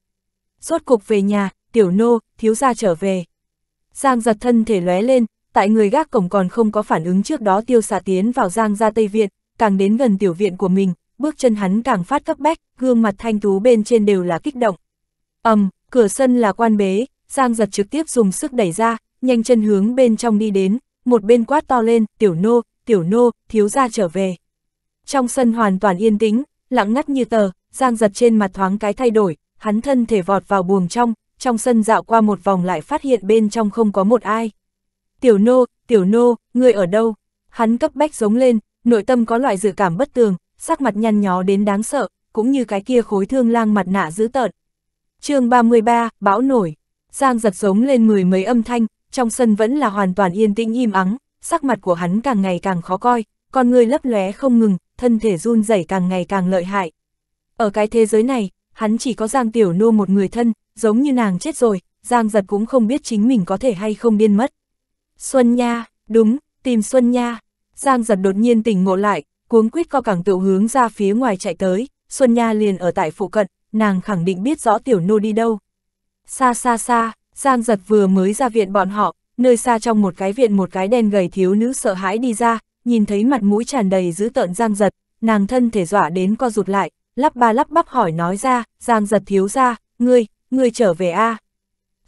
Rốt cục về nhà, tiểu nô, thiếu gia trở về. Giang giật thân thể lóe lên, tại người gác cổng còn không có phản ứng trước đó tiêu xạ tiến vào giang ra Tây Viện, càng đến gần tiểu viện của mình, bước chân hắn càng phát cấp bách, gương mặt thanh tú bên trên đều là kích động. ầm um, cửa sân là quan bế, giang giật trực tiếp dùng sức đẩy ra, nhanh chân hướng bên trong đi đến, một bên quát to lên, tiểu nô, tiểu nô, thiếu ra trở về. Trong sân hoàn toàn yên tĩnh, lặng ngắt như tờ, giang giật trên mặt thoáng cái thay đổi, hắn thân thể vọt vào buồng trong, trong sân dạo qua một vòng lại phát hiện bên trong không có một ai. Tiểu nô, tiểu nô, người ở đâu? Hắn cấp bách giống lên, nội tâm có loại dự cảm bất tường, sắc mặt nhăn nhó đến đáng sợ, cũng như cái kia khối thương lang mặt nạ dữ tợn. chương 33, bão nổi. Giang giật giống lên mười mấy âm thanh, trong sân vẫn là hoàn toàn yên tĩnh im ắng, sắc mặt của hắn càng ngày càng khó coi, con người lấp lóe không ngừng, thân thể run rẩy càng ngày càng lợi hại. Ở cái thế giới này, hắn chỉ có Giang Tiểu Nô một người thân, giống như nàng chết rồi, Giang giật cũng không biết chính mình có thể hay không điên mất. Xuân Nha, đúng, tìm Xuân Nha. Giang giật đột nhiên tỉnh ngộ lại, cuống quýt co cẳng tiểu hướng ra phía ngoài chạy tới, Xuân Nha liền ở tại phụ cận, nàng khẳng định biết rõ tiểu nô đi đâu. Xa xa xa, Giang giật vừa mới ra viện bọn họ, nơi xa trong một cái viện một cái đen gầy thiếu nữ sợ hãi đi ra, nhìn thấy mặt mũi tràn đầy dữ tợn Giang giật, nàng thân thể dọa đến co rụt lại, lắp ba lắp bắp hỏi nói ra, Giang giật thiếu ra, ngươi, ngươi trở về a à?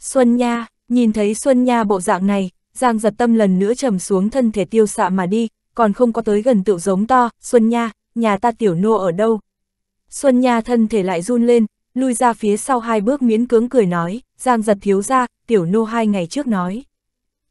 Xuân Nha, nhìn thấy Xuân Nha bộ dạng này, Giang giật tâm lần nữa trầm xuống thân thể tiêu xạ mà đi, còn không có tới gần tựu giống to, Xuân Nha, nhà ta tiểu nô ở đâu? Xuân Nha thân thể lại run lên, lui ra phía sau hai bước miễn cưỡng cười nói, Giang giật thiếu ra, tiểu nô hai ngày trước nói.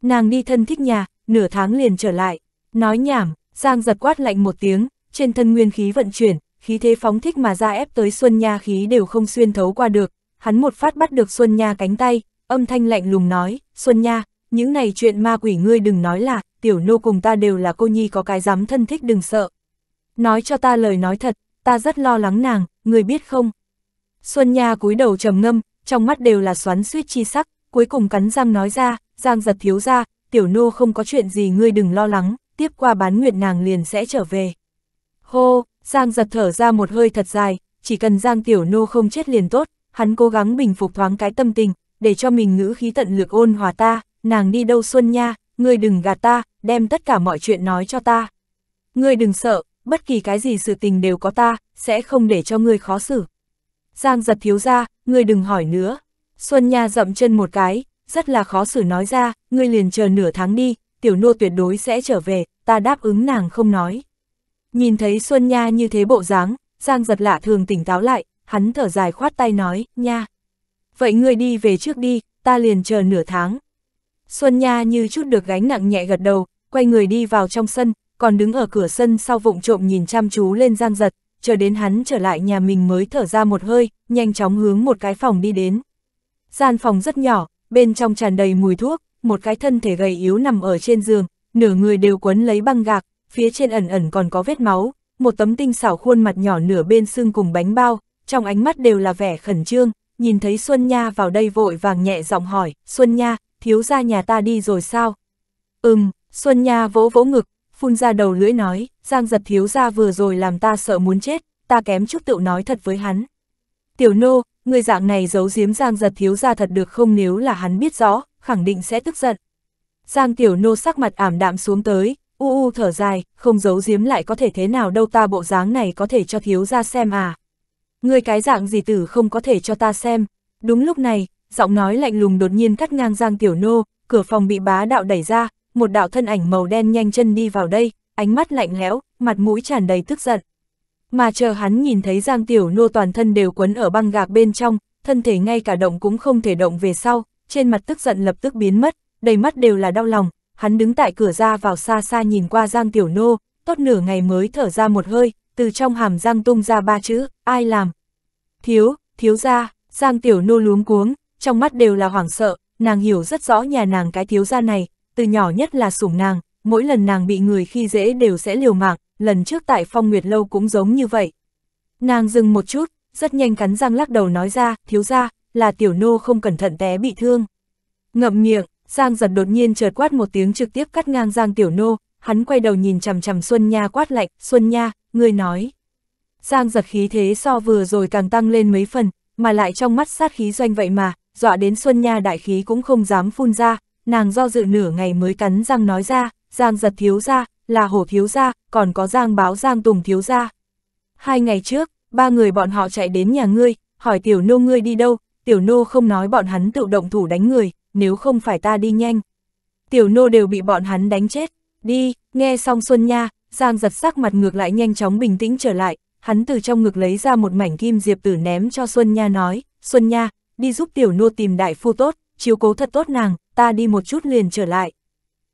Nàng đi thân thích nhà, nửa tháng liền trở lại, nói nhảm, Giang giật quát lạnh một tiếng, trên thân nguyên khí vận chuyển, khí thế phóng thích mà ra ép tới Xuân Nha khí đều không xuyên thấu qua được, hắn một phát bắt được Xuân Nha cánh tay, âm thanh lạnh lùng nói, Xuân Nha, những này chuyện ma quỷ ngươi đừng nói là, tiểu nô cùng ta đều là cô nhi có cái dám thân thích đừng sợ. Nói cho ta lời nói thật, ta rất lo lắng nàng, người biết không? Xuân Nha cúi đầu trầm ngâm, trong mắt đều là xoắn suýt chi sắc, cuối cùng cắn răng nói ra, giang giật thiếu ra, tiểu nô không có chuyện gì ngươi đừng lo lắng, tiếp qua bán nguyệt nàng liền sẽ trở về. Hô, giang giật thở ra một hơi thật dài, chỉ cần giang tiểu nô không chết liền tốt, hắn cố gắng bình phục thoáng cái tâm tình, để cho mình ngữ khí tận lực ôn hòa ta, nàng đi đâu Xuân Nha, ngươi đừng gạt ta, đem tất cả mọi chuyện nói cho ta. Ngươi đừng sợ, bất kỳ cái gì sự tình đều có ta, sẽ không để cho ngươi khó xử. Giang giật thiếu ra, ngươi đừng hỏi nữa. Xuân Nha dậm chân một cái, rất là khó xử nói ra, ngươi liền chờ nửa tháng đi, tiểu nô tuyệt đối sẽ trở về, ta đáp ứng nàng không nói. Nhìn thấy Xuân Nha như thế bộ dáng, Giang giật lạ thường tỉnh táo lại, hắn thở dài khoát tay nói, nha. Vậy ngươi đi về trước đi, ta liền chờ nửa tháng. Xuân Nha như chút được gánh nặng nhẹ gật đầu, quay người đi vào trong sân, còn đứng ở cửa sân sau vụng trộm nhìn chăm chú lên Giang Giật, chờ đến hắn trở lại nhà mình mới thở ra một hơi, nhanh chóng hướng một cái phòng đi đến. Gian phòng rất nhỏ, bên trong tràn đầy mùi thuốc, một cái thân thể gầy yếu nằm ở trên giường, nửa người đều quấn lấy băng gạc, phía trên ẩn ẩn còn có vết máu, một tấm tinh xảo khuôn mặt nhỏ nửa bên xương cùng bánh bao, trong ánh mắt đều là vẻ khẩn trương, nhìn thấy Xuân Nha vào đây vội vàng nhẹ giọng hỏi, Xuân Nha, thiếu gia nhà ta đi rồi sao? Ừm, Xuân Nha vỗ vỗ ngực, phun ra đầu lưỡi nói, Giang giật thiếu gia vừa rồi làm ta sợ muốn chết, ta kém chút tự nói thật với hắn. Tiểu nô, người dạng này giấu giếm Giang giật thiếu gia thật được không nếu là hắn biết rõ, khẳng định sẽ tức giận. Giang tiểu nô sắc mặt ảm đạm xuống tới, u u thở dài, không giấu giếm lại có thể thế nào đâu ta bộ dáng này có thể cho thiếu gia xem à. Người cái dạng gì tử không có thể cho ta xem. Đúng lúc này, giọng nói lạnh lùng đột nhiên cắt ngang Giang Tiểu Nô, cửa phòng bị bá đạo đẩy ra, một đạo thân ảnh màu đen nhanh chân đi vào đây, ánh mắt lạnh lẽo, mặt mũi tràn đầy tức giận. Mà chờ hắn nhìn thấy Giang Tiểu Nô toàn thân đều quấn ở băng gạc bên trong, thân thể ngay cả động cũng không thể động về sau, trên mặt tức giận lập tức biến mất, đầy mắt đều là đau lòng, hắn đứng tại cửa ra vào xa xa nhìn qua Giang Tiểu Nô, tốt nửa ngày mới thở ra một hơi, từ trong hàm Giang tung ra ba chữ, ai làm? Thiếu, thiếu ra, Giang Tiểu Nô luống cuống, trong mắt đều là hoảng sợ, nàng hiểu rất rõ nhà nàng cái thiếu gia này, từ nhỏ nhất là sủng nàng, mỗi lần nàng bị người khi dễ đều sẽ liều mạng, lần trước tại phong nguyệt lâu cũng giống như vậy. Nàng dừng một chút, rất nhanh cắn răng lắc đầu nói ra, thiếu gia, là tiểu nô không cẩn thận té bị thương. Ngậm miệng, Giang giật đột nhiên chợt quát một tiếng trực tiếp cắt ngang Giang tiểu nô, hắn quay đầu nhìn chằm chằm Xuân Nha quát lạnh, Xuân Nha, ngươi nói. Giang giật khí thế so vừa rồi càng tăng lên mấy phần, mà lại trong mắt sát khí doanh vậy mà, dọa đến Xuân Nha đại khí cũng không dám phun ra, nàng do dự nửa ngày mới cắn răng nói ra, giang giật thiếu ra, là hổ thiếu ra, còn có giang báo giang tùng thiếu ra. Hai ngày trước, ba người bọn họ chạy đến nhà ngươi, hỏi tiểu nô ngươi đi đâu, tiểu nô không nói bọn hắn tự động thủ đánh người, nếu không phải ta đi nhanh. Tiểu nô đều bị bọn hắn đánh chết, đi, nghe xong Xuân Nha, giang giật sắc mặt ngược lại nhanh chóng bình tĩnh trở lại, hắn từ trong ngực lấy ra một mảnh kim diệp tử ném cho Xuân Nha nói, Xuân Nha, đi giúp tiểu nô tìm đại phu tốt, chiếu cố thật tốt nàng, ta đi một chút liền trở lại.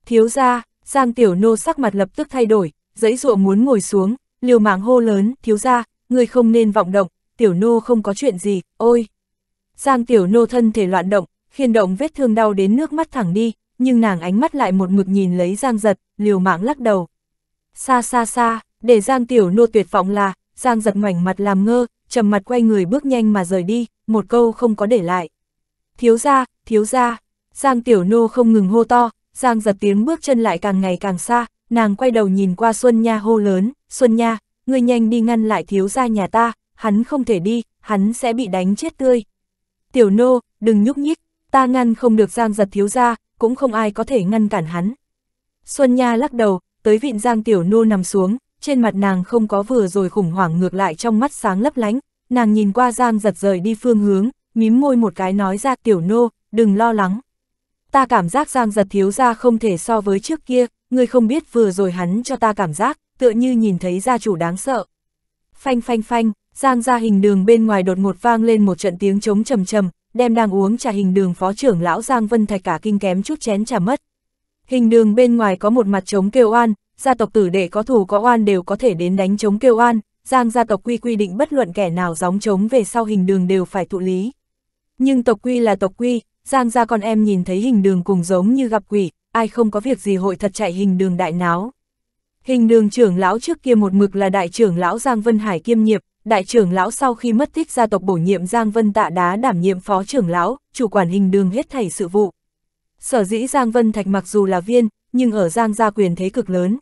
Thiếu ra, Giang tiểu nô sắc mặt lập tức thay đổi, giấy ruộng muốn ngồi xuống, liều mạng hô lớn, thiếu ra, người không nên vọng động, tiểu nô không có chuyện gì, ôi. Giang tiểu nô thân thể loạn động, khiên động vết thương đau đến nước mắt thẳng đi, nhưng nàng ánh mắt lại một mực nhìn lấy Giang giật, liều mạng lắc đầu. Xa xa xa, để Giang tiểu nô tuyệt vọng là, Giang giật ngoảnh mặt làm ngơ, trầm mặt quay người bước nhanh mà rời đi, một câu không có để lại. Thiếu ra, thiếu ra, Giang tiểu nô không ngừng hô to, Giang giật tiếng bước chân lại càng ngày càng xa, nàng quay đầu nhìn qua Xuân Nha hô lớn, Xuân Nha, ngươi nhanh đi ngăn lại thiếu ra nhà ta, hắn không thể đi, hắn sẽ bị đánh chết tươi. Tiểu nô, đừng nhúc nhích, ta ngăn không được Giang giật thiếu ra, cũng không ai có thể ngăn cản hắn. Xuân Nha lắc đầu, tới vịn Giang tiểu nô nằm xuống, trên mặt nàng không có vừa rồi khủng hoảng ngược lại trong mắt sáng lấp lánh, nàng nhìn qua Giang giật rời đi phương hướng, mím môi một cái nói ra tiểu nô, đừng lo lắng. Ta cảm giác Giang giật thiếu ra không thể so với trước kia, ngươi không biết vừa rồi hắn cho ta cảm giác, tựa như nhìn thấy gia chủ đáng sợ. Phanh phanh phanh, Giang ra hình đường bên ngoài đột ngột vang lên một trận tiếng trống trầm trầm, đem đang uống trà hình đường phó trưởng lão Giang Vân Thạch cả kinh kém chút chén trà mất. Hình đường bên ngoài có một mặt trống kêu oan, gia tộc tử đệ có thù có oan đều có thể đến đánh chống kêu oan, Giang gia tộc quy quy định bất luận kẻ nào gióng chống về sau hình đường đều phải thụ lý. Nhưng tộc quy là tộc quy, Giang gia con em nhìn thấy hình đường cùng giống như gặp quỷ, ai không có việc gì hội thật chạy hình đường đại náo. Hình đường trưởng lão trước kia một mực là đại trưởng lão Giang Vân Hải kiêm nhiệm, đại trưởng lão sau khi mất tích gia tộc bổ nhiệm Giang Vân Tạ Đá đảm nhiệm phó trưởng lão, chủ quản hình đường hết thảy sự vụ. Sở dĩ Giang Vân Thạch mặc dù là viên, nhưng ở Giang gia quyền thế cực lớn.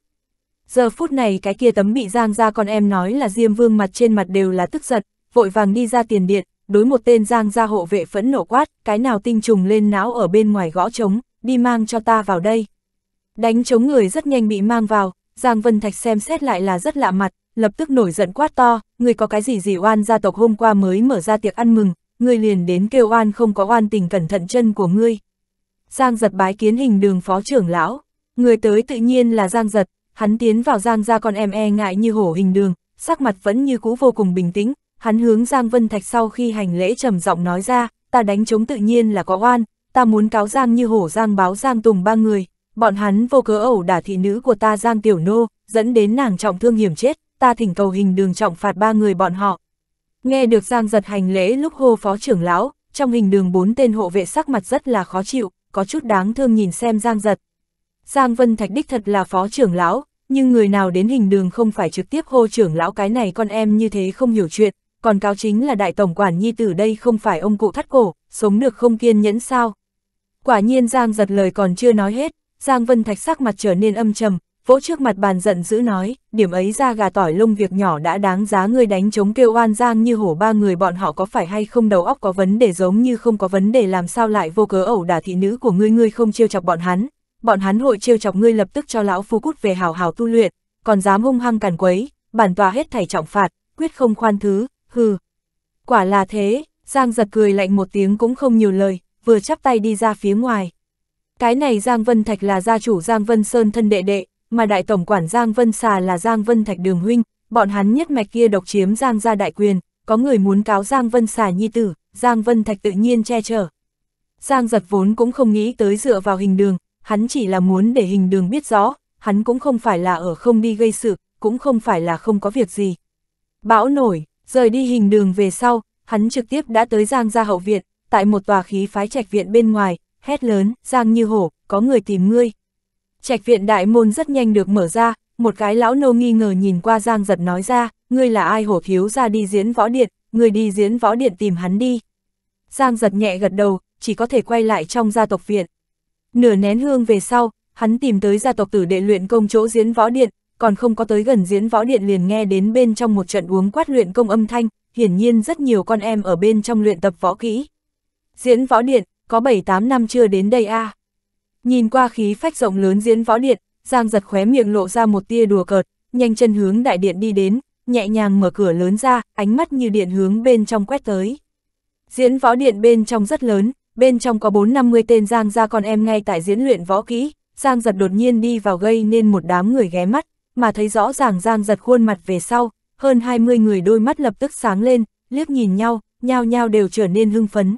Giờ phút này cái kia tấm bị Giang gia con em nói là Diêm Vương mặt trên mặt đều là tức giận, vội vàng đi ra tiền điện, đối một tên Giang gia hộ vệ phẫn nổ quát, cái nào tinh trùng lên não ở bên ngoài gõ trống, đi mang cho ta vào đây. Đánh chống người rất nhanh bị mang vào, Giang Vân Thạch xem xét lại là rất lạ mặt, lập tức nổi giận quát to, người có cái gì gì oan gia tộc hôm qua mới mở ra tiệc ăn mừng, người liền đến kêu oan không có oan tình cẩn thận chân của ngươi. Giang giật bái kiến hình đường phó trưởng lão, Người tới tự nhiên là Giang Giật, hắn tiến vào Giang ra con em e ngại như hổ hình đường, sắc mặt vẫn như cũ vô cùng bình tĩnh, hắn hướng Giang Vân Thạch sau khi hành lễ trầm giọng nói ra, ta đánh chống tự nhiên là có oan, ta muốn cáo Giang như hổ Giang báo Giang Tùng ba người, bọn hắn vô cớ ẩu đả thị nữ của ta Giang Tiểu Nô, dẫn đến nàng trọng thương hiểm chết, ta thỉnh cầu hình đường trọng phạt ba người bọn họ. Nghe được Giang giật hành lễ lúc hô phó trưởng lão, trong hình đường bốn tên hộ vệ sắc mặt rất là khó chịu, có chút đáng thương nhìn xem Giang giật, Giang Vân Thạch đích thật là phó trưởng lão, nhưng người nào đến hình đường không phải trực tiếp hô trưởng lão cái này con em như thế không hiểu chuyện, còn cáo chính là đại tổng quản nhi tử đây không phải ông cụ thắt cổ, sống được không kiên nhẫn sao. Quả nhiên Giang giật lời còn chưa nói hết, Giang Vân Thạch sắc mặt trở nên âm trầm, vỗ trước mặt bàn giận dữ nói, điểm ấy ra gà tỏi lông việc nhỏ đã đáng giá ngươi đánh chống kêu oan Giang như hổ ba người bọn họ có phải hay không đầu óc có vấn đề giống như không có vấn đề làm sao lại vô cớ ẩu đả thị nữ của ngươi ngươi không chiêu chọc bọn hắn, bọn hắn hội trêu chọc ngươi lập tức cho lão phu cút về hào hào tu luyện, còn dám hung hăng càn quấy, bản tòa hết thảy trọng phạt, quyết không khoan thứ, hừ. Quả là thế, Giang giật cười lạnh một tiếng cũng không nhiều lời, vừa chắp tay đi ra phía ngoài. Cái này Giang Vân Thạch là gia chủ Giang Vân Sơn thân đệ đệ, mà đại tổng quản Giang Vân Xà là Giang Vân Thạch đường huynh, bọn hắn nhất mạch kia độc chiếm Giang gia đại quyền, có người muốn cáo Giang Vân Xà nhi tử, Giang Vân Thạch tự nhiên che chở. Giang giật vốn cũng không nghĩ tới dựa vào hình đường, hắn chỉ là muốn để hình đường biết rõ, hắn cũng không phải là ở không đi gây sự, cũng không phải là không có việc gì. Bão nổi, rời đi hình đường về sau, hắn trực tiếp đã tới Giang gia hậu viện, tại một tòa khí phái trạch viện bên ngoài, hét lớn, Giang như hổ, có người tìm ngươi. Trạch viện đại môn rất nhanh được mở ra, một cái lão nô nghi ngờ nhìn qua Giang giật nói ra, ngươi là ai hổ thiếu ra đi diễn võ điện, ngươi đi diễn võ điện tìm hắn đi. Giang giật nhẹ gật đầu, chỉ có thể quay lại trong gia tộc viện. Nửa nén hương về sau, hắn tìm tới gia tộc tử đệ luyện công chỗ diễn võ điện, còn không có tới gần diễn võ điện liền nghe đến bên trong một trận uống quát luyện công âm thanh, hiển nhiên rất nhiều con em ở bên trong luyện tập võ kỹ. Diễn võ điện, có 7-8 năm chưa đến đây a à. Nhìn qua khí phách rộng lớn diễn võ điện, Giang giật khóe miệng lộ ra một tia đùa cợt, nhanh chân hướng đại điện đi đến, nhẹ nhàng mở cửa lớn ra, ánh mắt như điện hướng bên trong quét tới. Diễn võ điện bên trong rất lớn, bên trong có 4-50 tên Giang ra con em ngay tại diễn luyện võ kỹ, Giang giật đột nhiên đi vào gây nên một đám người ghé mắt, mà thấy rõ ràng Giang giật khuôn mặt về sau, hơn 20 người đôi mắt lập tức sáng lên, liếc nhìn nhau, nhao nhao đều trở nên hưng phấn.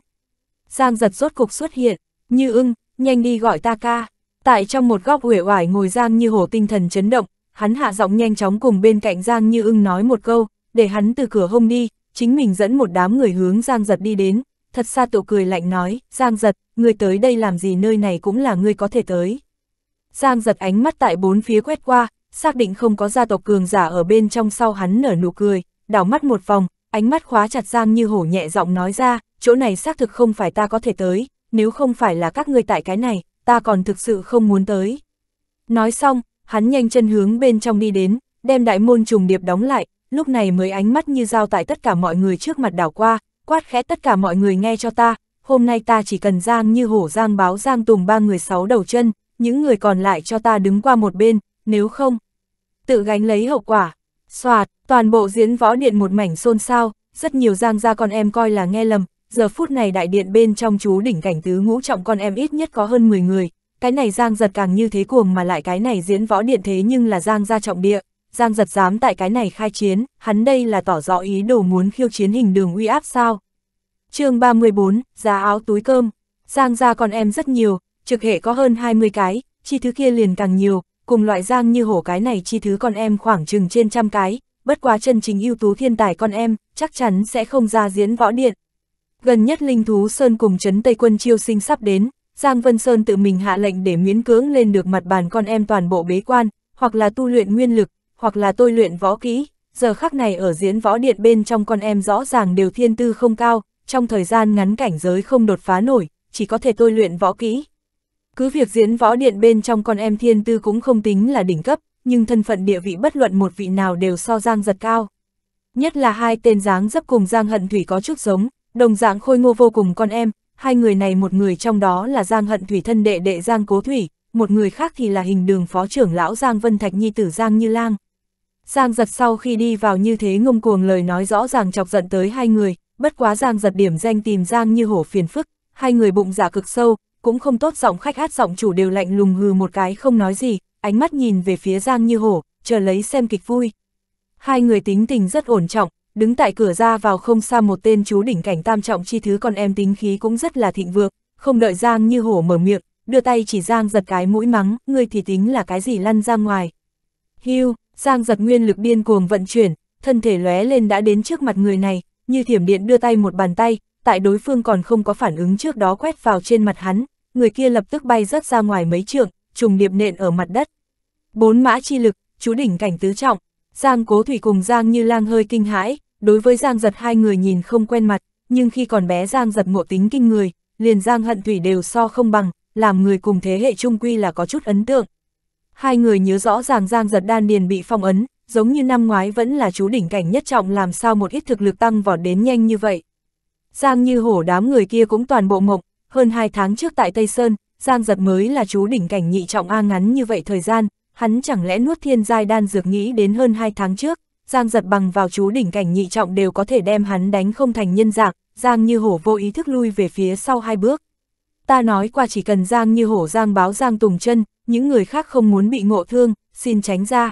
Giang giật rốt cục xuất hiện, như ưng, nhanh đi gọi ta ca. Tại trong một góc uể oải ngồi Giang như hổ tinh thần chấn động, hắn hạ giọng nhanh chóng cùng bên cạnh Giang như ưng nói một câu, để hắn từ cửa hông đi, chính mình dẫn một đám người hướng Giang giật đi đến, thật xa tổ cười lạnh nói, Giang giật, người tới đây làm gì nơi này cũng là người có thể tới. Giang giật ánh mắt tại bốn phía quét qua, xác định không có gia tộc cường giả ở bên trong sau hắn nở nụ cười, đảo mắt một vòng, ánh mắt khóa chặt Giang như hổ nhẹ giọng nói ra, chỗ này xác thực không phải ta có thể tới, nếu không phải là các người tại cái này, ta còn thực sự không muốn tới. Nói xong, hắn nhanh chân hướng bên trong đi đến, đem đại môn trùng điệp đóng lại, lúc này mới ánh mắt như dao tại tất cả mọi người trước mặt đảo qua, quát khẽ tất cả mọi người nghe cho ta, hôm nay ta chỉ cần giang như hổ giang báo giang tùng ba người sáu đầu chân, những người còn lại cho ta đứng qua một bên, nếu không, tự gánh lấy hậu quả. Xoạt, toàn bộ diễn võ điện một mảnh xôn xao, rất nhiều giang gia con em coi là nghe lầm, giờ phút này đại điện bên trong chú đỉnh cảnh tứ ngũ trọng con em ít nhất có hơn 10 người, cái này giang giật càng như thế cuồng mà lại cái này diễn võ điện thế nhưng là giang gia trọng địa, Giang giật dám tại cái này khai chiến, hắn đây là tỏ rõ ý đồ muốn khiêu chiến hình đường uy áp sao. chương 34, giá áo túi cơm, Giang ra con em rất nhiều, trực hệ có hơn 20 cái, chi thứ kia liền càng nhiều, cùng loại Giang như hổ cái này chi thứ con em khoảng chừng trên trăm cái, bất quá chân chính ưu tú thiên tài con em, chắc chắn sẽ không ra diễn võ điện. Gần nhất Linh Thú Sơn cùng Trấn Tây Quân Chiêu Sinh sắp đến, Giang Vân Sơn tự mình hạ lệnh để miễn cưỡng lên được mặt bàn con em toàn bộ bế quan, hoặc là tu luyện nguyên lực, hoặc là tôi luyện võ kỹ, giờ khắc này ở diễn võ điện bên trong con em rõ ràng đều thiên tư không cao, trong thời gian ngắn cảnh giới không đột phá nổi, chỉ có thể tôi luyện võ kỹ. Cứ việc diễn võ điện bên trong con em thiên tư cũng không tính là đỉnh cấp, nhưng thân phận địa vị bất luận một vị nào đều so Giang giật cao. Nhất là hai tên dáng dấp cùng Giang Hận Thủy có chút giống, đồng dạng khôi ngô vô cùng con em, hai người này một người trong đó là Giang Hận Thủy thân đệ đệ Giang Cố Thủy, một người khác thì là hình đường phó trưởng lão Giang Vân Thạch Nhi tử Giang Như Lang. Giang giật sau khi đi vào như thế ngông cuồng lời nói rõ ràng chọc giận tới hai người, bất quá Giang giật điểm danh tìm Giang như hổ phiền phức, hai người bụng dạ cực sâu, cũng không tốt giọng khách hát giọng chủ đều lạnh lùng hừ một cái không nói gì, ánh mắt nhìn về phía Giang như hổ, chờ lấy xem kịch vui. Hai người tính tình rất ổn trọng, đứng tại cửa ra vào không xa một tên chú đỉnh cảnh tam trọng chi thứ con em tính khí cũng rất là thịnh vượng, không đợi Giang như hổ mở miệng, đưa tay chỉ Giang giật cái mũi mắng, người thì tính là cái gì lăn ra ngoài. Hưu, Giang giật nguyên lực điên cuồng vận chuyển, thân thể lóe lên đã đến trước mặt người này, như thiểm điện đưa tay một bàn tay, tại đối phương còn không có phản ứng trước đó quét vào trên mặt hắn, người kia lập tức bay rớt ra ngoài mấy trượng, trùng điệp nện ở mặt đất. Bốn mã chi lực, chú đỉnh cảnh tứ trọng, Giang Cố Thủy cùng Giang Như Lang hơi kinh hãi, đối với Giang Giật hai người nhìn không quen mặt, nhưng khi còn bé Giang Giật ngộ tính kinh người, liền Giang Hận Thủy đều so không bằng, làm người cùng thế hệ trung quy là có chút ấn tượng hai người nhớ rõ ràng Giang Giật Đan Điền bị phong ấn, giống như năm ngoái vẫn là chú đỉnh cảnh nhất trọng làm sao một ít thực lực tăng vọt đến nhanh như vậy. Giang như hổ đám người kia cũng toàn bộ mộng hơn hai tháng trước tại Tây Sơn, Giang Giật mới là chú đỉnh cảnh nhị trọng A ngắn như vậy thời gian, hắn chẳng lẽ nuốt thiên giai đan dược nghĩ đến hơn hai tháng trước, Giang Giật bằng vào chú đỉnh cảnh nhị trọng đều có thể đem hắn đánh không thành nhân dạng, Giang như hổ vô ý thức lui về phía sau hai bước ta nói qua chỉ cần Giang như hổ Giang báo Giang Tùng chân những người khác không muốn bị ngộ thương, xin tránh ra.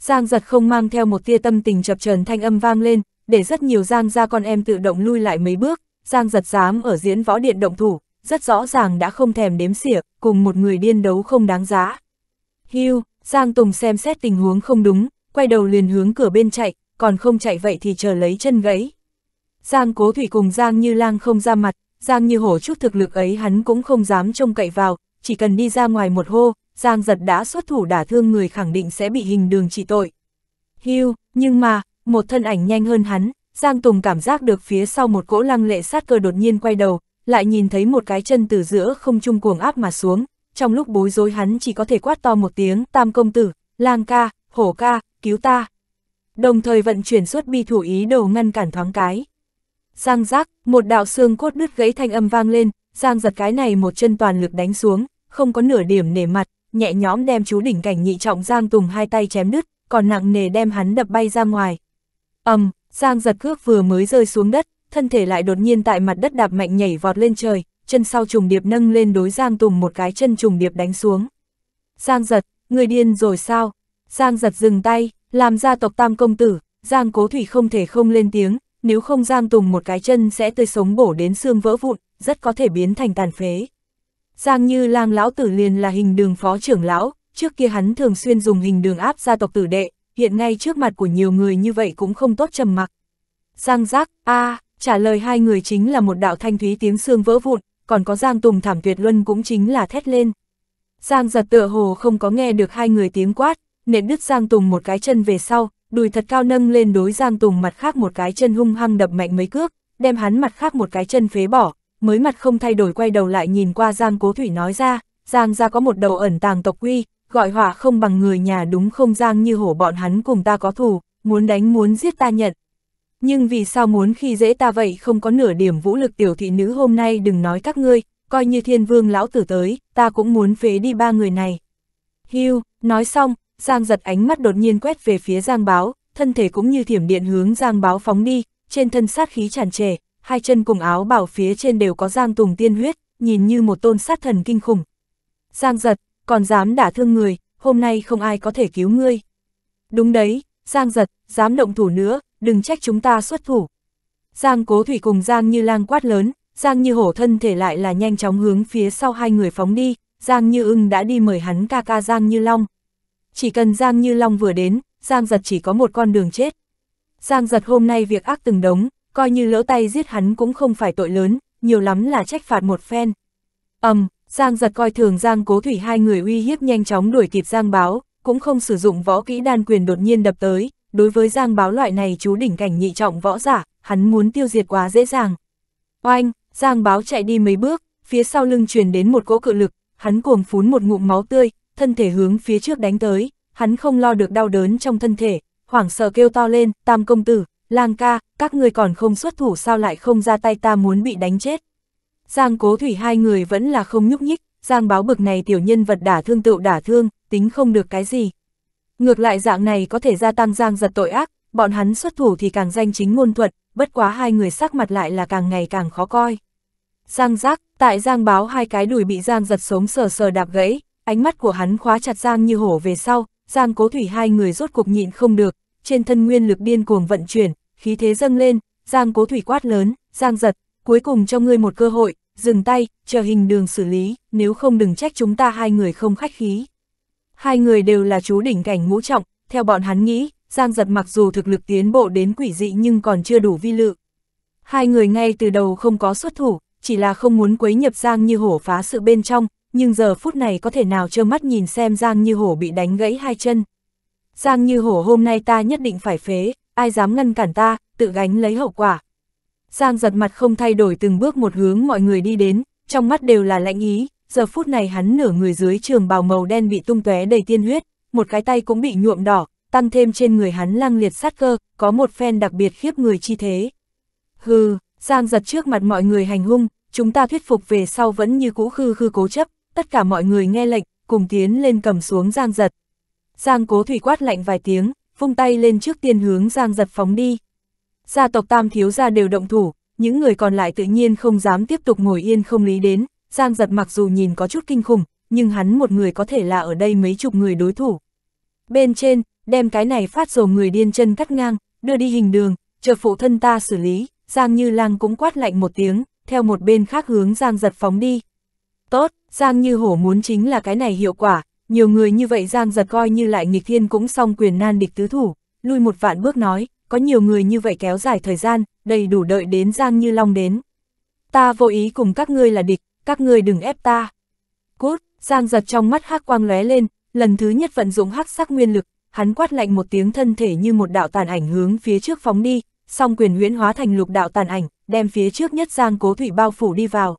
Giang giật không mang theo một tia tâm tình chập trần thanh âm vang lên, để rất nhiều Giang ra con em tự động lui lại mấy bước, Giang giật dám ở diễn võ điện động thủ, rất rõ ràng đã không thèm đếm xỉa, cùng một người điên đấu không đáng giá. Hưu, Giang Tùng xem xét tình huống không đúng, quay đầu liền hướng cửa bên chạy, còn không chạy vậy thì chờ lấy chân gãy. Giang Cố Thủy cùng Giang Như Lang không ra mặt, Giang như hổ chút thực lực ấy hắn cũng không dám trông cậy vào, chỉ cần đi ra ngoài một hô, Giang giật đã xuất thủ đả thương người khẳng định sẽ bị hình đường trị tội. Hưu, nhưng mà, một thân ảnh nhanh hơn hắn, Giang Tùng cảm giác được phía sau một cỗ lăng lệ sát cơ đột nhiên quay đầu, lại nhìn thấy một cái chân từ giữa không trung cuồng áp mà xuống, trong lúc bối rối hắn chỉ có thể quát to một tiếng tam công tử, lang ca, hổ ca, cứu ta. Đồng thời vận chuyển suốt bi thủ ý đồ ngăn cản thoáng cái. Giang giác, một đạo xương cốt đứt gãy thanh âm vang lên, Giang giật cái này một chân toàn lực đánh xuống, không có nửa điểm nể mặt, nhẹ nhõm đem chú đỉnh cảnh nhị trọng Giang Tùng hai tay chém đứt, còn nặng nề đem hắn đập bay ra ngoài. ầm, um, Giang giật cước vừa mới rơi xuống đất, thân thể lại đột nhiên tại mặt đất đạp mạnh nhảy vọt lên trời, chân sau trùng điệp nâng lên đối Giang Tùng một cái chân trùng điệp đánh xuống. Giang giật, người điên rồi sao? Giang giật dừng tay, làm ra tộc tam công tử, Giang cố thủy không thể không lên tiếng, nếu không giang tùng một cái chân sẽ tươi sống bổ đến xương vỡ vụn, rất có thể biến thành tàn phế. Giang như lang lão tử liền là hình đường phó trưởng lão, trước kia hắn thường xuyên dùng hình đường áp gia tộc tử đệ, hiện ngay trước mặt của nhiều người như vậy cũng không tốt trầm mặc. Giang giác, a trả lời hai người chính là một đạo thanh thúy tiếng xương vỡ vụn, còn có Giang Tùng thảm tuyệt luân cũng chính là thét lên. Giang giật tựa hồ không có nghe được hai người tiếng quát, nện đứt Giang Tùng một cái chân về sau, đùi thật cao nâng lên đối Giang Tùng mặt khác một cái chân hung hăng đập mạnh mấy cước, đem hắn mặt khác một cái chân phế bỏ, mới mặt không thay đổi quay đầu lại nhìn qua Giang Cố Thủy nói ra, Giang ra có một đầu ẩn tàng tộc quy, gọi hỏa không bằng người nhà đúng không Giang như hổ bọn hắn cùng ta có thù, muốn đánh muốn giết ta nhận. Nhưng vì sao muốn khi dễ ta vậy không có nửa điểm vũ lực tiểu thị nữ hôm nay đừng nói các ngươi, coi như thiên vương lão tử tới, ta cũng muốn phế đi ba người này. Hưu, nói xong, Giang giật ánh mắt đột nhiên quét về phía Giang báo, thân thể cũng như thiểm điện hướng Giang báo phóng đi, trên thân sát khí tràn trề, hai chân cùng áo bảo phía trên đều có Giang Tùng tiên huyết, nhìn như một tôn sát thần kinh khủng. Giang giật, còn dám đả thương người, hôm nay không ai có thể cứu ngươi. Đúng đấy, Giang giật, dám động thủ nữa, đừng trách chúng ta xuất thủ. Giang cố thủy cùng Giang như lang quát lớn, Giang như hổ thân thể lại là nhanh chóng hướng phía sau hai người phóng đi, Giang như ưng đã đi mời hắn ca ca Giang như long. Chỉ cần Giang Như Long vừa đến, Giang giật chỉ có một con đường chết. Giang giật hôm nay việc ác từng đống, coi như lỡ tay giết hắn cũng không phải tội lớn, nhiều lắm là trách phạt một phen. ầm, um, Giang giật coi thường Giang cố thủy hai người uy hiếp nhanh chóng đuổi kịp Giang báo, cũng không sử dụng võ kỹ đan quyền đột nhiên đập tới, đối với Giang báo loại này chú đỉnh cảnh nhị trọng võ giả, hắn muốn tiêu diệt quá dễ dàng. Oanh, Giang báo chạy đi mấy bước, phía sau lưng truyền đến một cỗ cự lực, hắn cuồng phún một ngụm máu tươi, thân thể hướng phía trước đánh tới, hắn không lo được đau đớn trong thân thể, hoảng sợ kêu to lên, tam công tử, lang ca, các người còn không xuất thủ sao lại không ra tay ta muốn bị đánh chết. Giang cố thủy hai người vẫn là không nhúc nhích, giang báo bực này tiểu nhân vật đả thương tựu đả thương, tính không được cái gì. Ngược lại dạng này có thể gia tăng giang giật tội ác, bọn hắn xuất thủ thì càng danh chính ngôn thuật, bất quá hai người sắc mặt lại là càng ngày càng khó coi. Giang giác, tại giang báo hai cái đùi bị giang giật sống sờ sờ đạp gãy, ánh mắt của hắn khóa chặt Giang như hổ về sau, Giang cố thủy hai người rốt cuộc nhịn không được, trên thân nguyên lực điên cuồng vận chuyển, khí thế dâng lên, Giang cố thủy quát lớn, Giang giật, cuối cùng cho ngươi một cơ hội, dừng tay, chờ hình đường xử lý, nếu không đừng trách chúng ta hai người không khách khí. Hai người đều là chú đỉnh cảnh ngũ trọng, theo bọn hắn nghĩ, Giang giật mặc dù thực lực tiến bộ đến quỷ dị nhưng còn chưa đủ vi lự. Hai người ngay từ đầu không có xuất thủ, chỉ là không muốn quấy nhập Giang như hổ phá sự bên trong, nhưng giờ phút này có thể nào trơ mắt nhìn xem Giang Như Hổ bị đánh gãy hai chân. Giang Như Hổ hôm nay ta nhất định phải phế, ai dám ngăn cản ta, tự gánh lấy hậu quả. Giang giật mặt không thay đổi từng bước một hướng mọi người đi đến, trong mắt đều là lạnh ý, giờ phút này hắn nửa người dưới trường bào màu đen bị tung tóe đầy tiên huyết, một cái tay cũng bị nhuộm đỏ, tăng thêm trên người hắn lang liệt sát cơ, có một phen đặc biệt khiếp người chi thế. Hừ, Giang giật trước mặt mọi người hành hung, chúng ta thuyết phục về sau vẫn như cũ khư khư cố chấp, tất cả mọi người nghe lệnh, cùng tiến lên cầm xuống Giang Giật. Giang Cố Thủy quát lạnh vài tiếng, vung tay lên trước tiên hướng Giang Giật phóng đi. Gia tộc Tam thiếu gia đều động thủ, những người còn lại tự nhiên không dám tiếp tục ngồi yên không lý đến, Giang Giật mặc dù nhìn có chút kinh khủng, nhưng hắn một người có thể là ở đây mấy chục người đối thủ. Bên trên, đem cái này phát dồ người điên chân cắt ngang, đưa đi hình đường, chờ phụ thân ta xử lý, Giang Như Lang cũng quát lạnh một tiếng, theo một bên khác hướng Giang Giật phóng đi. Tốt, Giang Như Hổ muốn chính là cái này hiệu quả, nhiều người như vậy Giang giật coi như lại nghịch thiên cũng xong quyền nan địch tứ thủ, lui một vạn bước nói, có nhiều người như vậy kéo dài thời gian, đầy đủ đợi đến Giang Như Long đến. Ta vô ý cùng các ngươi là địch, các ngươi đừng ép ta. Cút, Giang giật trong mắt hắc quang lóe lên, lần thứ nhất vận dụng hắc sắc nguyên lực, hắn quát lạnh một tiếng thân thể như một đạo tàn ảnh hướng phía trước phóng đi, song quyền huyễn hóa thành lục đạo tàn ảnh, đem phía trước nhất Giang Cố Thủy bao phủ đi vào.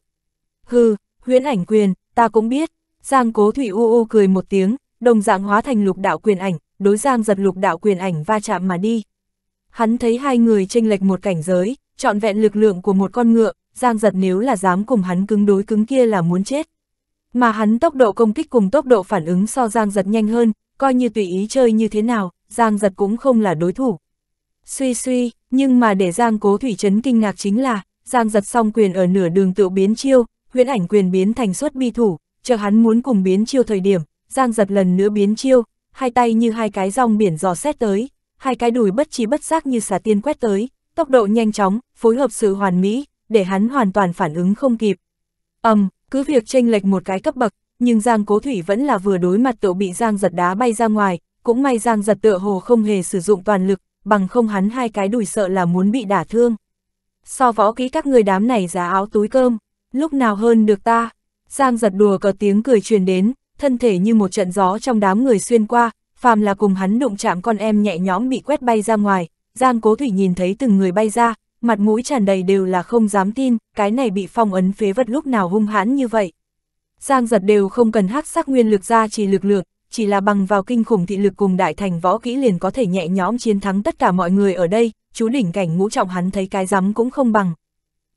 Hừ, huyễn ảnh quyền, ta cũng biết, Giang Cố Thủy u u cười một tiếng, đồng dạng hóa thành lục đạo quyền ảnh, đối Giang giật lục đạo quyền ảnh va chạm mà đi. Hắn thấy hai người chênh lệch một cảnh giới, trọn vẹn lực lượng của một con ngựa, Giang giật nếu là dám cùng hắn cứng đối cứng kia là muốn chết. Mà hắn tốc độ công kích cùng tốc độ phản ứng so Giang giật nhanh hơn, coi như tùy ý chơi như thế nào, Giang giật cũng không là đối thủ. Suy suy, nhưng mà để Giang cố thủy chấn kinh ngạc chính là, Giang giật song quyền ở nửa đường tự biến chiêu, huyễn ảnh quyền biến thành xuất bi thủ, chờ hắn muốn cùng biến chiêu thời điểm, Giang giật lần nữa biến chiêu, hai tay như hai cái rong biển giò xét tới, hai cái đùi bất trí bất giác như xà tiên quét tới, tốc độ nhanh chóng, phối hợp sự hoàn mỹ, để hắn hoàn toàn phản ứng không kịp. Ầm, um, cứ việc tranh lệch một cái cấp bậc, nhưng Giang Cố Thủy vẫn là vừa đối mặt tựa bị Giang giật đá bay ra ngoài, cũng may Giang giật tựa hồ không hề sử dụng toàn lực, bằng không hắn hai cái đùi sợ là muốn bị đả thương. So võ kỹ các người đám này giá áo túi cơm lúc nào hơn được ta. Giang giật đùa có tiếng cười truyền đến, thân thể như một trận gió trong đám người xuyên qua, phàm là cùng hắn đụng chạm con em nhẹ nhõm bị quét bay ra ngoài, Giang Cố Thủy nhìn thấy từng người bay ra, mặt mũi tràn đầy đều là không dám tin, cái này bị phong ấn phế vật lúc nào hung hãn như vậy. Giang giật đều không cần hắc sắc nguyên lực ra chỉ lực lượng, chỉ là bằng vào kinh khủng thị lực cùng đại thành võ kỹ liền có thể nhẹ nhõm chiến thắng tất cả mọi người ở đây, chú đỉnh cảnh ngũ trọng hắn thấy cái dám cũng không bằng.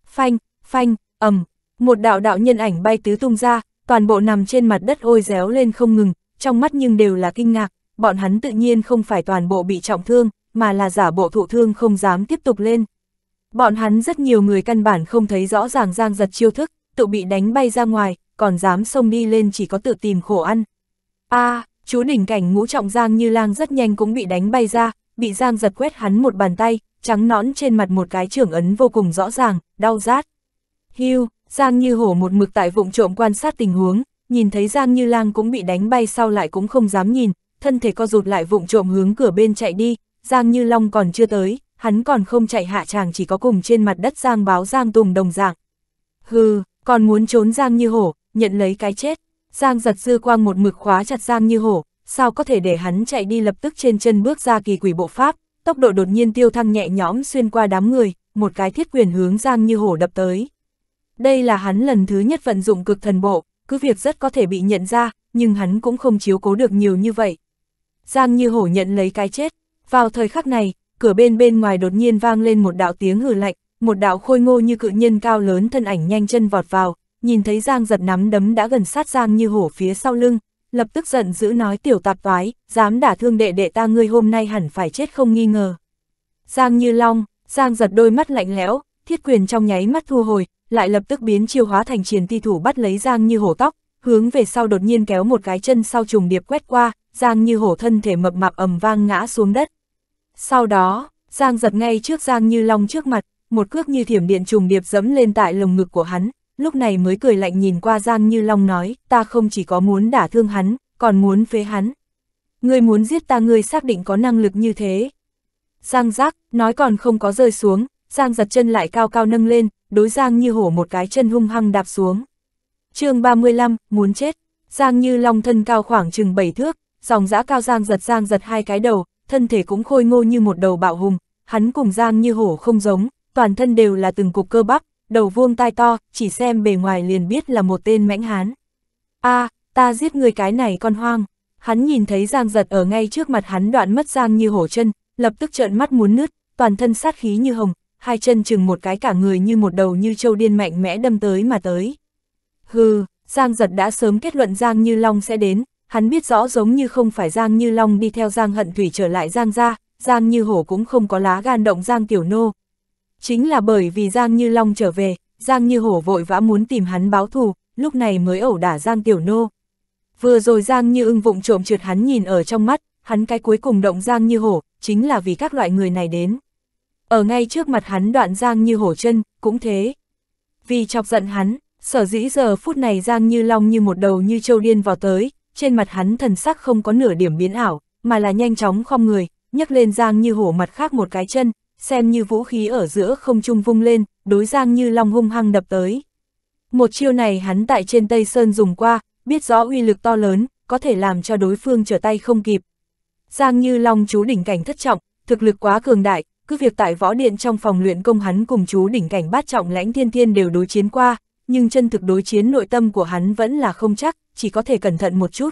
Phanh, phanh, ầm, một đạo đạo nhân ảnh bay tứ tung ra, toàn bộ nằm trên mặt đất ôi réo lên không ngừng, trong mắt nhưng đều là kinh ngạc, bọn hắn tự nhiên không phải toàn bộ bị trọng thương, mà là giả bộ thụ thương không dám tiếp tục lên. Bọn hắn rất nhiều người căn bản không thấy rõ ràng giang giật chiêu thức, tự bị đánh bay ra ngoài, còn dám xông đi lên chỉ có tự tìm khổ ăn. a à, chú đỉnh cảnh ngũ trọng giang như lang rất nhanh cũng bị đánh bay ra, bị giang giật quét hắn một bàn tay, trắng nõn trên mặt một cái trưởng ấn vô cùng rõ ràng, đau rát. Hiu, Giang Như Hổ một mực tại vụng trộm quan sát tình huống, nhìn thấy Giang Như Lang cũng bị đánh bay sau lại cũng không dám nhìn, thân thể co rụt lại vụng trộm hướng cửa bên chạy đi, Giang Như Long còn chưa tới, hắn còn không chạy hạ chàng chỉ có cùng trên mặt đất Giang báo Giang Tùng đồng dạng. Hừ, còn muốn trốn Giang Như Hổ, nhận lấy cái chết. Giang giật dư quang một mực khóa chặt Giang Như Hổ, sao có thể để hắn chạy đi lập tức trên chân bước ra kỳ quỷ bộ pháp, tốc độ đột nhiên tiêu thăng nhẹ nhõm xuyên qua đám người, một cái thiết quyền hướng Giang Như Hổ đập tới. Đây là hắn lần thứ nhất vận dụng cực thần bộ, cứ việc rất có thể bị nhận ra, nhưng hắn cũng không chiếu cố được nhiều như vậy. Giang như hổ nhận lấy cái chết. Vào thời khắc này, cửa bên bên ngoài đột nhiên vang lên một đạo tiếng hừ lạnh, một đạo khôi ngô như cự nhân cao lớn thân ảnh nhanh chân vọt vào, nhìn thấy Giang giật nắm đấm đã gần sát Giang như hổ phía sau lưng, lập tức giận dữ nói tiểu tạp toái, dám đả thương đệ đệ ta ngươi hôm nay hẳn phải chết không nghi ngờ. Giang như long, Giang giật đôi mắt lạnh lẽo, thiết quyền trong nháy mắt thu hồi, lại lập tức biến chiêu hóa thành triển ti thủ bắt lấy Giang Như Hổ tóc, hướng về sau đột nhiên kéo một cái chân sau trùng điệp quét qua, Giang Như Hổ thân thể mập mạp ầm vang ngã xuống đất. Sau đó, Giang giật ngay trước Giang Như Long trước mặt, một cước như thiểm điện trùng điệp dẫm lên tại lồng ngực của hắn, lúc này mới cười lạnh nhìn qua Giang Như Long nói, ta không chỉ có muốn đả thương hắn, còn muốn phế hắn. Ngươi muốn giết ta ngươi xác định có năng lực như thế. Giang giác, nói còn không có rơi xuống, Giang giật chân lại cao cao nâng lên, đối Giang Như Hổ một cái chân hung hăng đạp xuống. chương 35, muốn chết, Giang Như Long thân cao khoảng chừng 7 thước, dòng dã cao Giang giật Giang giật hai cái đầu, thân thể cũng khôi ngô như một đầu bạo hùng, hắn cùng Giang Như Hổ không giống, toàn thân đều là từng cục cơ bắp, đầu vuông tai to, chỉ xem bề ngoài liền biết là một tên mãnh hán. a à, ta giết người cái này con hoang, hắn nhìn thấy Giang giật ở ngay trước mặt hắn đoạn mất Giang Như Hổ chân, lập tức trợn mắt muốn nứt, toàn thân sát khí như hồng, hai chân chừng một cái cả người như một đầu như châu điên mạnh mẽ đâm tới mà tới. Hừ, Giang giật đã sớm kết luận Giang Như Long sẽ đến, hắn biết rõ giống như không phải Giang Như Long đi theo Giang Hận Thủy trở lại Giang ra, Giang Như Hổ cũng không có lá gan động Giang Tiểu Nô. Chính là bởi vì Giang Như Long trở về, Giang Như Hổ vội vã muốn tìm hắn báo thù, lúc này mới ẩu đả Giang Tiểu Nô. Vừa rồi Giang Như ưng vụng trộm trượt hắn nhìn ở trong mắt, hắn cái cuối cùng động Giang Như Hổ, chính là vì các loại người này đến. Ở ngay trước mặt hắn đoạn Giang như hổ chân, cũng thế. Vì chọc giận hắn, sở dĩ giờ phút này Giang như long như một đầu như châu điên vào tới, trên mặt hắn thần sắc không có nửa điểm biến ảo, mà là nhanh chóng khom người, nhấc lên Giang như hổ mặt khác một cái chân, xem như vũ khí ở giữa không trung vung lên, đối Giang như long hung hăng đập tới. Một chiêu này hắn tại trên Tây Sơn dùng qua, biết rõ uy lực to lớn, có thể làm cho đối phương trở tay không kịp. Giang Như Long chú đỉnh cảnh thất trọng, thực lực quá cường đại, cứ việc tại võ điện trong phòng luyện công hắn cùng chú đỉnh cảnh bát trọng lãnh thiên thiên đều đối chiến qua, nhưng chân thực đối chiến nội tâm của hắn vẫn là không chắc, chỉ có thể cẩn thận một chút.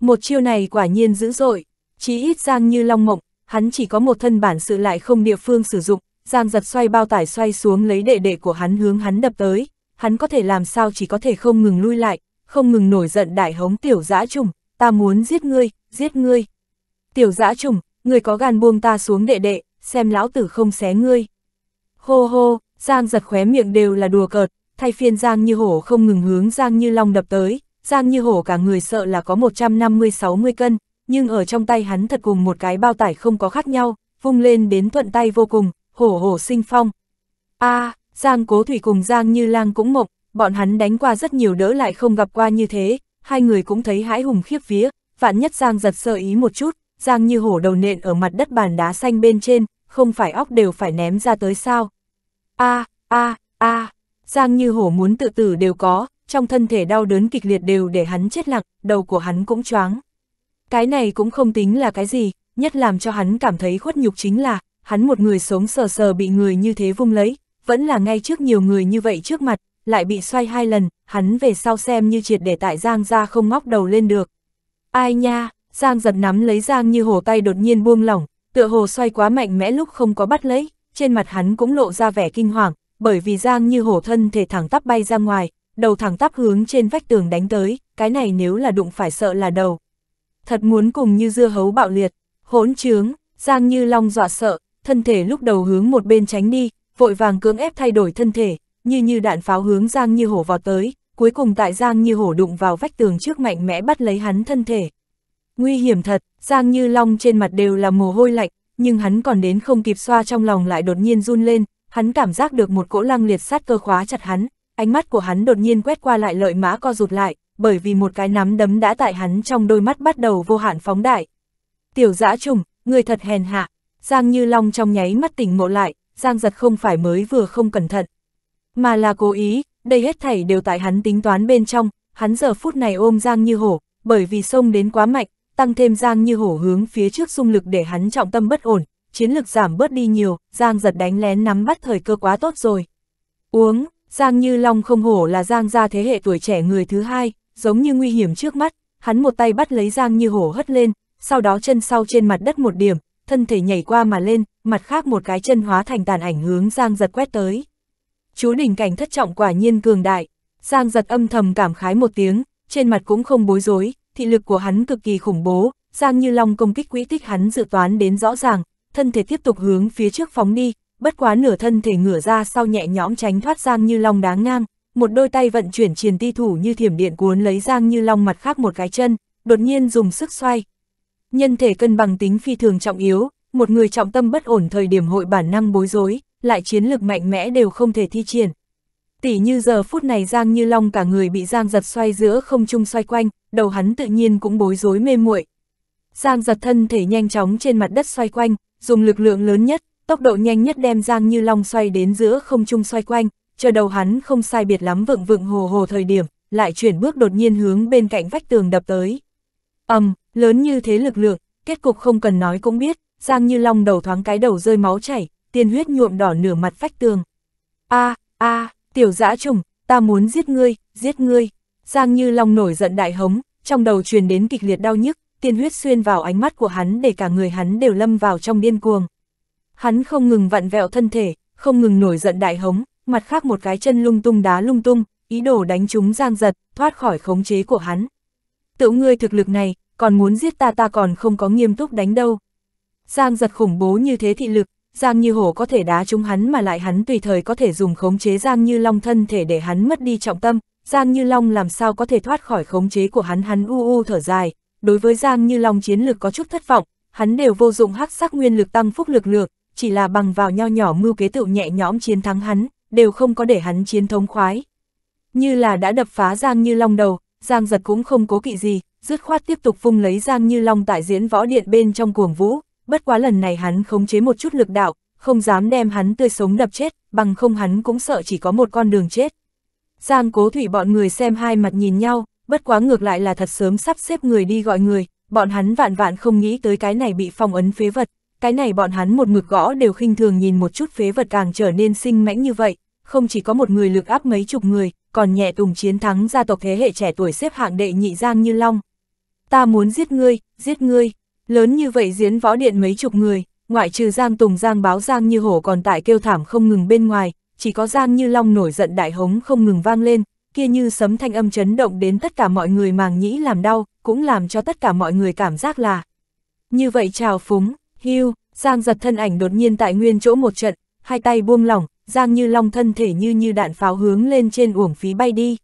Một chiêu này quả nhiên dữ dội, chí ít Giang như long mộng, hắn chỉ có một thân bản sự lại không địa phương sử dụng, Giang giật xoay bao tải xoay xuống lấy đệ đệ của hắn hướng hắn đập tới, hắn có thể làm sao chỉ có thể không ngừng lui lại, không ngừng nổi giận đại hống tiểu dã trùng, ta muốn giết ngươi, giết ngươi. Tiểu dã trùng, ngươi có gan buông ta xuống đệ đệ, xem lão tử không xé ngươi. Hô hô, Giang giật khóe miệng đều là đùa cợt, thay phiên Giang như hổ không ngừng hướng Giang như long đập tới, Giang như hổ cả người sợ là có 150-60 cân, nhưng ở trong tay hắn thật cùng một cái bao tải không có khác nhau, vung lên đến thuận tay vô cùng, hổ hổ sinh phong. a à, Giang cố thủy cùng Giang như lang cũng mộc, bọn hắn đánh qua rất nhiều đỡ lại không gặp qua như thế, hai người cũng thấy hãi hùng khiếp vía, vạn nhất Giang giật sợ ý một chút, Giang như hổ đầu nện ở mặt đất bàn đá xanh bên trên, không phải óc đều phải ném ra tới sao. A, a, a, Giang như hổ muốn tự tử đều có, trong thân thể đau đớn kịch liệt đều để hắn chết lặng, đầu của hắn cũng choáng. Cái này cũng không tính là cái gì, nhất làm cho hắn cảm thấy khuất nhục chính là, hắn một người sống sờ sờ bị người như thế vung lấy, vẫn là ngay trước nhiều người như vậy trước mặt, lại bị xoay hai lần, hắn về sau xem như triệt để tại Giang ra không ngóc đầu lên được. Ai nha, Giang giật nắm lấy Giang như hổ tay đột nhiên buông lỏng, tựa hồ xoay quá mạnh mẽ lúc không có bắt lấy, trên mặt hắn cũng lộ ra vẻ kinh hoàng, bởi vì Giang như hổ thân thể thẳng tắp bay ra ngoài, đầu thẳng tắp hướng trên vách tường đánh tới, cái này nếu là đụng phải sợ là đầu. Thật muốn cùng như dưa hấu bạo liệt, hỗn trướng, Giang như long dọa sợ, thân thể lúc đầu hướng một bên tránh đi, vội vàng cưỡng ép thay đổi thân thể, như như đạn pháo hướng Giang như hổ vọt tới, cuối cùng tại Giang như hổ đụng vào vách tường trước mạnh mẽ bắt lấy hắn thân thể, Nguy hiểm thật, Giang Như Long trên mặt đều là mồ hôi lạnh, nhưng hắn còn đến không kịp xoa trong lòng lại đột nhiên run lên, hắn cảm giác được một cỗ lăng liệt sát cơ khóa chặt hắn, ánh mắt của hắn đột nhiên quét qua lại lợi mã co rụt lại, bởi vì một cái nắm đấm đã tại hắn trong đôi mắt bắt đầu vô hạn phóng đại. Tiểu dã trùng, người thật hèn hạ, Giang Như Long trong nháy mắt tỉnh ngộ lại, Giang giật không phải mới vừa không cẩn thận, mà là cố ý, đây hết thảy đều tại hắn tính toán bên trong, hắn giờ phút này ôm Giang Như Hổ, bởi vì sông đến quá mạnh, tăng thêm Giang như hổ hướng phía trước xung lực để hắn trọng tâm bất ổn, chiến lực giảm bớt đi nhiều, Giang giật đánh lén nắm bắt thời cơ quá tốt rồi. Uống, Giang Như Long không hổ là Giang gia thế hệ tuổi trẻ người thứ hai, giống như nguy hiểm trước mắt, hắn một tay bắt lấy Giang Như hổ hất lên, sau đó chân sau trên mặt đất một điểm, thân thể nhảy qua mà lên, mặt khác một cái chân hóa thành tàn ảnh hướng Giang giật quét tới. Chú đỉnh cảnh thất trọng quả nhiên cường đại, Giang giật âm thầm cảm khái một tiếng, trên mặt cũng không bối rối, thị lực của hắn cực kỳ khủng bố, Giang Như Long công kích quỹ tích hắn dự toán đến rõ ràng, thân thể tiếp tục hướng phía trước phóng đi, bất quá nửa thân thể ngửa ra sau nhẹ nhõm tránh thoát Giang Như Long đáng ngang, một đôi tay vận chuyển triền ti thủ như thiểm điện cuốn lấy Giang Như Long mặt khác một cái chân, đột nhiên dùng sức xoay. Nhân thể cân bằng tính phi thường trọng yếu, một người trọng tâm bất ổn thời điểm hội bản năng bối rối, lại chiến lực mạnh mẽ đều không thể thi triển. Tỷ như giờ phút này Giang Như Long cả người bị Giang giật xoay giữa không trung xoay quanh, đầu hắn tự nhiên cũng bối rối mê muội. Giang giật thân thể nhanh chóng trên mặt đất xoay quanh, dùng lực lượng lớn nhất, tốc độ nhanh nhất đem Giang Như Long xoay đến giữa không trung xoay quanh, chờ đầu hắn không sai biệt lắm vượng vượng hồ hồ thời điểm, lại chuyển bước đột nhiên hướng bên cạnh vách tường đập tới. Ầm, um, lớn như thế lực lượng, kết cục không cần nói cũng biết, Giang Như Long đầu thoáng cái đầu rơi máu chảy, tiên huyết nhuộm đỏ nửa mặt vách tường. A, a, tiểu dã trùng, ta muốn giết ngươi, giết ngươi. Giang Như Long nổi giận đại hống, trong đầu truyền đến kịch liệt đau nhức, tiên huyết xuyên vào ánh mắt của hắn để cả người hắn đều lâm vào trong điên cuồng. Hắn không ngừng vặn vẹo thân thể, không ngừng nổi giận đại hống, mặt khác một cái chân lung tung đá lung tung, ý đồ đánh chúng Giang Giật, thoát khỏi khống chế của hắn. Tự ngươi thực lực này, còn muốn giết ta ta còn không có nghiêm túc đánh đâu. Giang Giật khủng bố như thế thị lực, Giang Như Hổ có thể đá chúng hắn mà lại hắn tùy thời có thể dùng khống chế Giang Như Long thân thể để hắn mất đi trọng tâm, Giang Như Long làm sao có thể thoát khỏi khống chế của hắn hắn u u thở dài, đối với Giang Như Long chiến lược có chút thất vọng, hắn đều vô dụng hắc sắc nguyên lực tăng phúc lực lượng, chỉ là bằng vào nho nhỏ mưu kế tựu nhẹ nhõm chiến thắng hắn, đều không có để hắn chiến thống khoái. Như là đã đập phá Giang Như Long đầu, Giang giật cũng không cố kỵ gì, dứt khoát tiếp tục vung lấy Giang Như Long tại diễn võ điện bên trong cuồng vũ, bất quá lần này hắn khống chế một chút lực đạo, không dám đem hắn tươi sống đập chết, bằng không hắn cũng sợ chỉ có một con đường chết. Giang cố thủy bọn người xem hai mặt nhìn nhau, bất quá ngược lại là thật sớm sắp xếp người đi gọi người, bọn hắn vạn vạn không nghĩ tới cái này bị phong ấn phế vật, cái này bọn hắn một ngực gõ đều khinh thường nhìn một chút phế vật càng trở nên sinh mãnh như vậy, không chỉ có một người lực áp mấy chục người, còn nhẹ tùng chiến thắng gia tộc thế hệ trẻ tuổi xếp hạng đệ nhị Giang Như Long. Ta muốn giết ngươi, giết ngươi, lớn như vậy diễn võ điện mấy chục người, ngoại trừ Giang Tùng Giang báo Giang Như Hổ còn tại kêu thảm không ngừng bên ngoài, chỉ có Giang Như Long nổi giận đại hống không ngừng vang lên, kia như sấm thanh âm chấn động đến tất cả mọi người màng nhĩ làm đau, cũng làm cho tất cả mọi người cảm giác là. Như vậy trào phúng, hưu, Giang giật thân ảnh đột nhiên tại nguyên chỗ một trận, hai tay buông lỏng, Giang Như Long thân thể như như đạn pháo hướng lên trên uổng phí bay đi.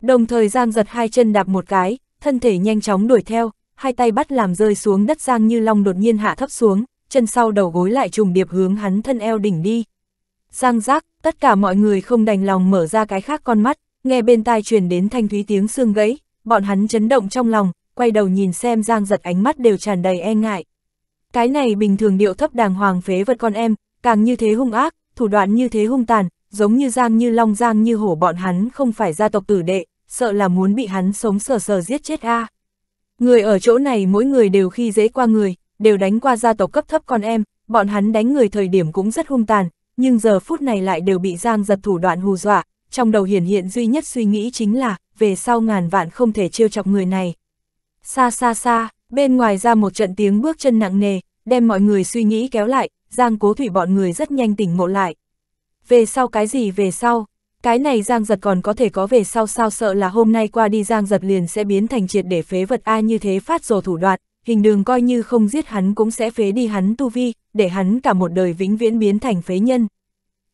Đồng thời Giang giật hai chân đạp một cái, thân thể nhanh chóng đuổi theo, hai tay bắt làm rơi xuống đất Giang Như Long đột nhiên hạ thấp xuống, chân sau đầu gối lại trùng điệp hướng hắn thân eo đỉnh đi. Giang giác, tất cả mọi người không đành lòng mở ra cái khác con mắt, nghe bên tai truyền đến thanh thúy tiếng xương gãy, bọn hắn chấn động trong lòng, quay đầu nhìn xem Giang giật ánh mắt đều tràn đầy e ngại. Cái này bình thường điệu thấp đàng hoàng phế vật con em, càng như thế hung ác, thủ đoạn như thế hung tàn, giống như Giang như Long Giang như hổ bọn hắn không phải gia tộc tử đệ, sợ là muốn bị hắn sống sờ sờ giết chết a. Người ở chỗ này mỗi người đều khi dễ qua người, đều đánh qua gia tộc cấp thấp con em, bọn hắn đánh người thời điểm cũng rất hung tàn, nhưng giờ phút này lại đều bị Giang giật thủ đoạn hù dọa, trong đầu hiển hiện duy nhất suy nghĩ chính là, về sau ngàn vạn không thể trêu chọc người này. Xa xa xa, bên ngoài ra một trận tiếng bước chân nặng nề, đem mọi người suy nghĩ kéo lại, Giang cố thủy bọn người rất nhanh tỉnh ngộ lại. Về sau cái gì về sau? Cái này Giang giật còn có thể có về sau sao sợ là hôm nay qua đi Giang giật liền sẽ biến thành triệt để phế vật ai như thế phát rồ thủ đoạn, hình đường coi như không giết hắn cũng sẽ phế đi hắn tu vi, để hắn cả một đời vĩnh viễn biến thành phế nhân.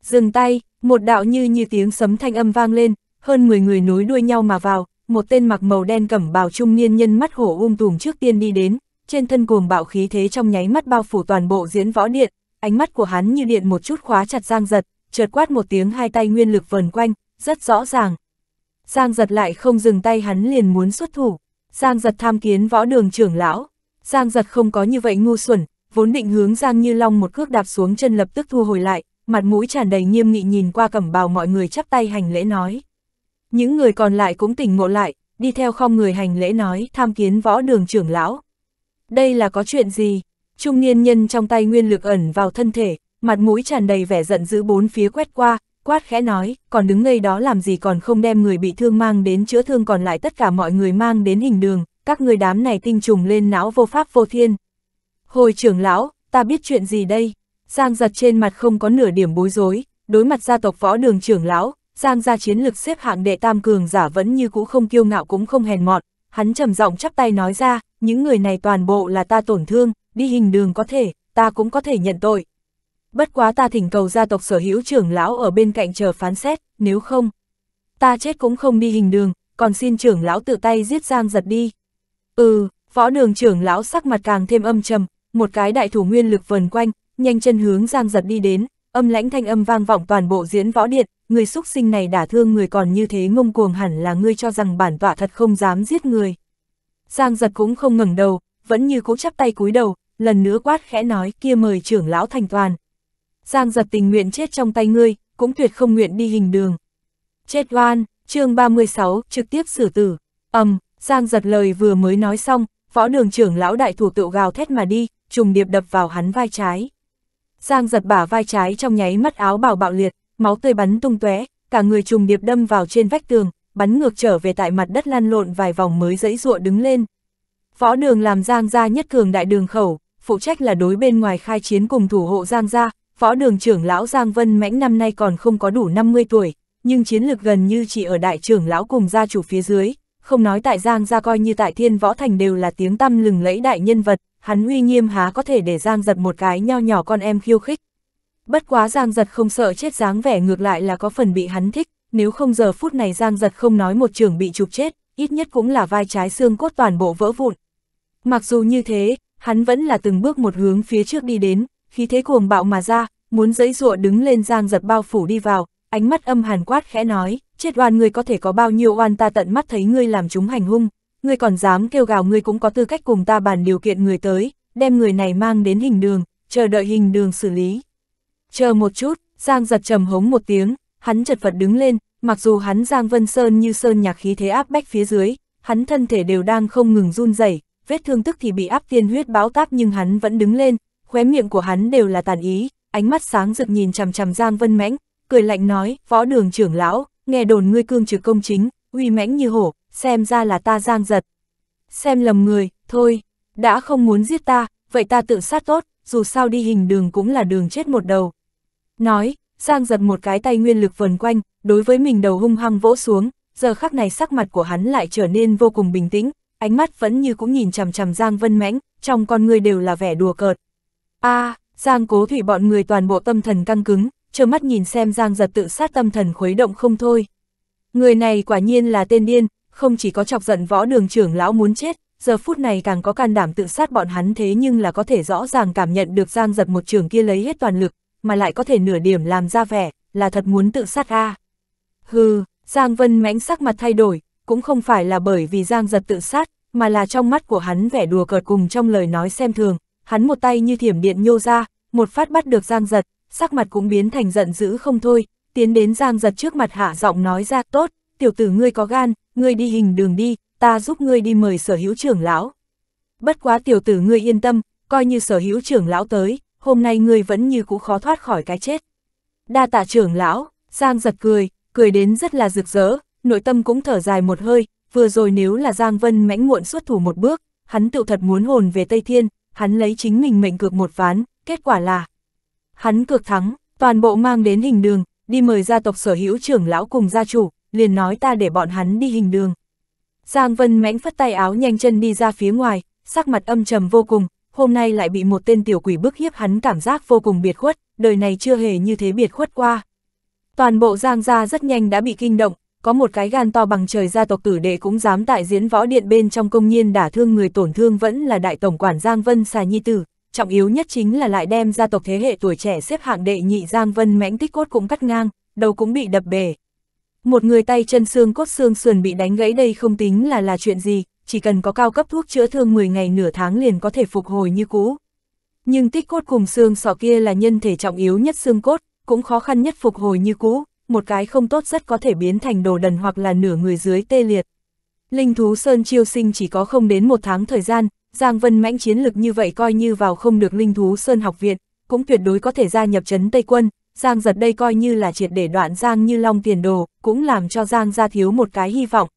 Dừng tay, một đạo như như tiếng sấm thanh âm vang lên, hơn 10 người nối đuôi nhau mà vào, một tên mặc màu đen cẩm bào trung niên nhân mắt hổ um tùm trước tiên đi đến, trên thân cuồng bạo khí thế trong nháy mắt bao phủ toàn bộ diễn võ điện, ánh mắt của hắn như điện một chút khóa chặt Giang Giật, chợt quát một tiếng hai tay nguyên lực vần quanh, rất rõ ràng. Giang Giật lại không dừng tay hắn liền muốn xuất thủ. Giang Giật tham kiến võ đường trưởng lão, Giang giật không có như vậy ngu xuẩn, vốn định hướng Giang Như Long một cước đạp xuống chân lập tức thu hồi lại, mặt mũi tràn đầy nghiêm nghị nhìn qua cẩm bào mọi người chắp tay hành lễ nói. Những người còn lại cũng tỉnh ngộ lại, đi theo không người hành lễ nói tham kiến võ đường trưởng lão. Đây là có chuyện gì? Trung niên nhân trong tay nguyên lực ẩn vào thân thể, mặt mũi tràn đầy vẻ giận dữ bốn phía quét qua, quát khẽ nói, còn đứng ngây đó làm gì còn không đem người bị thương mang đến chữa thương còn lại tất cả mọi người mang đến hình đường, các người đám này tinh trùng lên não vô pháp vô thiên. Hồi trưởng lão, ta biết chuyện gì đây? Giang giật trên mặt không có nửa điểm bối rối, đối mặt gia tộc võ đường trưởng lão, Giang gia chiến lực xếp hạng đệ tam cường giả vẫn như cũ không kiêu ngạo cũng không hèn mọn, hắn trầm giọng chắp tay nói ra, những người này toàn bộ là ta tổn thương, đi hình đường có thể, ta cũng có thể nhận tội. Bất quá ta thỉnh cầu gia tộc sở hữu trưởng lão ở bên cạnh chờ phán xét, nếu không, ta chết cũng không đi hình đường, còn xin trưởng lão tự tay giết Giang giật đi. Ừ, võ đường trưởng lão sắc mặt càng thêm âm trầm, một cái đại thủ nguyên lực vần quanh, nhanh chân hướng Giang Giật đi đến, âm lãnh thanh âm vang vọng toàn bộ diễn võ điện, người xúc sinh này đả thương người còn như thế ngông cuồng hẳn là ngươi cho rằng bản tọa thật không dám giết người. Giang Giật cũng không ngẩng đầu, vẫn như cố chắp tay cúi đầu, lần nữa quát khẽ nói kia mời trưởng lão thành toàn. Giang Giật tình nguyện chết trong tay ngươi, cũng tuyệt không nguyện đi hình đường. Chết oan, chương 36, trực tiếp xử tử. Ầm, um, Giang giật lời vừa mới nói xong, võ đường trưởng lão đại thủ tựu gào thét mà đi, trùng điệp đập vào hắn vai trái. Giang giật bả vai trái trong nháy mắt áo bào bạo liệt, máu tươi bắn tung tóe, cả người trùng điệp đâm vào trên vách tường, bắn ngược trở về tại mặt đất lăn lộn vài vòng mới dãy dụa đứng lên. Võ đường làm Giang gia nhất cường đại đường khẩu, phụ trách là đối bên ngoài khai chiến cùng thủ hộ Giang gia, võ đường trưởng lão Giang Vân Mãnh năm nay còn không có đủ 50 tuổi, nhưng chiến lược gần như chỉ ở đại trưởng lão cùng gia chủ phía dưới, không nói tại Giang ra coi như tại thiên võ thành đều là tiếng tăm lừng lẫy đại nhân vật, hắn uy nghiêm há có thể để Giang giật một cái nho nhỏ con em khiêu khích. Bất quá Giang giật không sợ chết dáng vẻ ngược lại là có phần bị hắn thích, nếu không giờ phút này Giang giật không nói một trường bị chụp chết, ít nhất cũng là vai trái xương cốt toàn bộ vỡ vụn. Mặc dù như thế, hắn vẫn là từng bước một hướng phía trước đi đến, khí thế cuồng bạo mà ra, muốn dẫy dụa đứng lên Giang giật bao phủ đi vào, ánh mắt âm hàn quát khẽ nói, chết oan ngươi có thể có bao nhiêu oan ta tận mắt thấy ngươi làm chúng hành hung, ngươi còn dám kêu gào ngươi cũng có tư cách cùng ta bàn điều kiện người tới, đem người này mang đến hình đường, chờ đợi hình đường xử lý. Chờ một chút, Giang giật trầm hống một tiếng, hắn chật vật đứng lên, mặc dù hắn Giang Vân Sơn như sơn nhạc khí thế áp bách phía dưới, hắn thân thể đều đang không ngừng run rẩy, vết thương tức thì bị áp tiên huyết báo táp nhưng hắn vẫn đứng lên, khóe miệng của hắn đều là tàn ý, ánh mắt sáng rực nhìn chằm chằm Giang Vân Mãnh, cười lạnh nói, "Võ đường trưởng lão, nghe đồn ngươi cương trực công chính, uy mãnh như hổ, xem ra là ta giang giật. Xem lầm người, thôi, đã không muốn giết ta, vậy ta tự sát tốt, dù sao đi hình đường cũng là đường chết một đầu. Nói, giang giật một cái tay nguyên lực vần quanh, đối với mình đầu hung hăng vỗ xuống, giờ khắc này sắc mặt của hắn lại trở nên vô cùng bình tĩnh, ánh mắt vẫn như cũng nhìn chằm chằm Giang Vân Mãnh, trong con người đều là vẻ đùa cợt. A, à, Giang Cố Thủy bọn người toàn bộ tâm thần căng cứng, trơ mắt nhìn xem Giang giật tự sát tâm thần khuấy động không thôi. Người này quả nhiên là tên điên, không chỉ có chọc giận võ đường trưởng lão muốn chết, giờ phút này càng có can đảm tự sát bọn hắn thế nhưng là có thể rõ ràng cảm nhận được Giang giật một trường kia lấy hết toàn lực, mà lại có thể nửa điểm làm ra vẻ, là thật muốn tự sát a à. Hừ, Giang Vân mãnh sắc mặt thay đổi, cũng không phải là bởi vì Giang giật tự sát, mà là trong mắt của hắn vẻ đùa cợt cùng trong lời nói xem thường, hắn một tay như thiểm điện nhô ra, một phát bắt được Giang giật, sắc mặt cũng biến thành giận dữ không thôi, tiến đến Giang giật trước mặt hạ giọng nói ra, tốt, tiểu tử ngươi có gan, ngươi đi hình đường đi, ta giúp ngươi đi mời sở hữu trưởng lão. Bất quá tiểu tử ngươi yên tâm, coi như sở hữu trưởng lão tới, hôm nay ngươi vẫn như cũ khó thoát khỏi cái chết. Đa tạ trưởng lão, Giang giật cười, cười đến rất là rực rỡ, nội tâm cũng thở dài một hơi, vừa rồi nếu là Giang Vân mãnh muộn xuất thủ một bước, hắn tự thật muốn hồn về Tây Thiên, hắn lấy chính mình mệnh cược một ván, kết quả là hắn cược thắng, toàn bộ mang đến hình đường, đi mời gia tộc sở hữu trưởng lão cùng gia chủ, liền nói ta để bọn hắn đi hình đường. Giang Vân mãnh phất tay áo nhanh chân đi ra phía ngoài, sắc mặt âm trầm vô cùng, hôm nay lại bị một tên tiểu quỷ bức hiếp hắn cảm giác vô cùng biệt khuất, đời này chưa hề như thế biệt khuất qua. Toàn bộ Giang gia rất nhanh đã bị kinh động, có một cái gan to bằng trời gia tộc tử đệ cũng dám tại diễn võ điện bên trong công nhiên đả thương người tổn thương vẫn là đại tổng quản Giang Vân xà nhi tử, trọng yếu nhất chính là lại đem gia tộc thế hệ tuổi trẻ xếp hạng đệ nhị Giang Vân mãnh tích cốt cũng cắt ngang, đầu cũng bị đập bể. Một người tay chân xương cốt xương sườn bị đánh gãy đây không tính là là chuyện gì, chỉ cần có cao cấp thuốc chữa thương 10 ngày nửa tháng liền có thể phục hồi như cũ. Nhưng tích cốt cùng xương sọ kia là nhân thể trọng yếu nhất xương cốt, cũng khó khăn nhất phục hồi như cũ, một cái không tốt rất có thể biến thành đồ đần hoặc là nửa người dưới tê liệt. Linh thú Sơn Chiêu Sinh chỉ có không đến một tháng thời gian, Giang Vân Mãnh chiến lực như vậy coi như vào không được linh thú Sơn học viện, cũng tuyệt đối có thể gia nhập chấn Tây quân, Giang giật đây coi như là triệt để đoạn Giang như long tiền đồ, cũng làm cho Giang gia thiếu một cái hy vọng.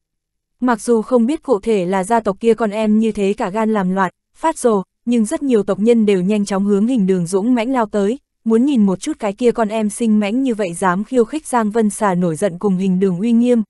Mặc dù không biết cụ thể là gia tộc kia con em như thế cả gan làm loạn, phát rồ, nhưng rất nhiều tộc nhân đều nhanh chóng hướng hình đường dũng mãnh lao tới, muốn nhìn một chút cái kia con em sinh mãnh như vậy dám khiêu khích Giang Vân Xà nổi giận cùng hình đường uy nghiêm.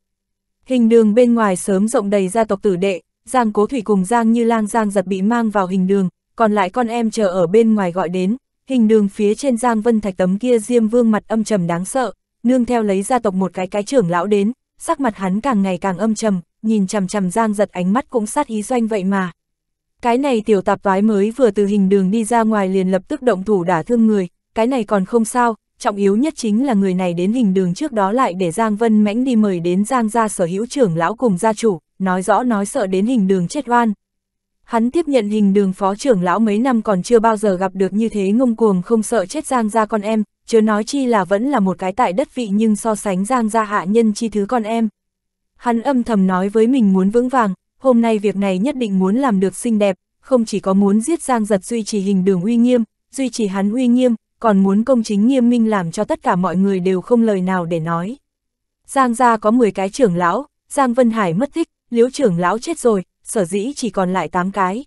Hình đường bên ngoài sớm rộng đầy gia tộc tử đệ, Giang Cố Thủy cùng Giang Như Lang Giang giật bị mang vào hình đường, còn lại con em chờ ở bên ngoài gọi đến, hình đường phía trên Giang Vân Thạch tấm kia Diêm Vương mặt âm trầm đáng sợ, nương theo lấy gia tộc một cái cái trưởng lão đến, sắc mặt hắn càng ngày càng âm trầm, nhìn chằm chằm Giang giật ánh mắt cũng sát ý doanh vậy mà. Cái này tiểu tạp toái mới vừa từ hình đường đi ra ngoài liền lập tức động thủ đả thương người, cái này còn không sao, trọng yếu nhất chính là người này đến hình đường trước đó lại để Giang Vân mãnh đi mời đến Giang gia sở hữu trưởng lão cùng gia chủ, nói rõ nói sợ đến hình đường chết oan. Hắn tiếp nhận hình đường phó trưởng lão mấy năm còn chưa bao giờ gặp được như thế ngông cuồng không sợ chết giang ra con em, chứ nói chi là vẫn là một cái tại đất vị nhưng so sánh giang ra hạ nhân chi thứ con em. Hắn âm thầm nói với mình muốn vững vàng, hôm nay việc này nhất định muốn làm được xinh đẹp, không chỉ có muốn giết giang giật duy trì hình đường uy nghiêm, duy trì hắn uy nghiêm, còn muốn công chính nghiêm minh làm cho tất cả mọi người đều không lời nào để nói. Giang gia có 10 cái trưởng lão, Giang Vân Hải mất tích, liếu trưởng lão chết rồi, sở dĩ chỉ còn lại 8 cái.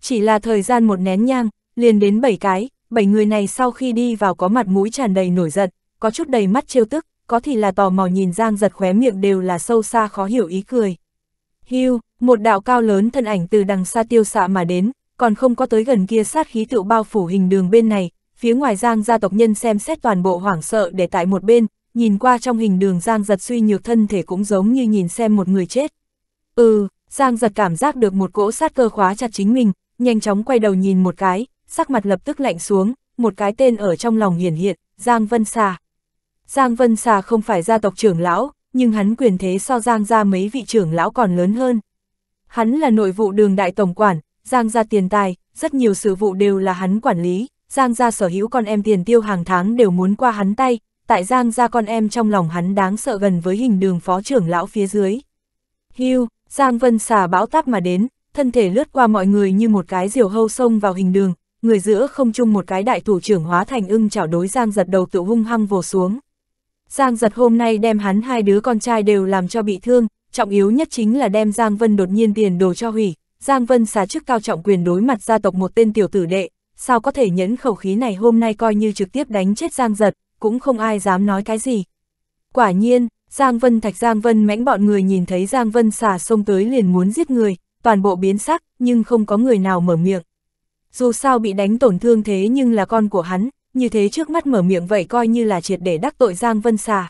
Chỉ là thời gian một nén nhang, liền đến 7 cái, 7 người này sau khi đi vào có mặt mũi tràn đầy nổi giận, có chút đầy mắt trêu tức, có thì là tò mò nhìn Giang giật khóe miệng đều là sâu xa khó hiểu ý cười. Hưu, một đạo cao lớn thân ảnh từ đằng xa tiêu xạ mà đến, còn không có tới gần kia sát khí tựu bao phủ hình đường bên này, phía ngoài Giang gia tộc nhân xem xét toàn bộ hoảng sợ để tại một bên, nhìn qua trong hình đường Giang giật suy nhược thân thể cũng giống như nhìn xem một người chết, Ừ, Giang giật cảm giác được một cỗ sát cơ khóa chặt chính mình, nhanh chóng quay đầu nhìn một cái, sắc mặt lập tức lạnh xuống, một cái tên ở trong lòng hiển hiện, Giang Vân Xà. Giang Vân Xà không phải gia tộc trưởng lão, nhưng hắn quyền thế so Giang ra mấy vị trưởng lão còn lớn hơn. Hắn là nội vụ đường đại tổng quản, Giang ra tiền tài, rất nhiều sự vụ đều là hắn quản lý, Giang ra sở hữu con em tiền tiêu hàng tháng đều muốn qua hắn tay, tại Giang ra con em trong lòng hắn đáng sợ gần với hình đường phó trưởng lão phía dưới. Hưu, Giang Vân xả bão táp mà đến, thân thể lướt qua mọi người như một cái diều hâu sông vào hình đường, người giữa không chung một cái đại thủ trưởng hóa thành ưng chảo đối Giang giật đầu tự hung hăng vồ xuống. Giang giật hôm nay đem hắn hai đứa con trai đều làm cho bị thương, trọng yếu nhất chính là đem Giang Vân đột nhiên tiền đồ cho hủy, Giang Vân xá chức cao trọng quyền đối mặt gia tộc một tên tiểu tử đệ, sao có thể nhẫn khẩu khí này hôm nay coi như trực tiếp đánh chết Giang giật, cũng không ai dám nói cái gì. Quả nhiên, Giang Vân Thạch Giang Vân mãnh bọn người nhìn thấy Giang Vân xả sông tới liền muốn giết người, toàn bộ biến sắc, nhưng không có người nào mở miệng. Dù sao bị đánh tổn thương thế nhưng là con của hắn, như thế trước mắt mở miệng vậy coi như là triệt để đắc tội Giang Vân xả.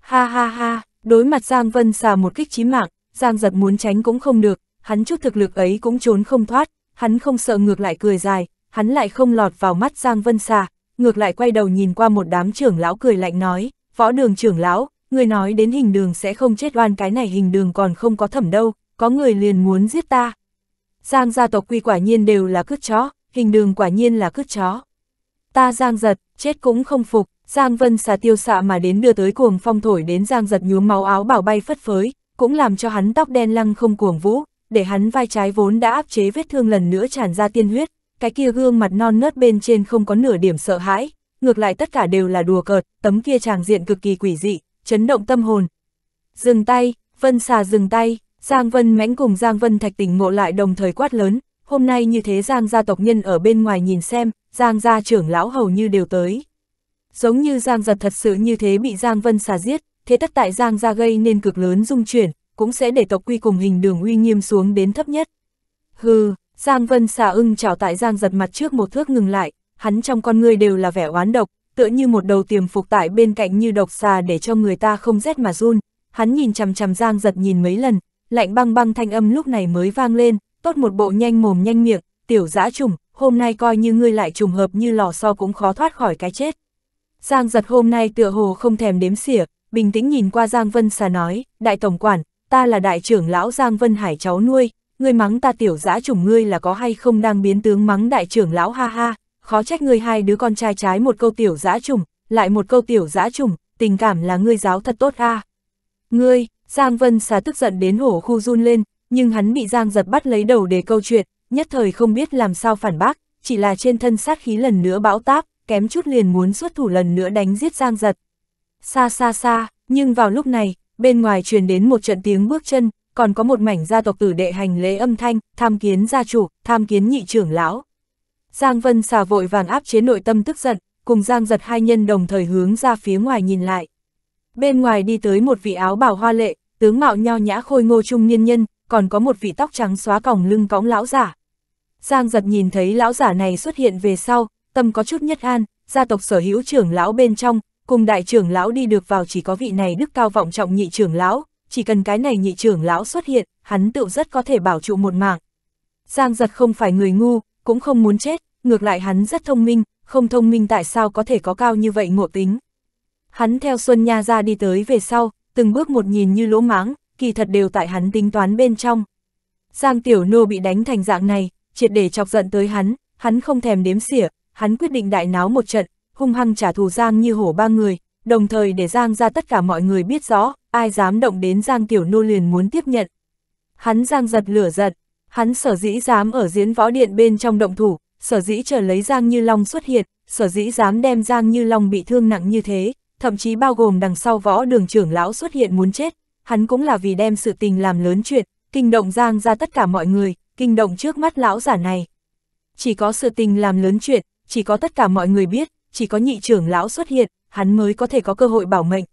Ha ha ha, đối mặt Giang Vân xả một kích chí mạng, Giang giật muốn tránh cũng không được, hắn chút thực lực ấy cũng trốn không thoát, hắn không sợ ngược lại cười dài, hắn lại không lọt vào mắt Giang Vân xả, ngược lại quay đầu nhìn qua một đám trưởng lão cười lạnh nói, võ đường trưởng lão, người nói đến hình đường sẽ không chết oan cái này hình đường còn không có thẩm đâu, có người liền muốn giết ta. Giang gia tộc quy quả nhiên đều là cướp chó, hình đường quả nhiên là cướp chó. Ta Giang giật, chết cũng không phục, Giang Vân xà tiêu xạ mà đến đưa tới cuồng phong thổi đến Giang giật nhuốm máu áo bảo bay phất phới, cũng làm cho hắn tóc đen lăng không cuồng vũ, để hắn vai trái vốn đã áp chế vết thương lần nữa tràn ra tiên huyết, cái kia gương mặt non nớt bên trên không có nửa điểm sợ hãi, ngược lại tất cả đều là đùa cợt, tấm kia tràng diện cực kỳ quỷ dị, chấn động tâm hồn. Dừng tay, Vân xà dừng tay, Giang Vân mãnh cùng Giang Vân Thạch tỉnh ngộ lại đồng thời quát lớn, hôm nay như thế Giang gia tộc nhân ở bên ngoài nhìn xem, Giang gia trưởng lão hầu như đều tới. Giống như Giang giật thật sự như thế bị Giang Vân xà giết, thế tất tại Giang gia gây nên cực lớn dung chuyển, cũng sẽ để tộc quy cùng hình đường uy nghiêm xuống đến thấp nhất. Hừ, Giang Vân xà ưng chào tại Giang giật mặt trước một thước ngừng lại, hắn trong con người đều là vẻ oán độc, tựa như một đầu tiềm phục tại bên cạnh như độc xà để cho người ta không rét mà run. Hắn nhìn chằm chằm Giang giật nhìn mấy lần, lạnh băng băng thanh âm lúc này mới vang lên, tốt một bộ nhanh mồm nhanh miệng, tiểu dã trùng, hôm nay coi như ngươi lại trùng hợp như lò xo cũng khó thoát khỏi cái chết. Giang giật hôm nay tựa hồ không thèm đếm xỉa, bình tĩnh nhìn qua Giang Vân Xà nói, đại tổng quản, ta là đại trưởng lão Giang Vân Hải cháu nuôi, ngươi mắng ta tiểu dã trùng ngươi là có hay không đang biến tướng mắng đại trưởng lão ha ha, khó trách ngươi hai đứa con trai trái một câu tiểu giã trùng, lại một câu tiểu giã trùng, tình cảm là ngươi giáo thật tốt a. Ngươi, Giang Vân xá tức giận đến hổ khu run lên, nhưng hắn bị Giang giật bắt lấy đầu để câu chuyện, nhất thời không biết làm sao phản bác, chỉ là trên thân sát khí lần nữa bão táp, kém chút liền muốn xuất thủ lần nữa đánh giết Giang giật. Xa xa xa, nhưng vào lúc này, bên ngoài truyền đến một trận tiếng bước chân, còn có một mảnh gia tộc tử đệ hành lễ âm thanh, tham kiến gia chủ, tham kiến nhị trưởng lão. Giang Vân xà vội vàng áp chế nội tâm tức giận, cùng Giang giật hai nhân đồng thời hướng ra phía ngoài nhìn lại. Bên ngoài đi tới một vị áo bào hoa lệ, tướng mạo nho nhã khôi ngô trung niên nhân, còn có một vị tóc trắng xóa còng lưng cõng lão giả. Giang giật nhìn thấy lão giả này xuất hiện về sau, tâm có chút nhất an, gia tộc sở hữu trưởng lão bên trong, cùng đại trưởng lão đi được vào chỉ có vị này đức cao vọng trọng nhị trưởng lão, chỉ cần cái này nhị trưởng lão xuất hiện, hắn tự rất có thể bảo trụ một mạng. Giang giật không phải người ngu, cũng không muốn chết, ngược lại hắn rất thông minh, không thông minh tại sao có thể có cao như vậy ngộ tính. Hắn theo Xuân Nha ra đi tới về sau, từng bước một nhìn như lỗ mãng, kỳ thật đều tại hắn tính toán bên trong. Giang Tiểu Nô bị đánh thành dạng này, triệt để chọc giận tới hắn, hắn không thèm đếm xỉa, hắn quyết định đại náo một trận, hung hăng trả thù Giang như hổ ba người, đồng thời để Giang ra tất cả mọi người biết rõ, ai dám động đến Giang Tiểu Nô liền muốn tiếp nhận. Hắn Giang giật lửa giật, Hắn sở dĩ dám ở diễn võ điện bên trong động thủ, sở dĩ chờ lấy Giang Như Long xuất hiện, sở dĩ dám đem Giang Như Long bị thương nặng như thế, thậm chí bao gồm đằng sau võ đường trưởng lão xuất hiện muốn chết, hắn cũng là vì đem sự tình làm lớn chuyện, kinh động Giang ra tất cả mọi người, kinh động trước mắt lão giả này. Chỉ có sự tình làm lớn chuyện, chỉ có tất cả mọi người biết, chỉ có nhị trưởng lão xuất hiện, hắn mới có thể có cơ hội bảo mệnh.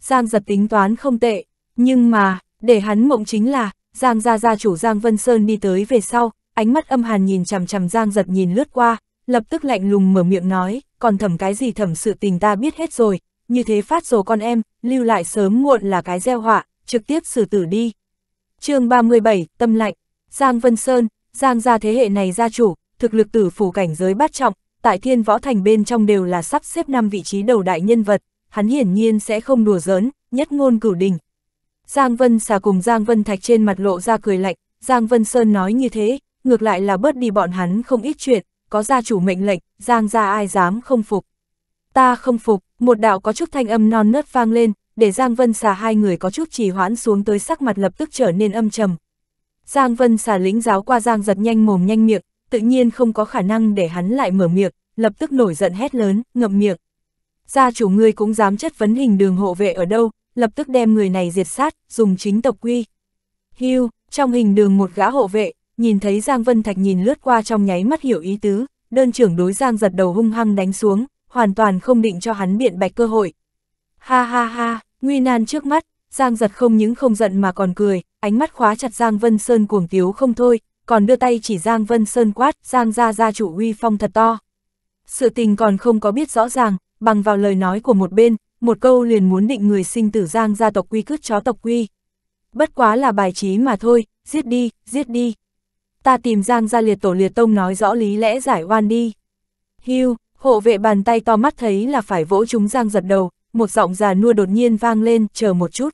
Giang giật tính toán không tệ, nhưng mà, để hắn mộng chính là, Giang gia gia chủ Giang Vân Sơn đi tới về sau, ánh mắt âm hàn nhìn chằm chằm Giang giật nhìn lướt qua, lập tức lạnh lùng mở miệng nói, còn thầm cái gì thầm sự tình ta biết hết rồi, như thế phát rồi con em, lưu lại sớm muộn là cái gieo họa, trực tiếp xử tử đi. chương 37, Tâm Lạnh, Giang Vân Sơn, Giang gia thế hệ này gia chủ, thực lực tử phủ cảnh giới bát trọng, tại thiên võ thành bên trong đều là sắp xếp năm vị trí đầu đại nhân vật, hắn hiển nhiên sẽ không đùa giỡn, nhất ngôn cửu đình, Giang Vân xà cùng Giang Vân Thạch trên mặt lộ ra cười lạnh, Giang Vân Sơn nói như thế, ngược lại là bớt đi bọn hắn không ít chuyện, có gia chủ mệnh lệnh, Giang gia ai dám không phục. Ta không phục, một đạo có chút thanh âm non nớt vang lên, để Giang Vân xà hai người có chút trì hoãn xuống tới sắc mặt lập tức trở nên âm trầm. Giang Vân xà lính giáo qua Giang giật nhanh mồm nhanh miệng, tự nhiên không có khả năng để hắn lại mở miệng, lập tức nổi giận hét lớn, ngậm miệng. Gia chủ ngươi cũng dám chất vấn hình đường hộ vệ ở đâu, lập tức đem người này diệt sát, dùng chính tộc quy. Hưu, trong hình đường một gã hộ vệ, nhìn thấy Giang Vân Thạch nhìn lướt qua trong nháy mắt hiểu ý tứ, đơn trưởng đối Giang giật đầu hung hăng đánh xuống, hoàn toàn không định cho hắn biện bạch cơ hội. Ha ha ha, nguy nan trước mắt, Giang giật không những không giận mà còn cười, ánh mắt khóa chặt Giang Vân Sơn cuồng tiếu không thôi, còn đưa tay chỉ Giang Vân Sơn quát, Giang ra ra chủ uy phong thật to. Sự tình còn không có biết rõ ràng, bằng vào lời nói của một bên, một câu liền muốn định người sinh tử giang gia tộc quy cướp chó tộc quy. Bất quá là bài trí mà thôi, giết đi, giết đi. Ta tìm giang gia liệt tổ liệt tông nói rõ lý lẽ giải oan đi. Hưu, hộ vệ bàn tay to mắt thấy là phải vỗ chúng giang giật đầu, một giọng già nua đột nhiên vang lên, chờ một chút.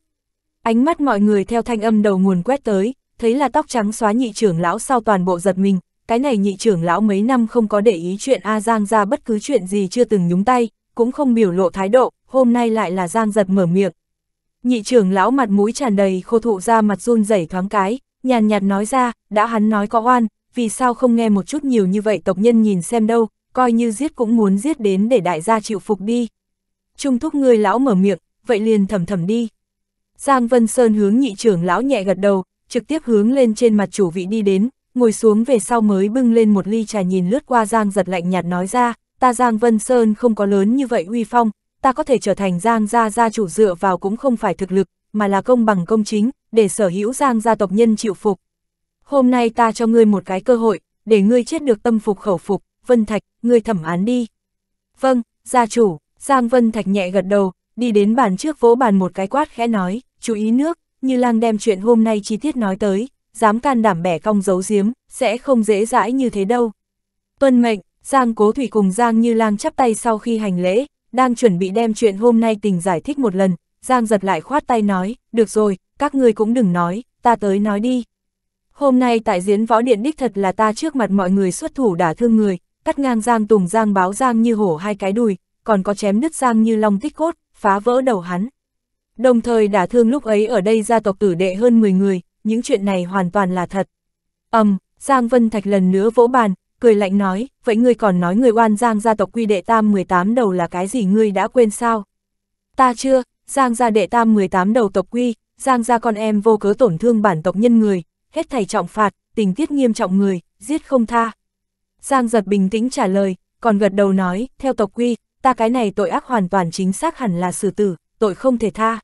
Ánh mắt mọi người theo thanh âm đầu nguồn quét tới, thấy là tóc trắng xóa nhị trưởng lão sau toàn bộ giật mình, cái này nhị trưởng lão mấy năm không có để ý chuyện A Giang ra bất cứ chuyện gì chưa từng nhúng tay, cũng không biểu lộ thái độ, hôm nay lại là Giang giật mở miệng. Nhị trưởng lão mặt mũi tràn đầy khô thụ ra mặt run rẩy thoáng cái, nhàn nhạt nói ra, đã hắn nói có oan, vì sao không nghe một chút nhiều như vậy tộc nhân nhìn xem đâu, coi như giết cũng muốn giết đến để đại gia chịu phục đi. Trung thúc ngươi lão mở miệng, vậy liền thầm thầm đi. Giang Vân Sơn hướng nhị trưởng lão nhẹ gật đầu, trực tiếp hướng lên trên mặt chủ vị đi đến, ngồi xuống về sau mới bưng lên một ly trà nhìn lướt qua Giang giật lạnh nhạt nói ra, ta Giang Vân Sơn không có lớn như vậy uy phong, ta có thể trở thành Giang gia gia chủ dựa vào cũng không phải thực lực, mà là công bằng công chính, để sở hữu Giang gia tộc nhân chịu phục. Hôm nay ta cho ngươi một cái cơ hội, để ngươi chết được tâm phục khẩu phục, Vân Thạch, ngươi thẩm án đi. Vâng, gia chủ, Giang Vân Thạch nhẹ gật đầu, đi đến bàn trước vỗ bàn một cái quát khẽ nói, chú ý nước, như lang đem chuyện hôm nay chi tiết nói tới, dám can đảm bẻ cong giấu giếm, sẽ không dễ dãi như thế đâu. Tuân mệnh, Giang Cố Thủy cùng Giang Như Lang chắp tay sau khi hành lễ, đang chuẩn bị đem chuyện hôm nay tình giải thích một lần, Giang giật lại khoát tay nói, được rồi, các ngươi cũng đừng nói, ta tới nói đi. Hôm nay tại diễn võ điện đích thật là ta trước mặt mọi người xuất thủ đả thương người, cắt ngang Giang Tùng Giang báo Giang như hổ hai cái đùi, còn có chém đứt Giang như long tích cốt, phá vỡ đầu hắn. Đồng thời đả thương lúc ấy ở đây gia tộc tử đệ hơn 10 người, những chuyện này hoàn toàn là thật. ầm, um, Giang Vân Thạch lần nữa vỗ bàn, cười lạnh nói, vậy ngươi còn nói người oan giang gia tộc quy đệ tam 18 đầu là cái gì ngươi đã quên sao? Ta chưa, giang gia đệ tam 18 đầu tộc quy, giang gia con em vô cớ tổn thương bản tộc nhân người, hết thầy trọng phạt, tình tiết nghiêm trọng người, giết không tha. Giang giật bình tĩnh trả lời, còn gật đầu nói, theo tộc quy, ta cái này tội ác hoàn toàn chính xác hẳn là xử tử, tội không thể tha.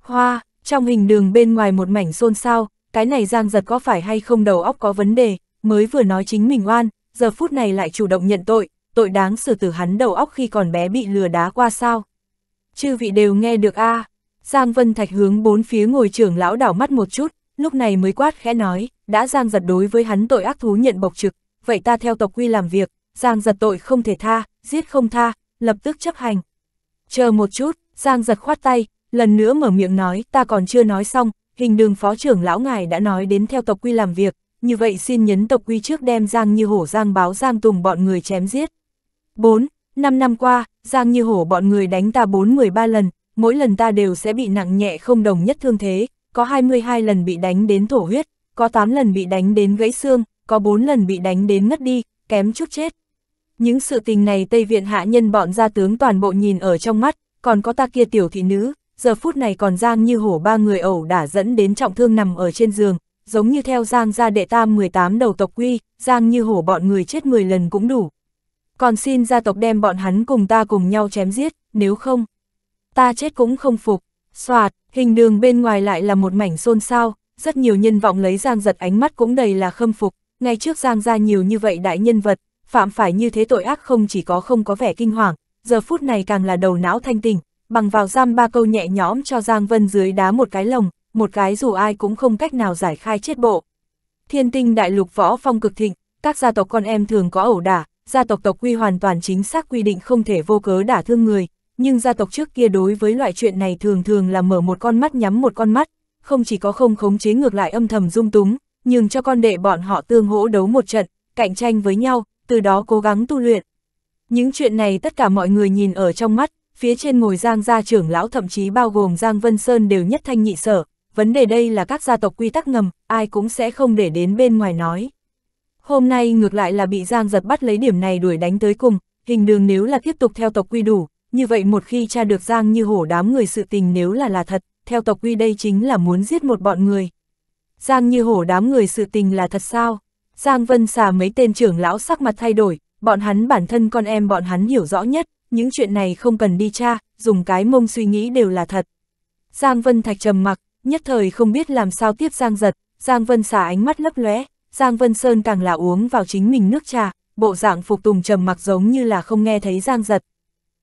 Hoa, trong hình đường bên ngoài một mảnh xôn xao, cái này Giang giật có phải hay không đầu óc có vấn đề, mới vừa nói chính mình oan, giờ phút này lại chủ động nhận tội, tội đáng xử tử hắn đầu óc khi còn bé bị lừa đá qua sao. Chư vị đều nghe được a à. Giang Vân Thạch hướng bốn phía ngồi trưởng lão đảo mắt một chút, lúc này mới quát khẽ nói, đã Giang giật đối với hắn tội ác thú nhận bộc trực, vậy ta theo tộc quy làm việc, Giang giật tội không thể tha, giết không tha, lập tức chấp hành. Chờ một chút, Giang giật khoát tay, lần nữa mở miệng nói, ta còn chưa nói xong, hình đường phó trưởng lão ngài đã nói đến theo tộc quy làm việc, như vậy xin nhấn tộc quy trước đem Giang Như Hổ Giang báo Giang Tùng bọn người chém giết. 4. Năm năm qua, Giang Như Hổ bọn người đánh ta 4-13 lần, mỗi lần ta đều sẽ bị nặng nhẹ không đồng nhất thương thế, có 22 lần bị đánh đến thổ huyết, có 8 lần bị đánh đến gãy xương, có 4 lần bị đánh đến ngất đi, kém chút chết. Những sự tình này Tây Viện hạ nhân bọn gia tướng toàn bộ nhìn ở trong mắt, còn có ta kia tiểu thị nữ, giờ phút này còn Giang Như Hổ ba người ẩu đả dẫn đến trọng thương nằm ở trên giường, giống như theo Giang gia đệ tam 18 đầu tộc quy, Giang như hổ bọn người chết 10 lần cũng đủ. Còn xin gia tộc đem bọn hắn cùng ta cùng nhau chém giết, nếu không, ta chết cũng không phục. Xoạt, hình đường bên ngoài lại là một mảnh xôn xao, rất nhiều nhân vọng lấy Giang giật ánh mắt cũng đầy là khâm phục, ngay trước Giang ra nhiều như vậy đại nhân vật, phạm phải như thế tội ác không chỉ có không có vẻ kinh hoàng, giờ phút này càng là đầu não thanh tình, bằng vào giam ba câu nhẹ nhõm cho Giang Vân dưới đá một cái lồng, một cái dù ai cũng không cách nào giải khai chết bộ. Thiên tinh đại lục võ phong cực thịnh, các gia tộc con em thường có ẩu đả, gia tộc tộc quy hoàn toàn chính xác quy định không thể vô cớ đả thương người, nhưng gia tộc trước kia đối với loại chuyện này thường thường là mở một con mắt nhắm một con mắt, không chỉ có không khống chế ngược lại âm thầm dung túng, nhưng cho con đệ bọn họ tương hỗ đấu một trận, cạnh tranh với nhau, từ đó cố gắng tu luyện. Những chuyện này tất cả mọi người nhìn ở trong mắt, phía trên ngồi Giang gia trưởng lão thậm chí bao gồm Giang Vân Sơn đều nhất thanh nhị sở, vấn đề đây là các gia tộc quy tắc ngầm, ai cũng sẽ không để đến bên ngoài nói. Hôm nay ngược lại là bị Giang giật bắt lấy điểm này đuổi đánh tới cùng, hình đường nếu là tiếp tục theo tộc quy đủ, như vậy một khi cha được Giang như hổ đám người sự tình nếu là là thật, theo tộc quy đây chính là muốn giết một bọn người. Giang như hổ đám người sự tình là thật sao? Giang Vân xà mấy tên trưởng lão sắc mặt thay đổi, bọn hắn bản thân con em bọn hắn hiểu rõ nhất, những chuyện này không cần đi tra, dùng cái mông suy nghĩ đều là thật. Giang Vân Thạch trầm mặc, nhất thời không biết làm sao tiếp Giang Giật, Giang Vân xả ánh mắt lấp lóe, Giang Vân Sơn càng là uống vào chính mình nước trà, bộ dạng phục tùng trầm mặc giống như là không nghe thấy Giang Giật.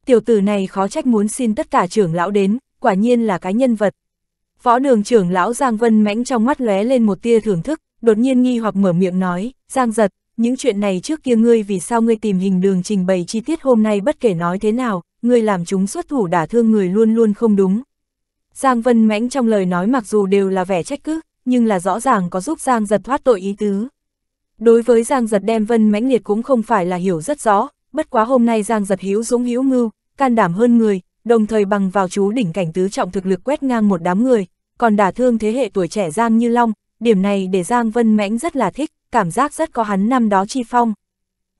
Tiểu tử này khó trách muốn xin tất cả trưởng lão đến, quả nhiên là cái nhân vật. Võ đường trưởng lão Giang Vân mãnh trong mắt lóe lên một tia thưởng thức, đột nhiên nghi hoặc mở miệng nói, Giang Giật, những chuyện này trước kia ngươi vì sao ngươi tìm hình đường trình bày chi tiết hôm nay bất kể nói thế nào, ngươi làm chúng xuất thủ đả thương người luôn luôn không đúng. Giang Vân Mãnh trong lời nói mặc dù đều là vẻ trách cứ, nhưng là rõ ràng có giúp Giang Giật thoát tội ý tứ. Đối với Giang Giật đem Vân Mãnh Liệt cũng không phải là hiểu rất rõ, bất quá hôm nay Giang Giật hiếu dũng hiếu mưu, can đảm hơn người, đồng thời bằng vào chú đỉnh cảnh tứ trọng thực lực quét ngang một đám người, còn đả thương thế hệ tuổi trẻ Giang Như Long, điểm này để Giang Vân Mãnh rất là thích, cảm giác rất có hắn năm đó chi phong.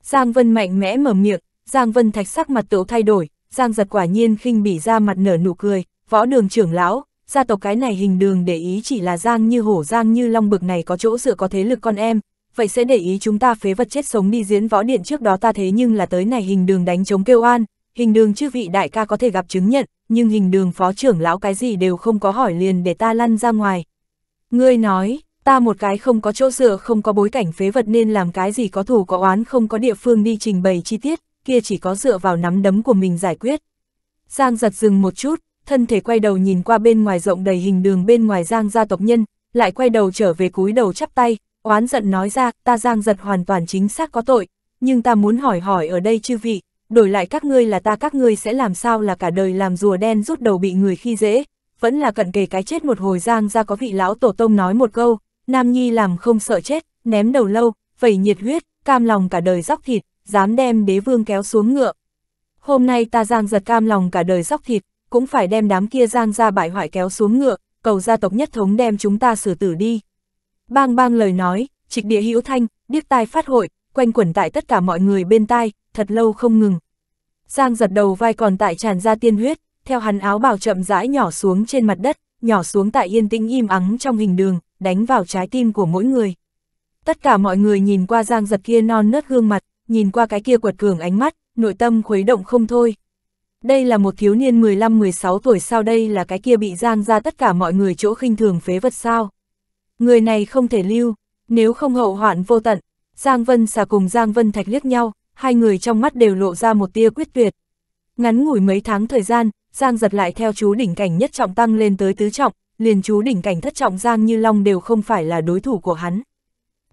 Giang Vân mạnh mẽ mở miệng, Giang Vân Thạch sắc mặt tựu thay đổi, Giang giật quả nhiên khinh bỉ ra mặt nở nụ cười, Võ đường trưởng lão, gia tộc cái này hình đường để ý chỉ là giang như hổ giang như long bực này có chỗ dựa có thế lực con em, vậy sẽ để ý chúng ta phế vật chết sống đi diễn võ điện trước đó ta thế nhưng là tới này hình đường đánh chống kêu an, hình đường chư vị đại ca có thể gặp chứng nhận, nhưng hình đường phó trưởng lão cái gì đều không có hỏi liền để ta lăn ra ngoài. Ngươi nói, ta một cái không có chỗ dựa không có bối cảnh phế vật nên làm cái gì có thủ có oán không có địa phương đi trình bày chi tiết, kia chỉ có dựa vào nắm đấm của mình giải quyết. Giang giật dừng một chút, thân thể quay đầu nhìn qua bên ngoài rộng đầy hình đường bên ngoài Giang gia tộc nhân, lại quay đầu trở về cúi đầu chắp tay, oán giận nói ra, ta Giang giật hoàn toàn chính xác có tội, nhưng ta muốn hỏi hỏi ở đây chư vị, đổi lại các ngươi là ta các ngươi sẽ làm sao là cả đời làm rùa đen rút đầu bị người khi dễ, vẫn là cận kề cái chết một hồi Giang ra có vị lão tổ tông nói một câu, Nam Nhi làm không sợ chết, ném đầu lâu, vẩy nhiệt huyết, cam lòng cả đời dóc thịt, dám đem đế vương kéo xuống ngựa. Hôm nay ta Giang giật cam lòng cả đời dóc thịt, cũng phải đem đám kia giang ra bại hoại kéo xuống ngựa, cầu gia tộc nhất thống đem chúng ta xử tử đi. Bang bang lời nói, trịch địa hữu thanh, điếc tai phát hội, quanh quẩn tại tất cả mọi người bên tai, thật lâu không ngừng. Giang giật đầu vai còn tại tràn ra tiên huyết, theo hắn áo bào chậm rãi nhỏ xuống trên mặt đất, nhỏ xuống tại yên tĩnh im ắng trong hình đường, đánh vào trái tim của mỗi người. Tất cả mọi người nhìn qua giang giật kia non nớt gương mặt, nhìn qua cái kia quật cường ánh mắt, nội tâm khuấy động không thôi đây là một thiếu niên 15-16 tuổi sao đây là cái kia bị gian ra tất cả mọi người chỗ khinh thường phế vật sao. Người này không thể lưu, nếu không hậu hoạn vô tận, Giang Vân xà cùng Giang Vân Thạch liếc nhau, hai người trong mắt đều lộ ra một tia quyết tuyệt. Ngắn ngủi mấy tháng thời gian, Giang giật lại theo chú đỉnh cảnh nhất trọng tăng lên tới tứ trọng, liền chú đỉnh cảnh thất trọng Giang Như Long đều không phải là đối thủ của hắn.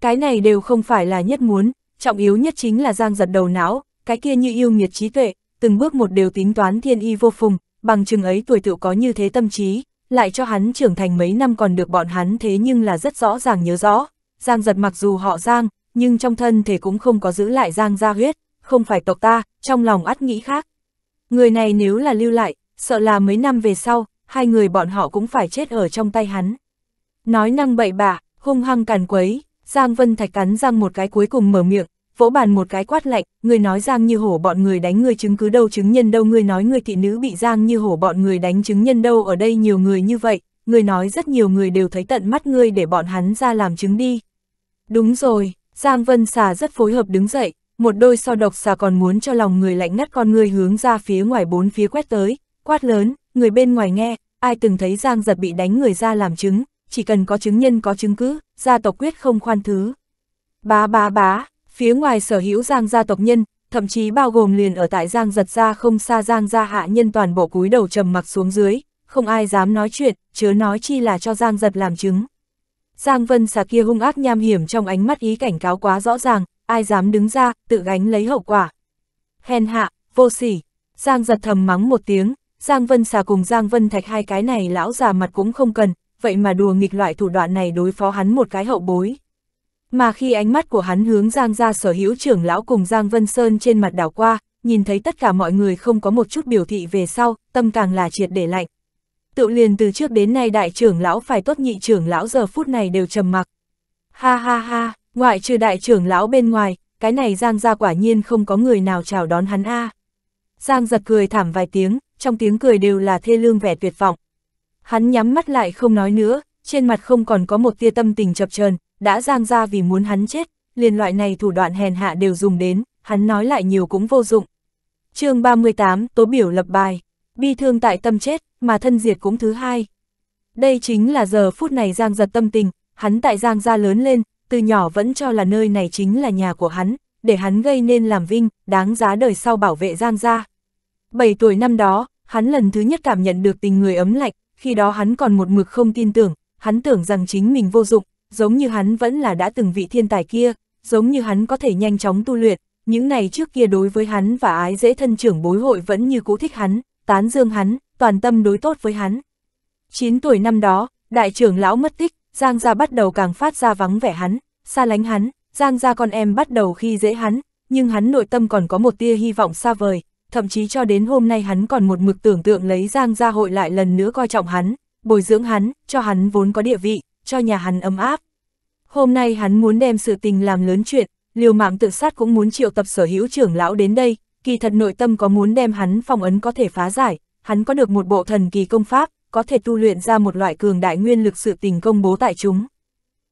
Cái này đều không phải là nhất muốn, trọng yếu nhất chính là Giang giật đầu não, cái kia như yêu nghiệt trí tuệ, từng bước một đều tính toán thiên y vô phùng, bằng chừng ấy tuổi tựu có như thế tâm trí, lại cho hắn trưởng thành mấy năm còn được bọn hắn thế nhưng là rất rõ ràng nhớ rõ. Giang giật mặc dù họ Giang, nhưng trong thân thể cũng không có giữ lại Giang gia huyết, không phải tộc ta, trong lòng ắt nghĩ khác. Người này nếu là lưu lại, sợ là mấy năm về sau, hai người bọn họ cũng phải chết ở trong tay hắn. Nói năng bậy bạ, hung hăng càn quấy, Giang Vân Thạch cắn răng một cái cuối cùng mở miệng, vỗ bàn một cái quát lạnh, người nói Giang Như Hổ bọn người đánh người chứng cứ đâu chứng nhân đâu người nói người thị nữ bị Giang Như Hổ bọn người đánh chứng nhân đâu ở đây nhiều người như vậy, người nói rất nhiều người đều thấy tận mắt ngươi để bọn hắn ra làm chứng đi. Đúng rồi, Giang Vân Xà rất phối hợp đứng dậy, một đôi so độc xà còn muốn cho lòng người lạnh ngắt con người hướng ra phía ngoài bốn phía quét tới, quát lớn, người bên ngoài nghe, ai từng thấy Giang giật bị đánh người ra làm chứng, chỉ cần có chứng nhân có chứng cứ, gia tộc quyết không khoan thứ. Bá bá bá, phía ngoài sở hữu Giang gia tộc nhân, thậm chí bao gồm liền ở tại Giang giật gia không xa Giang gia hạ nhân toàn bộ cúi đầu trầm mặc xuống dưới, không ai dám nói chuyện, chớ nói chi là cho Giang giật làm chứng. Giang Vân xà kia hung ác nham hiểm trong ánh mắt ý cảnh cáo quá rõ ràng, ai dám đứng ra, tự gánh lấy hậu quả. Hèn hạ, vô sỉ, Giang giật thầm mắng một tiếng, Giang Vân xà cùng Giang Vân thạch hai cái này lão già mặt cũng không cần, vậy mà đùa nghịch loại thủ đoạn này đối phó hắn một cái hậu bối. Mà khi ánh mắt của hắn hướng Giang ra sở hữu trưởng lão cùng Giang Vân Sơn trên mặt đảo qua, nhìn thấy tất cả mọi người không có một chút biểu thị về sau, tâm càng là triệt để lạnh. Tự liền từ trước đến nay đại trưởng lão phải tốt nhị trưởng lão giờ phút này đều trầm mặc. Ha ha ha, ngoại trừ đại trưởng lão bên ngoài, cái này Giang ra quả nhiên không có người nào chào đón hắn a. Giang giật cười thảm vài tiếng, trong tiếng cười đều là thê lương vẻ tuyệt vọng. Hắn nhắm mắt lại không nói nữa, trên mặt không còn có một tia tâm tình chập chờn đã giang ra vì muốn hắn chết, liền loại này thủ đoạn hèn hạ đều dùng đến, hắn nói lại nhiều cũng vô dụng. chương 38, tố biểu lập bài, bi thương tại tâm chết, mà thân diệt cũng thứ hai. Đây chính là giờ phút này giang giật tâm tình, hắn tại giang gia lớn lên, từ nhỏ vẫn cho là nơi này chính là nhà của hắn, để hắn gây nên làm vinh, đáng giá đời sau bảo vệ giang gia. 7 tuổi năm đó, hắn lần thứ nhất cảm nhận được tình người ấm lạnh, khi đó hắn còn một mực không tin tưởng, hắn tưởng rằng chính mình vô dụng, giống như hắn vẫn là đã từng vị thiên tài kia, giống như hắn có thể nhanh chóng tu luyện, những này trước kia đối với hắn và ái dễ thân trưởng bối hội vẫn như cũ thích hắn, tán dương hắn, toàn tâm đối tốt với hắn. 9 tuổi năm đó, đại trưởng lão mất tích, Giang Gia bắt đầu càng phát ra vắng vẻ hắn, xa lánh hắn, Giang Gia con em bắt đầu khi dễ hắn, nhưng hắn nội tâm còn có một tia hy vọng xa vời, thậm chí cho đến hôm nay hắn còn một mực tưởng tượng lấy Giang Gia hội lại lần nữa coi trọng hắn, bồi dưỡng hắn, cho hắn vốn có địa vị cho nhà hắn ấm áp. Hôm nay hắn muốn đem sự tình làm lớn chuyện, liều mạng tự sát cũng muốn triệu tập sở hữu trưởng lão đến đây, kỳ thật nội tâm có muốn đem hắn phong ấn có thể phá giải, hắn có được một bộ thần kỳ công pháp, có thể tu luyện ra một loại cường đại nguyên lực sự tình công bố tại chúng.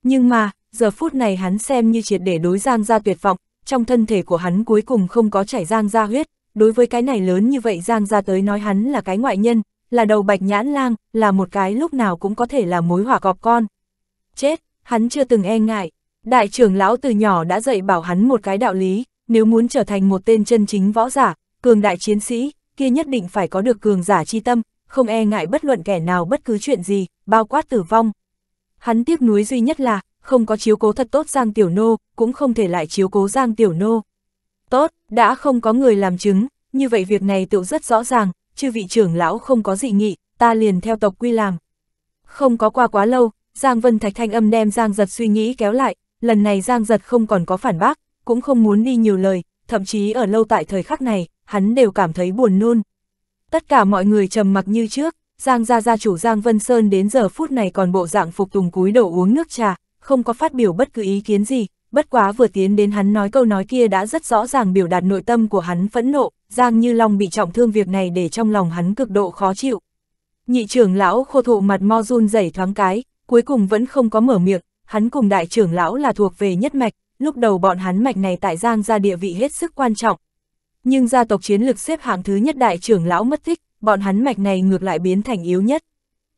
Nhưng mà, giờ phút này hắn xem như triệt để đối Giang ra tuyệt vọng, trong thân thể của hắn cuối cùng không có chảy Giang ra huyết, đối với cái này lớn như vậy Giang ra tới nói hắn là cái ngoại nhân, là đầu bạch nhãn lang, là một cái lúc nào cũng có thể là mối hỏa gọp con, chết, hắn chưa từng e ngại. Đại trưởng lão từ nhỏ đã dạy bảo hắn một cái đạo lý, nếu muốn trở thành một tên chân chính võ giả, cường đại chiến sĩ, kia nhất định phải có được cường giả chi tâm, không e ngại bất luận kẻ nào bất cứ chuyện gì, bao quát tử vong. Hắn tiếc nuối duy nhất là, không có chiếu cố thật tốt Giang Tiểu Nô, cũng không thể lại chiếu cố Giang Tiểu Nô. Tốt, đã không có người làm chứng, như vậy việc này tựu rất rõ ràng, chư vị trưởng lão không có dị nghị, ta liền theo tộc quy làm. Không có qua quá lâu, Giang Vân Thạch thanh âm đem Giang Giật suy nghĩ kéo lại, lần này Giang Giật không còn có phản bác, cũng không muốn đi nhiều lời, thậm chí ở lâu tại thời khắc này, hắn đều cảm thấy buồn nôn. Tất cả mọi người trầm mặc như trước, Giang gia gia chủ Giang Vân Sơn đến giờ phút này còn bộ dạng phục tùng cúi đầu uống nước trà, không có phát biểu bất cứ ý kiến gì, bất quá vừa tiến đến hắn nói câu nói kia đã rất rõ ràng biểu đạt nội tâm của hắn phẫn nộ, Giang Như Long bị trọng thương việc này để trong lòng hắn cực độ khó chịu. Nhị trưởng lão khô thụ mặt mo run rẩy thoáng cái, cuối cùng vẫn không có mở miệng, hắn cùng đại trưởng lão là thuộc về nhất mạch, lúc đầu bọn hắn mạch này tại Giang gia địa vị hết sức quan trọng. Nhưng gia tộc chiến lực xếp hạng thứ nhất đại trưởng lão mất tích, bọn hắn mạch này ngược lại biến thành yếu nhất.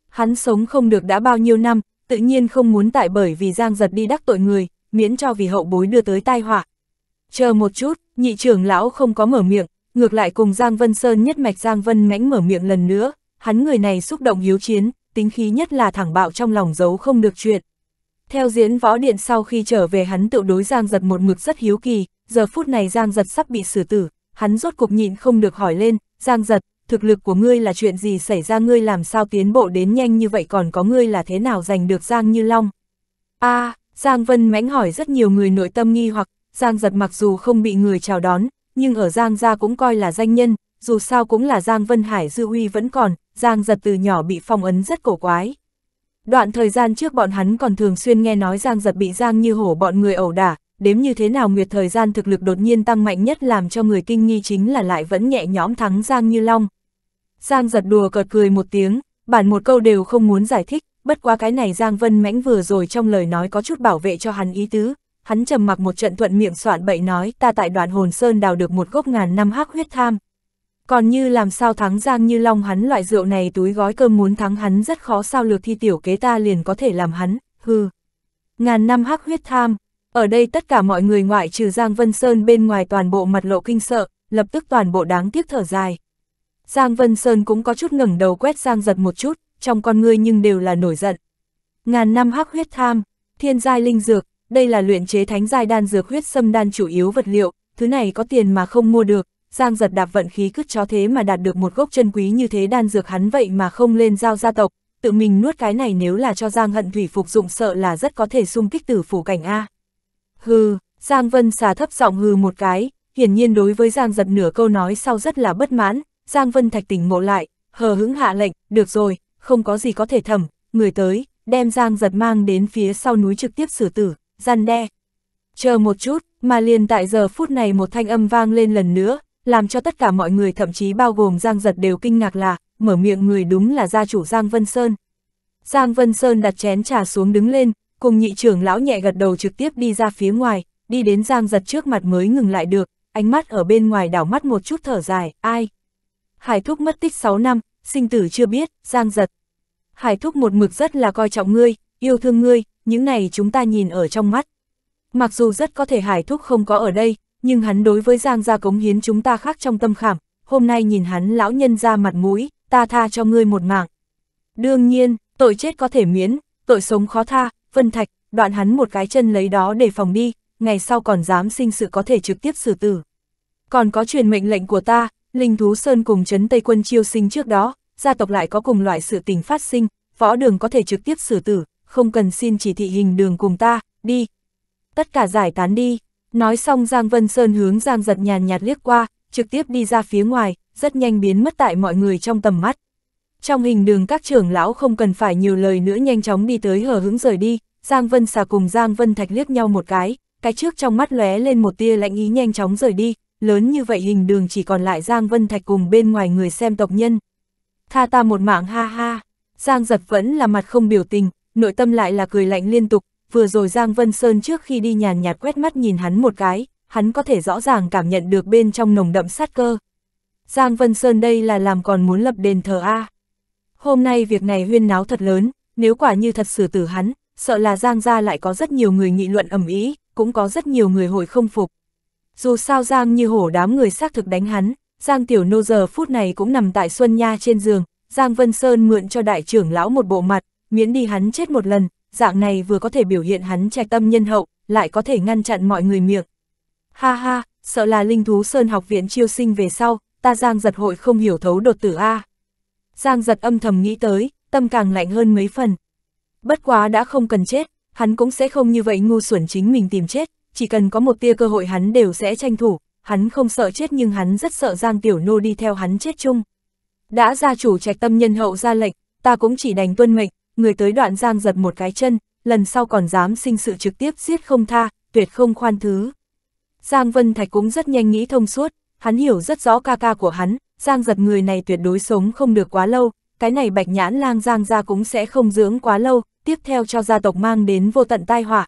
Hắn sống không được đã bao nhiêu năm, tự nhiên không muốn tại bởi vì Giang giật đi đắc tội người, miễn cho vì hậu bối đưa tới tai họa. Chờ một chút, nhị trưởng lão không có mở miệng, ngược lại cùng Giang Vân Sơn nhất mạch Giang Vân mãnh mở miệng lần nữa, hắn người này xúc động hiếu chiến, tính khí nhất là thẳng bạo trong lòng giấu không được chuyện. Theo diễn võ điện sau khi trở về hắn tự đối Giang giật một mực rất hiếu kỳ, giờ phút này Giang giật sắp bị xử tử, hắn rốt cuộc nhịn không được hỏi lên, Giang giật, thực lực của ngươi là chuyện gì xảy ra ngươi làm sao tiến bộ đến nhanh như vậy còn có ngươi là thế nào giành được Giang Như Long? a à, Giang Vân mãnh hỏi rất nhiều người nội tâm nghi hoặc, Giang giật mặc dù không bị người chào đón, nhưng ở Giang gia cũng coi là danh nhân, dù sao cũng là Giang Vân Hải dư uy vẫn còn, Giang giật từ nhỏ bị phong ấn rất cổ quái. Đoạn thời gian trước bọn hắn còn thường xuyên nghe nói Giang giật bị Giang như hổ bọn người ẩu đả, đếm như thế nào nguyệt thời gian thực lực đột nhiên tăng mạnh nhất làm cho người kinh nghi chính là lại vẫn nhẹ nhõm thắng Giang như long. Giang giật đùa cợt cười một tiếng, bản một câu đều không muốn giải thích, bất quá cái này Giang Vân mãnh vừa rồi trong lời nói có chút bảo vệ cho hắn ý tứ, hắn trầm mặc một trận thuận miệng soạn bậy nói ta tại đoạn hồn sơn đào được một gốc ngàn năm hắc huyết tham, còn như làm sao thắng Giang Như Long hắn loại rượu này túi gói cơm muốn thắng hắn rất khó sao lược thi tiểu kế ta liền có thể làm hắn, hừ Ngàn năm hắc huyết tham, ở đây tất cả mọi người ngoại trừ Giang Vân Sơn bên ngoài toàn bộ mặt lộ kinh sợ, lập tức toàn bộ đáng tiếc thở dài. Giang Vân Sơn cũng có chút ngẩng đầu quét Giang giật một chút, trong con ngươi nhưng đều là nổi giận. Ngàn năm hắc huyết tham, thiên giai linh dược, đây là luyện chế thánh giai đan dược huyết sâm đan chủ yếu vật liệu, thứ này có tiền mà không mua được, Giang giật đạp vận khí cứt chó thế mà đạt được một gốc chân quý như thế đan dược hắn vậy mà không lên giao gia tộc, tự mình nuốt cái này nếu là cho Giang hận thủy phục dụng sợ là rất có thể xung kích tử phủ cảnh A. Hừ, Giang Vân xà thấp giọng hừ một cái, hiển nhiên đối với Giang giật nửa câu nói sau rất là bất mãn, Giang Vân thạch tỉnh mộ lại, hờ hững hạ lệnh, được rồi, không có gì có thể thẩm, người tới, đem Giang giật mang đến phía sau núi trực tiếp xử tử, gian đe. Chờ một chút, mà liền tại giờ phút này một thanh âm vang lên lần nữa, làm cho tất cả mọi người thậm chí bao gồm Giang Giật đều kinh ngạc là, mở miệng người đúng là gia chủ Giang Vân Sơn. Giang Vân Sơn đặt chén trà xuống đứng lên, cùng nhị trưởng lão nhẹ gật đầu trực tiếp đi ra phía ngoài, đi đến Giang Giật trước mặt mới ngừng lại được, ánh mắt ở bên ngoài đảo mắt một chút thở dài, ai? Hải Thúc mất tích 6 năm, sinh tử chưa biết, Giang Giật. Hải Thúc một mực rất là coi trọng ngươi, yêu thương ngươi, những này chúng ta nhìn ở trong mắt. Mặc dù rất có thể Hải Thúc không có ở đây, nhưng hắn đối với Giang gia cống hiến chúng ta khác trong tâm khảm, hôm nay nhìn hắn lão nhân ra mặt mũi, ta tha cho ngươi một mạng. Đương nhiên, tội chết có thể miễn, tội sống khó tha, Vân Thạch, đoạn hắn một cái chân lấy đó để phòng đi, ngày sau còn dám sinh sự có thể trực tiếp xử tử. Còn có truyền mệnh lệnh của ta, Linh Thú Sơn cùng chấn Tây Quân chiêu sinh trước đó, gia tộc lại có cùng loại sự tình phát sinh, võ đường có thể trực tiếp xử tử, không cần xin chỉ thị hình đường cùng ta, đi. Tất cả giải tán đi. Nói xong Giang Vân Sơn hướng Giang giật nhàn nhạt liếc qua, trực tiếp đi ra phía ngoài, rất nhanh biến mất tại mọi người trong tầm mắt. Trong hình đường các trưởng lão không cần phải nhiều lời nữa nhanh chóng đi tới hờ hững rời đi, Giang Vân xà cùng Giang Vân Thạch liếc nhau một cái, cái trước trong mắt lóe lên một tia lạnh ý nhanh chóng rời đi, lớn như vậy hình đường chỉ còn lại Giang Vân Thạch cùng bên ngoài người xem tộc nhân. Tha ta một mạng ha ha, Giang giật vẫn là mặt không biểu tình, nội tâm lại là cười lạnh liên tục, vừa rồi Giang Vân Sơn trước khi đi nhàn nhạt quét mắt nhìn hắn một cái, hắn có thể rõ ràng cảm nhận được bên trong nồng đậm sát cơ. Giang Vân Sơn đây là làm còn muốn lập đền thờ A. Hôm nay việc này huyên náo thật lớn, nếu quả như thật xử tử hắn, sợ là Giang gia lại có rất nhiều người nghị luận ẩm ý, cũng có rất nhiều người hồi không phục. Dù sao Giang như hổ đám người xác thực đánh hắn, Giang Tiểu Nô giờ phút này cũng nằm tại Xuân Nha trên giường, Giang Vân Sơn mượn cho đại trưởng lão một bộ mặt, miễn đi hắn chết một lần, dạng này vừa có thể biểu hiện hắn trạch tâm nhân hậu, lại có thể ngăn chặn mọi người miệng. Ha ha, sợ là linh thú Sơn học viện chiêu sinh về sau, ta Giang giật hội không hiểu thấu đột tử A. Giang giật âm thầm nghĩ tới, tâm càng lạnh hơn mấy phần. Bất quá đã không cần chết, hắn cũng sẽ không như vậy ngu xuẩn chính mình tìm chết, chỉ cần có một tia cơ hội hắn đều sẽ tranh thủ, hắn không sợ chết nhưng hắn rất sợ Giang Tiểu Nô đi theo hắn chết chung. Đã gia chủ trạch tâm nhân hậu ra lệnh, ta cũng chỉ đành tuân mệnh, người tới đoạn giang giật một cái chân, lần sau còn dám sinh sự trực tiếp giết không tha, tuyệt không khoan thứ. Giang Vân Thạch cũng rất nhanh nghĩ thông suốt, hắn hiểu rất rõ ca ca của hắn, Giang giật người này tuyệt đối sống không được quá lâu, cái này bạch nhãn lang Giang ra cũng sẽ không dưỡng quá lâu, tiếp theo cho gia tộc mang đến vô tận tai họa.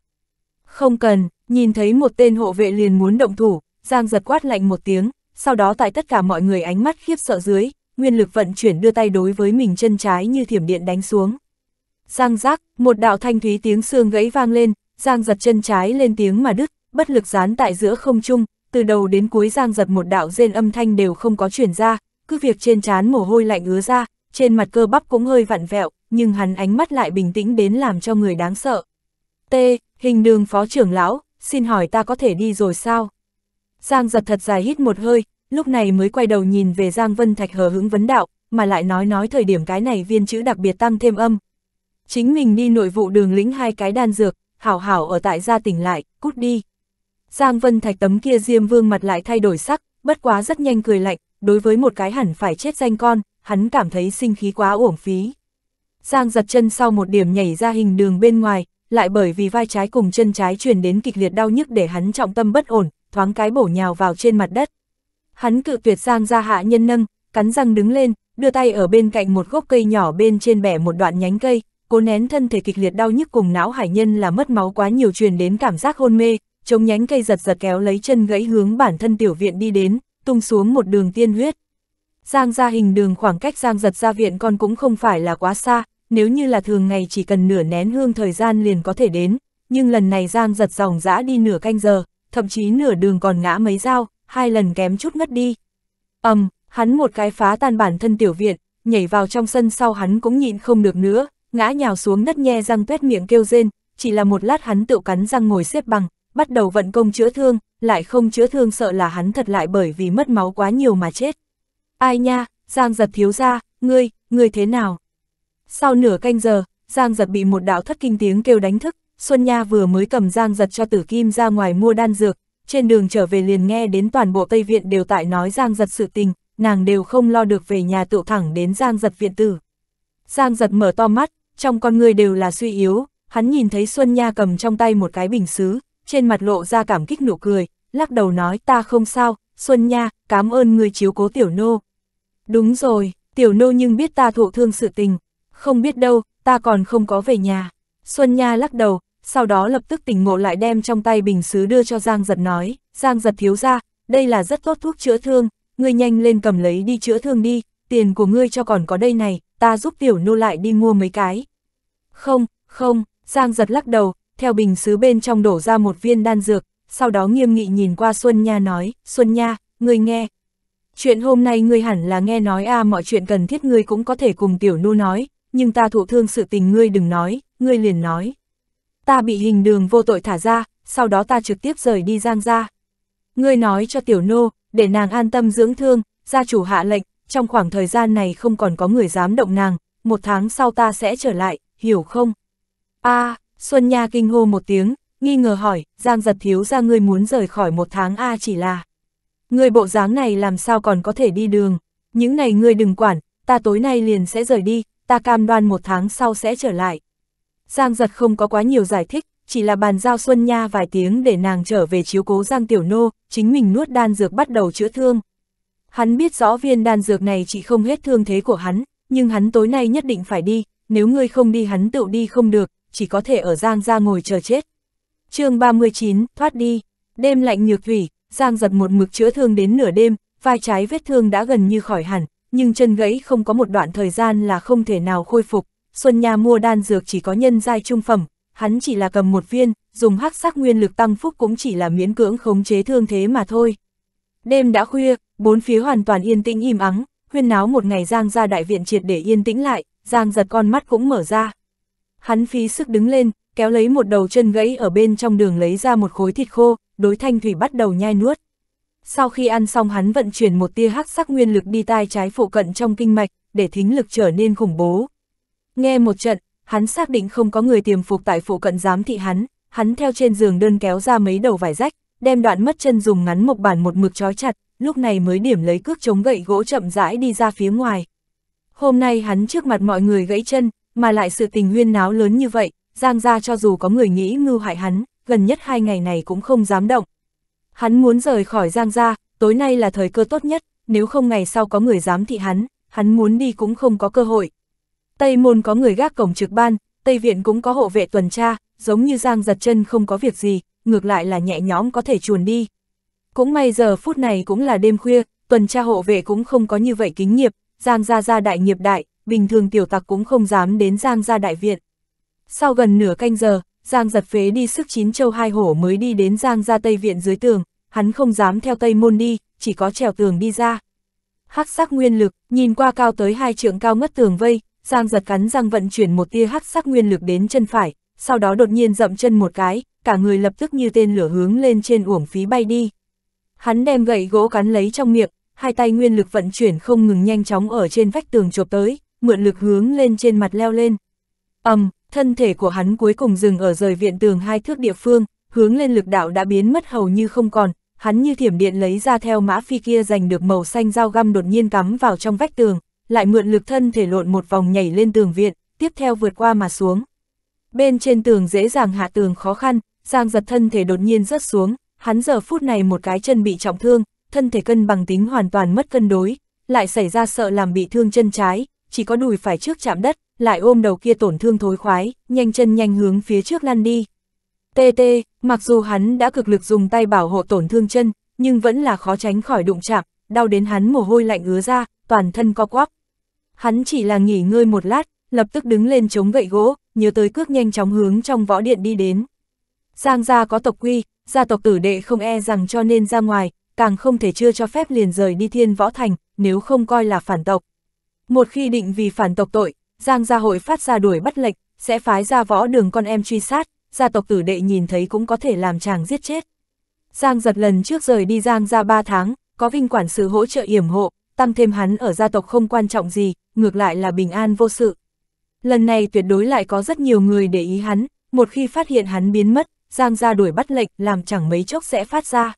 Không cần, nhìn thấy một tên hộ vệ liền muốn động thủ, Giang giật quát lạnh một tiếng, sau đó tại tất cả mọi người ánh mắt khiếp sợ dưới, nguyên lực vận chuyển đưa tay đối với mình chân trái như thiểm điện đánh xuống. Giang giác, một đạo thanh thúy tiếng xương gãy vang lên, Giang giật chân trái lên tiếng mà đứt, bất lực dán tại giữa không trung, từ đầu đến cuối Giang giật một đạo rên âm thanh đều không có chuyển ra, cứ việc trên trán mồ hôi lạnh ứa ra, trên mặt cơ bắp cũng hơi vặn vẹo, nhưng hắn ánh mắt lại bình tĩnh đến làm cho người đáng sợ. T, hình đường phó trưởng lão, xin hỏi ta có thể đi rồi sao? Giang giật thật dài hít một hơi, lúc này mới quay đầu nhìn về Giang Vân Thạch hờ hững vấn đạo, mà lại nói nói thời điểm cái này viên chữ đặc biệt tăng thêm âm, Chính mình đi nội vụ đường lĩnh hai cái đan dược, hảo hảo ở tại gia tỉnh lại, cút đi. Giang Vân Thạch tấm kia Diêm Vương mặt lại thay đổi sắc, bất quá rất nhanh cười lạnh, đối với một cái hẳn phải chết danh con, hắn cảm thấy sinh khí quá uổng phí. Giang giật chân sau một điểm nhảy ra hình đường bên ngoài, lại bởi vì vai trái cùng chân trái truyền đến kịch liệt đau nhức để hắn trọng tâm bất ổn, thoáng cái bổ nhào vào trên mặt đất. Hắn cự tuyệt Giang ra hạ nhân nâng, cắn răng đứng lên, đưa tay ở bên cạnh một gốc cây nhỏ bên trên bẻ một đoạn nhánh cây, cố nén thân thể kịch liệt đau nhức cùng não hải nhân là mất máu quá nhiều truyền đến cảm giác hôn mê, chống nhánh cây giật giật kéo lấy chân gãy hướng bản thân tiểu viện đi đến, tung xuống một đường tiên huyết. Giang ra hình đường khoảng cách giang giật ra viện con cũng không phải là quá xa, nếu như là thường ngày chỉ cần nửa nén hương thời gian liền có thể đến, nhưng lần này giang giật dòng dã đi nửa canh giờ, thậm chí nửa đường còn ngã mấy dao, hai lần kém chút ngất đi. ầm, um, hắn một cái phá tan bản thân tiểu viện, nhảy vào trong sân sau hắn cũng nhịn không được nữa, ngã nhào xuống đất nhe răng tuét miệng kêu rên, chỉ là một lát hắn tự cắn răng ngồi xếp bằng, bắt đầu vận công chữa thương, lại không chữa thương sợ là hắn thật lại bởi vì mất máu quá nhiều mà chết. Ai nha, Giang giật thiếu ra, ngươi, ngươi thế nào? Sau nửa canh giờ, Giang giật bị một đạo thất kinh tiếng kêu đánh thức, Xuân Nha vừa mới cầm Giang giật cho tử kim ra ngoài mua đan dược, trên đường trở về liền nghe đến toàn bộ Tây Viện đều tại nói Giang giật sự tình, nàng đều không lo được về nhà tự thẳng đến Giang giật viện tử. Giang giật mở to mắt, trong con người đều là suy yếu, hắn nhìn thấy Xuân Nha cầm trong tay một cái bình xứ, trên mặt lộ ra cảm kích nụ cười, lắc đầu nói ta không sao, Xuân Nha, cảm ơn người chiếu cố tiểu nô. Đúng rồi, tiểu nô nhưng biết ta thụ thương sự tình, không biết đâu, ta còn không có về nhà. Xuân Nha lắc đầu, sau đó lập tức tỉnh ngộ lại đem trong tay bình xứ đưa cho Giang Giật nói, Giang Giật thiếu ra, đây là rất tốt thuốc chữa thương, ngươi nhanh lên cầm lấy đi chữa thương đi, tiền của ngươi cho còn có đây này, ta giúp tiểu nô lại đi mua mấy cái. Không, không, Giang giật lắc đầu, theo bình xứ bên trong đổ ra một viên đan dược, sau đó nghiêm nghị nhìn qua Xuân Nha nói, Xuân Nha, ngươi nghe. Chuyện hôm nay ngươi hẳn là nghe nói a mọi chuyện cần thiết ngươi cũng có thể cùng tiểu nô nói, nhưng ta thụ thương sự tình ngươi đừng nói, ngươi liền nói. Ta bị hình đường vô tội thả ra, sau đó ta trực tiếp rời đi Giang ra. Ngươi nói cho tiểu nô, để nàng an tâm dưỡng thương, gia chủ hạ lệnh, trong khoảng thời gian này không còn có người dám động nàng, một tháng sau ta sẽ trở lại, hiểu không? a à, Xuân Nha kinh hô một tiếng, nghi ngờ hỏi, Giang giật thiếu ra ngươi muốn rời khỏi một tháng a à chỉ là. Người bộ dáng này làm sao còn có thể đi đường, những này ngươi đừng quản, ta tối nay liền sẽ rời đi, ta cam đoan một tháng sau sẽ trở lại. Giang giật không có quá nhiều giải thích, chỉ là bàn giao Xuân Nha vài tiếng để nàng trở về chiếu cố Giang Tiểu Nô, chính mình nuốt đan dược bắt đầu chữa thương. Hắn biết rõ viên đan dược này chỉ không hết thương thế của hắn, nhưng hắn tối nay nhất định phải đi, nếu ngươi không đi hắn tự đi không được, chỉ có thể ở Giang ra ngồi chờ chết. chương 39, thoát đi. Đêm lạnh nhược thủy, Giang giật một mực chữa thương đến nửa đêm, vai trái vết thương đã gần như khỏi hẳn, nhưng chân gãy không có một đoạn thời gian là không thể nào khôi phục. Xuân Nha mua đan dược chỉ có nhân giai trung phẩm, hắn chỉ là cầm một viên, dùng hắc sắc nguyên lực tăng phúc cũng chỉ là miễn cưỡng khống chế thương thế mà thôi. Đêm đã khuya, bốn phía hoàn toàn yên tĩnh im ắng, huyên náo một ngày Giang ra đại viện triệt để yên tĩnh lại, Giang giật con mắt cũng mở ra. Hắn phí sức đứng lên, kéo lấy một đầu chân gãy ở bên trong đường lấy ra một khối thịt khô, đối thanh thủy bắt đầu nhai nuốt. Sau khi ăn xong hắn vận chuyển một tia hắc sắc nguyên lực đi tai trái phụ cận trong kinh mạch, để thính lực trở nên khủng bố. Nghe một trận, hắn xác định không có người tiềm phục tại phụ cận giám thị hắn, hắn theo trên giường đơn kéo ra mấy đầu vải rách, đem đoạn mất chân dùng ngắn mộc bản một mực trói chặt, lúc này mới điểm lấy cước chống gậy gỗ chậm rãi đi ra phía ngoài. Hôm nay hắn trước mặt mọi người gãy chân, mà lại sự tình huyên náo lớn như vậy, Giang ra cho dù có người nghĩ mưu hại hắn, gần nhất hai ngày này cũng không dám động. Hắn muốn rời khỏi Giang ra, tối nay là thời cơ tốt nhất, nếu không ngày sau có người dám thị hắn, hắn muốn đi cũng không có cơ hội. Tây môn có người gác cổng trực ban, Tây viện cũng có hộ vệ tuần tra, giống như Giang giật chân không có việc gì, ngược lại là nhẹ nhõm có thể chuồn đi. Cũng may giờ phút này cũng là đêm khuya, tuần tra hộ vệ cũng không có như vậy kính nghiệp, Giang Gia Gia đại nghiệp đại, bình thường tiểu tặc cũng không dám đến Giang Gia đại viện. Sau gần nửa canh giờ, Giang giật phế đi sức chín châu hai hổ mới đi đến Giang Gia Tây viện dưới tường, hắn không dám theo Tây môn đi, chỉ có trèo tường đi ra. Hắc sắc nguyên lực, nhìn qua cao tới hai trượng cao ngất tường vây, Giang giật cắn răng vận chuyển một tia hắc sắc nguyên lực đến chân phải, sau đó đột nhiên dậm chân một cái, cả người lập tức như tên lửa hướng lên trên uổng phí bay đi. Hắn đem gậy gỗ cắn lấy trong miệng, hai tay nguyên lực vận chuyển không ngừng nhanh chóng ở trên vách tường chộp tới, mượn lực hướng lên trên mặt leo lên. ầm, thân thể của hắn cuối cùng dừng ở rời viện tường hai thước địa phương, hướng lên lực đạo đã biến mất hầu như không còn, hắn như thiểm điện lấy ra theo mã phi kia giành được màu xanh dao găm đột nhiên cắm vào trong vách tường, lại mượn lực thân thể lộn một vòng nhảy lên tường viện, tiếp theo vượt qua mà xuống. Bên trên tường dễ dàng hạ tường khó khăn, Giang giật thân thể đột nhiên rớt xuống, hắn giờ phút này một cái chân bị trọng thương, thân thể cân bằng tính hoàn toàn mất cân đối, lại xảy ra sợ làm bị thương chân trái, chỉ có đùi phải trước chạm đất, lại ôm đầu kia tổn thương thối khoái, nhanh chân nhanh hướng phía trước lăn đi. tt mặc dù hắn đã cực lực dùng tay bảo hộ tổn thương chân, nhưng vẫn là khó tránh khỏi đụng chạm, đau đến hắn mồ hôi lạnh ứa ra, toàn thân co quắp. Hắn chỉ là nghỉ ngơi một lát, lập tức đứng lên chống gậy gỗ, nhớ tới cước nhanh chóng hướng trong võ điện đi đến. Giang gia có tộc quy, gia tộc tử đệ không e rằng cho nên ra ngoài, càng không thể chưa cho phép liền rời đi thiên võ thành, nếu không coi là phản tộc. Một khi định vì phản tộc tội, Giang gia hội phát ra đuổi bắt lệch sẽ phái ra võ đường con em truy sát, gia tộc tử đệ nhìn thấy cũng có thể làm chàng giết chết. Giang giật lần trước rời đi Giang gia 3 tháng, có vinh quản sự hỗ trợ yểm hộ, tăng thêm hắn ở gia tộc không quan trọng gì, ngược lại là bình an vô sự lần này tuyệt đối lại có rất nhiều người để ý hắn, một khi phát hiện hắn biến mất, Giang gia đuổi bắt lệnh làm chẳng mấy chốc sẽ phát ra.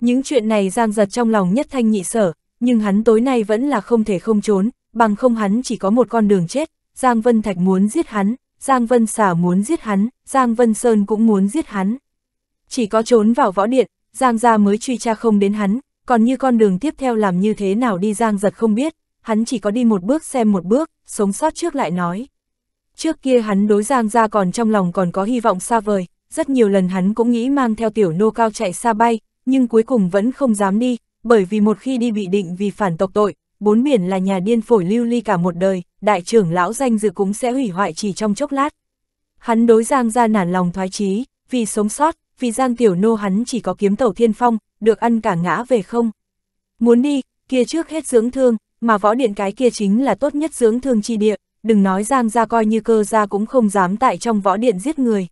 Những chuyện này Giang giật trong lòng nhất thanh nhị sở, nhưng hắn tối nay vẫn là không thể không trốn, bằng không hắn chỉ có một con đường chết, Giang Vân Thạch muốn giết hắn, Giang Vân Xà muốn giết hắn, Giang Vân Sơn cũng muốn giết hắn. Chỉ có trốn vào võ điện, Giang gia mới truy tra không đến hắn, còn như con đường tiếp theo làm như thế nào đi Giang giật không biết, hắn chỉ có đi một bước xem một bước, sống sót trước lại nói. Trước kia hắn đối Giang gia còn trong lòng còn có hy vọng xa vời, rất nhiều lần hắn cũng nghĩ mang theo tiểu nô cao chạy xa bay, nhưng cuối cùng vẫn không dám đi, bởi vì một khi đi bị định vì phản tộc tội, bốn biển là nhà điên phổi lưu ly cả một đời, đại trưởng lão danh dự cũng sẽ hủy hoại chỉ trong chốc lát. Hắn đối Giang gia nản lòng thoái chí, vì sống sót, vì Giang Tiểu Nô hắn chỉ có kiếm tàu thiên phong, được ăn cả ngã về không. Muốn đi, kia trước hết dưỡng thương, mà võ điện cái kia chính là tốt nhất dưỡng thương chi địa, đừng nói Giang ra coi như cơ ra cũng không dám tại trong võ điện giết người.